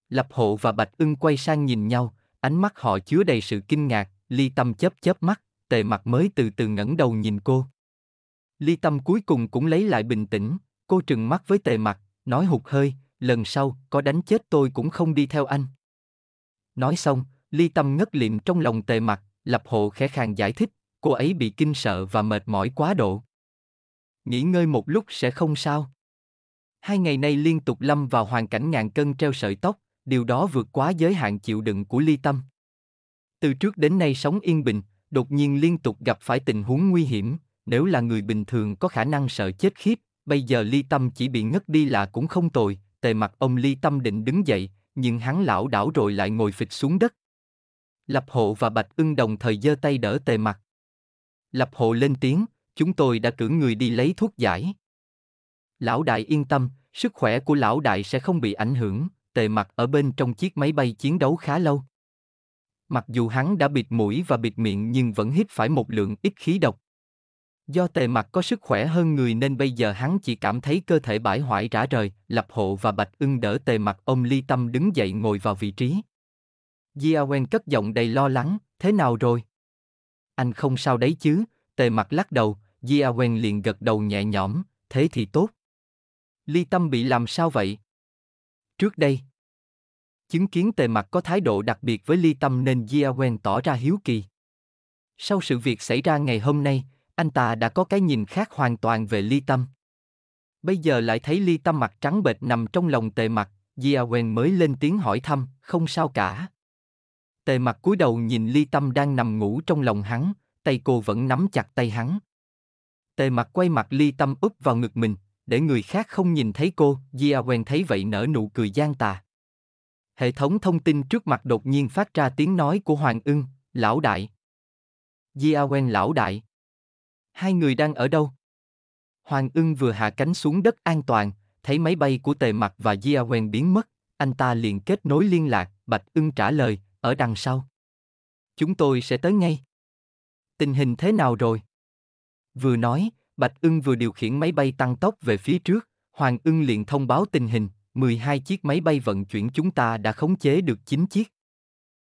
Lập hộ và Bạch ưng quay sang nhìn nhau, ánh mắt họ chứa đầy sự kinh ngạc, ly tâm chớp chớp mắt, tề mặt mới từ từ ngẩng đầu nhìn cô. Ly tâm cuối cùng cũng lấy lại bình tĩnh, cô trừng mắt với tề mặt, nói hụt hơi, lần sau có đánh chết tôi cũng không đi theo anh. Nói xong, ly tâm ngất liệm trong lòng tề mặt, lập hộ khẽ khàng giải thích, cô ấy bị kinh sợ và mệt mỏi quá độ. Nghỉ ngơi một lúc sẽ không sao. Hai ngày nay liên tục lâm vào hoàn cảnh ngàn cân treo sợi tóc, điều đó vượt quá giới hạn chịu đựng của ly tâm. Từ trước đến nay sống yên bình, đột nhiên liên tục gặp phải tình huống nguy hiểm, nếu là người bình thường có khả năng sợ chết khiếp, bây giờ ly tâm chỉ bị ngất đi là cũng không tồi, tề mặt ông ly tâm định đứng dậy, nhưng hắn lão đảo rồi lại ngồi phịch xuống đất. Lập hộ và bạch ưng đồng thời giơ tay đỡ tề mặt. Lập hộ lên tiếng, chúng tôi đã cử người đi lấy thuốc giải. Lão đại yên tâm, sức khỏe của lão đại sẽ không bị ảnh hưởng tề mặt ở bên trong chiếc máy bay chiến đấu khá lâu. Mặc dù hắn đã bịt mũi và bịt miệng nhưng vẫn hít phải một lượng ít khí độc. Do tề mặt có sức khỏe hơn người nên bây giờ hắn chỉ cảm thấy cơ thể bãi hoại rã rời, lập hộ và bạch ưng đỡ tề mặt ông ly tâm đứng dậy ngồi vào vị trí. Diawen cất giọng đầy lo lắng, thế nào rồi? Anh không sao đấy chứ, tề mặt lắc đầu, Diawen liền gật đầu nhẹ nhõm, thế thì tốt. Ly tâm bị làm sao vậy? Trước đây, chứng kiến tề mặt có thái độ đặc biệt với Ly Tâm nên Jia Wen tỏ ra hiếu kỳ. Sau sự việc xảy ra ngày hôm nay, anh ta đã có cái nhìn khác hoàn toàn về Ly Tâm. Bây giờ lại thấy Ly Tâm mặt trắng bệch nằm trong lòng tề mặt, Jia Wen mới lên tiếng hỏi thăm, không sao cả. Tề mặt cúi đầu nhìn Ly Tâm đang nằm ngủ trong lòng hắn, tay cô vẫn nắm chặt tay hắn. Tề mặt quay mặt Ly Tâm úp vào ngực mình, để người khác không nhìn thấy cô, Gia quen thấy vậy nở nụ cười gian tà. Hệ thống thông tin trước mặt đột nhiên phát ra tiếng nói của Hoàng ưng, lão đại. Gia quen lão đại. Hai người đang ở đâu? Hoàng ưng vừa hạ cánh xuống đất an toàn, thấy máy bay của tề mặt và Gia quen biến mất, anh ta liền kết nối liên lạc, Bạch ưng trả lời, ở đằng sau. Chúng tôi sẽ tới ngay. Tình hình thế nào rồi? Vừa nói, Bạch ưng vừa điều khiển máy bay tăng tốc về phía trước, Hoàng ưng liền thông báo tình hình, 12 chiếc máy bay vận chuyển chúng ta đã khống chế được 9 chiếc.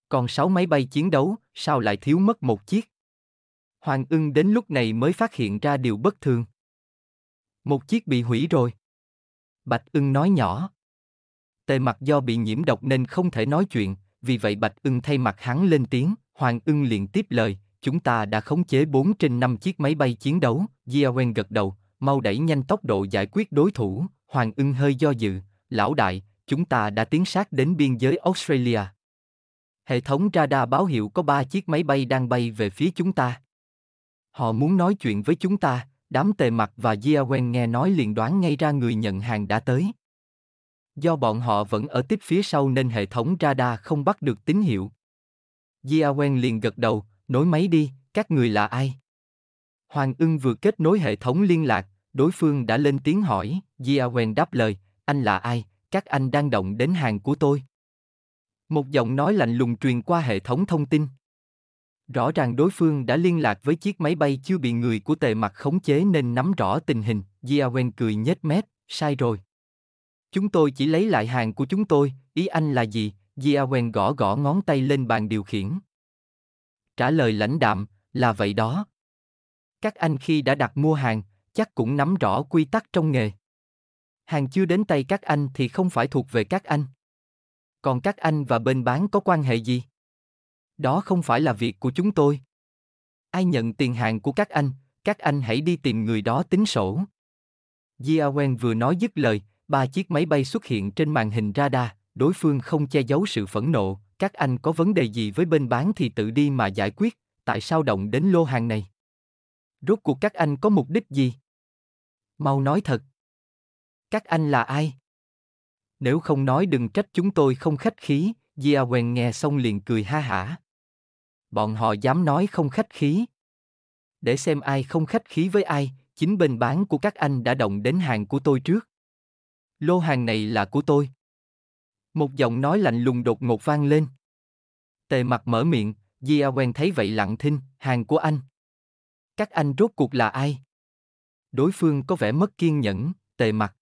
Còn 6 máy bay chiến đấu, sao lại thiếu mất một chiếc? Hoàng ưng đến lúc này mới phát hiện ra điều bất thường. Một chiếc bị hủy rồi. Bạch ưng nói nhỏ. Tề mặt do bị nhiễm độc nên không thể nói chuyện, vì vậy Bạch ưng thay mặt hắn lên tiếng, Hoàng ưng liền tiếp lời, chúng ta đã khống chế 4 trên 5 chiếc máy bay chiến đấu, Jiawen gật đầu, mau đẩy nhanh tốc độ giải quyết đối thủ, Hoàng ưng hơi do dự, lão đại, chúng ta đã tiến sát đến biên giới Australia. Hệ thống radar báo hiệu có 3 chiếc máy bay đang bay về phía chúng ta. Họ muốn nói chuyện với chúng ta, đám tề mặt và Jiawen nghe nói liền đoán ngay ra người nhận hàng đã tới. Do bọn họ vẫn ở tiếp phía sau nên hệ thống radar không bắt được tín hiệu. Jiawen liền gật đầu, nối máy đi, các người là ai? Hoàng ưng vừa kết nối hệ thống liên lạc, đối phương đã lên tiếng hỏi, Jiawen đáp lời, anh là ai, các anh đang động đến hàng của tôi. Một giọng nói lạnh lùng truyền qua hệ thống thông tin. Rõ ràng đối phương đã liên lạc với chiếc máy bay chưa bị người của tề mặt khống chế nên nắm rõ tình hình, Jiawen cười nhếch mép, sai rồi. Chúng tôi chỉ lấy lại hàng của chúng tôi, ý anh là gì? Jiawen gõ gõ ngón tay lên bàn điều khiển trả lời lãnh đạm, là vậy đó. Các anh khi đã đặt mua hàng, chắc cũng nắm rõ quy tắc trong nghề. Hàng chưa đến tay các anh thì không phải thuộc về các anh. Còn các anh và bên bán có quan hệ gì? Đó không phải là việc của chúng tôi. Ai nhận tiền hàng của các anh, các anh hãy đi tìm người đó tính sổ. Jia Wen vừa nói dứt lời, ba chiếc máy bay xuất hiện trên màn hình radar, đối phương không che giấu sự phẫn nộ, các anh có vấn đề gì với bên bán thì tự đi mà giải quyết, tại sao động đến lô hàng này? Rốt cuộc các anh có mục đích gì? Mau nói thật. Các anh là ai? Nếu không nói đừng trách chúng tôi không khách khí, Gia Quen nghe xong liền cười ha hả. Bọn họ dám nói không khách khí. Để xem ai không khách khí với ai, chính bên bán của các anh đã động đến hàng của tôi trước. Lô hàng này là của tôi. Một giọng nói lạnh lùng đột ngột vang lên. Tề mặt mở miệng, Gia quen thấy vậy lặng thinh, hàng của anh. Các anh rốt cuộc là ai? Đối phương có vẻ mất kiên nhẫn, tề mặt.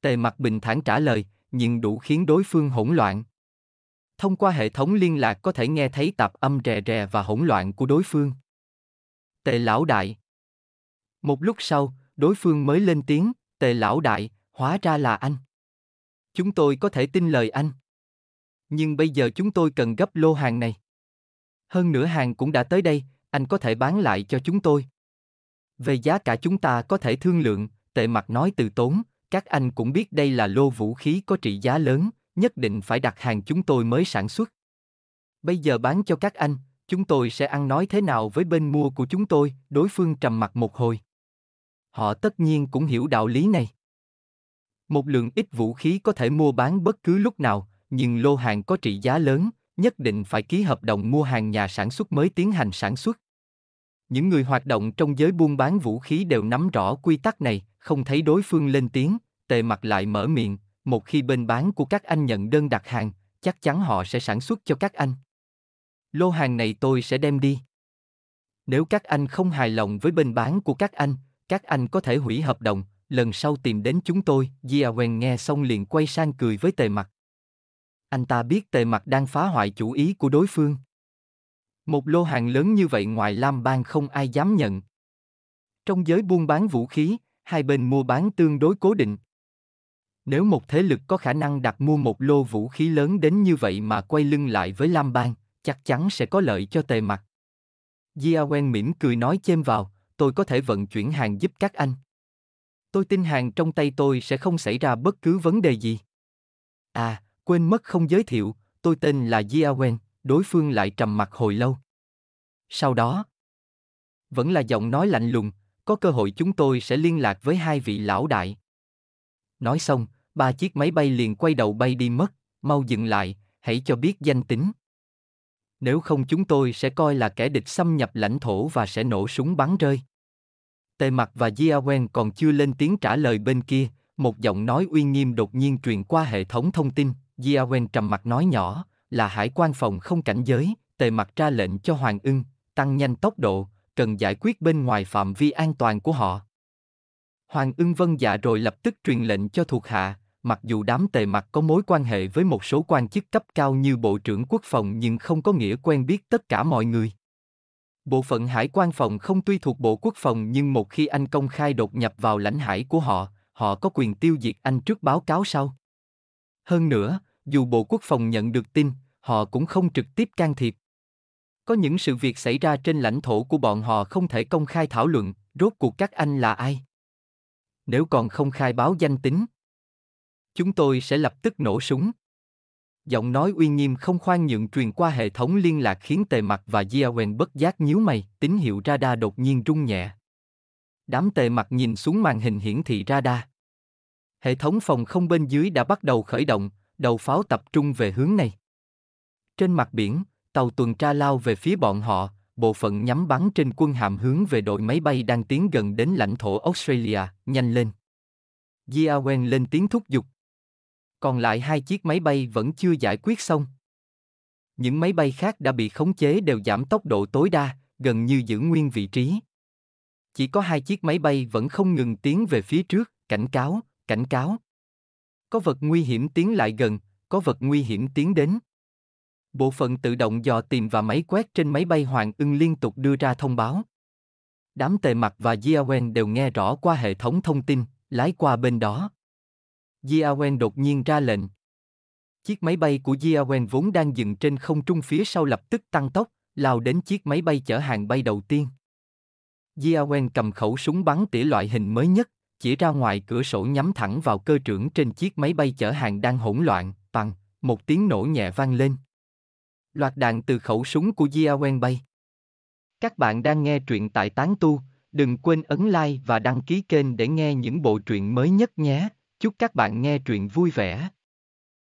Tề mặt bình thản trả lời, nhưng đủ khiến đối phương hỗn loạn. Thông qua hệ thống liên lạc có thể nghe thấy tạp âm rè rè và hỗn loạn của đối phương. Tề lão đại. Một lúc sau, đối phương mới lên tiếng, tề lão đại, hóa ra là anh. Chúng tôi có thể tin lời anh. Nhưng bây giờ chúng tôi cần gấp lô hàng này. Hơn nửa hàng cũng đã tới đây, anh có thể bán lại cho chúng tôi. Về giá cả chúng ta có thể thương lượng, tệ mặt nói từ tốn, các anh cũng biết đây là lô vũ khí có trị giá lớn, nhất định phải đặt hàng chúng tôi mới sản xuất. Bây giờ bán cho các anh, chúng tôi sẽ ăn nói thế nào với bên mua của chúng tôi, đối phương trầm mặt một hồi. Họ tất nhiên cũng hiểu đạo lý này. Một lượng ít vũ khí có thể mua bán bất cứ lúc nào, nhưng lô hàng có trị giá lớn, nhất định phải ký hợp đồng mua hàng nhà sản xuất mới tiến hành sản xuất. Những người hoạt động trong giới buôn bán vũ khí đều nắm rõ quy tắc này, không thấy đối phương lên tiếng, tề mặt lại mở miệng, một khi bên bán của các anh nhận đơn đặt hàng, chắc chắn họ sẽ sản xuất cho các anh. Lô hàng này tôi sẽ đem đi. Nếu các anh không hài lòng với bên bán của các anh, các anh có thể hủy hợp đồng, lần sau tìm đến chúng tôi, Jia Wen nghe xong liền quay sang cười với tề mặt. Anh ta biết tề mặt đang phá hoại chủ ý của đối phương. Một lô hàng lớn như vậy ngoài Lam Bang không ai dám nhận. Trong giới buôn bán vũ khí, hai bên mua bán tương đối cố định. Nếu một thế lực có khả năng đặt mua một lô vũ khí lớn đến như vậy mà quay lưng lại với Lam Bang, chắc chắn sẽ có lợi cho tề mặt. Jia Wen mỉm cười nói chêm vào, tôi có thể vận chuyển hàng giúp các anh tôi tin hàng trong tay tôi sẽ không xảy ra bất cứ vấn đề gì. À, quên mất không giới thiệu, tôi tên là Jiawen, đối phương lại trầm mặt hồi lâu. Sau đó, vẫn là giọng nói lạnh lùng, có cơ hội chúng tôi sẽ liên lạc với hai vị lão đại. Nói xong, ba chiếc máy bay liền quay đầu bay đi mất, mau dừng lại, hãy cho biết danh tính. Nếu không chúng tôi sẽ coi là kẻ địch xâm nhập lãnh thổ và sẽ nổ súng bắn rơi. Tề Mặc và Jiawen còn chưa lên tiếng trả lời bên kia, một giọng nói uy nghiêm đột nhiên truyền qua hệ thống thông tin, Jiawen trầm mặt nói nhỏ, là hải quan phòng không cảnh giới, Tề Mặc ra lệnh cho Hoàng Ưng, tăng nhanh tốc độ, cần giải quyết bên ngoài phạm vi an toàn của họ. Hoàng Ưng vâng dạ rồi lập tức truyền lệnh cho thuộc hạ, mặc dù đám tề mặt có mối quan hệ với một số quan chức cấp cao như Bộ trưởng Quốc phòng nhưng không có nghĩa quen biết tất cả mọi người. Bộ phận hải quan phòng không tuy thuộc Bộ Quốc phòng nhưng một khi anh công khai đột nhập vào lãnh hải của họ, họ có quyền tiêu diệt anh trước báo cáo sau. Hơn nữa, dù Bộ Quốc phòng nhận được tin, họ cũng không trực tiếp can thiệp. Có những sự việc xảy ra trên lãnh thổ của bọn họ không thể công khai thảo luận, rốt cuộc các anh là ai. Nếu còn không khai báo danh tính, chúng tôi sẽ lập tức nổ súng giọng nói uy nghiêm không khoan nhượng truyền qua hệ thống liên lạc khiến tề mặt và gia Jiawen bất giác nhíu mày, tín hiệu radar đột nhiên rung nhẹ. Đám tề mặt nhìn xuống màn hình hiển thị radar. Hệ thống phòng không bên dưới đã bắt đầu khởi động, đầu pháo tập trung về hướng này. Trên mặt biển, tàu tuần tra lao về phía bọn họ, bộ phận nhắm bắn trên quân hàm hướng về đội máy bay đang tiến gần đến lãnh thổ Australia, nhanh lên. gia Jiawen lên tiếng thúc giục còn lại hai chiếc máy bay vẫn chưa giải quyết xong. Những máy bay khác đã bị khống chế đều giảm tốc độ tối đa, gần như giữ nguyên vị trí. Chỉ có hai chiếc máy bay vẫn không ngừng tiến về phía trước, cảnh cáo, cảnh cáo. Có vật nguy hiểm tiến lại gần, có vật nguy hiểm tiến đến. Bộ phận tự động dò tìm và máy quét trên máy bay Hoàng ưng liên tục đưa ra thông báo. Đám tề mặt và Jiawen đều nghe rõ qua hệ thống thông tin, lái qua bên đó. Jiawen đột nhiên ra lệnh. Chiếc máy bay của Jiawen vốn đang dừng trên không trung phía sau lập tức tăng tốc, lao đến chiếc máy bay chở hàng bay đầu tiên. Jiawen cầm khẩu súng bắn tỉa loại hình mới nhất, chỉ ra ngoài cửa sổ nhắm thẳng vào cơ trưởng trên chiếc máy bay chở hàng đang hỗn loạn, bằng, một tiếng nổ nhẹ vang lên. Loạt đạn từ khẩu súng của Jiawen bay. Các bạn đang nghe truyện tại Tán Tu, đừng quên ấn like và đăng ký kênh để nghe những bộ truyện mới nhất nhé. Chúc các bạn nghe truyện vui vẻ.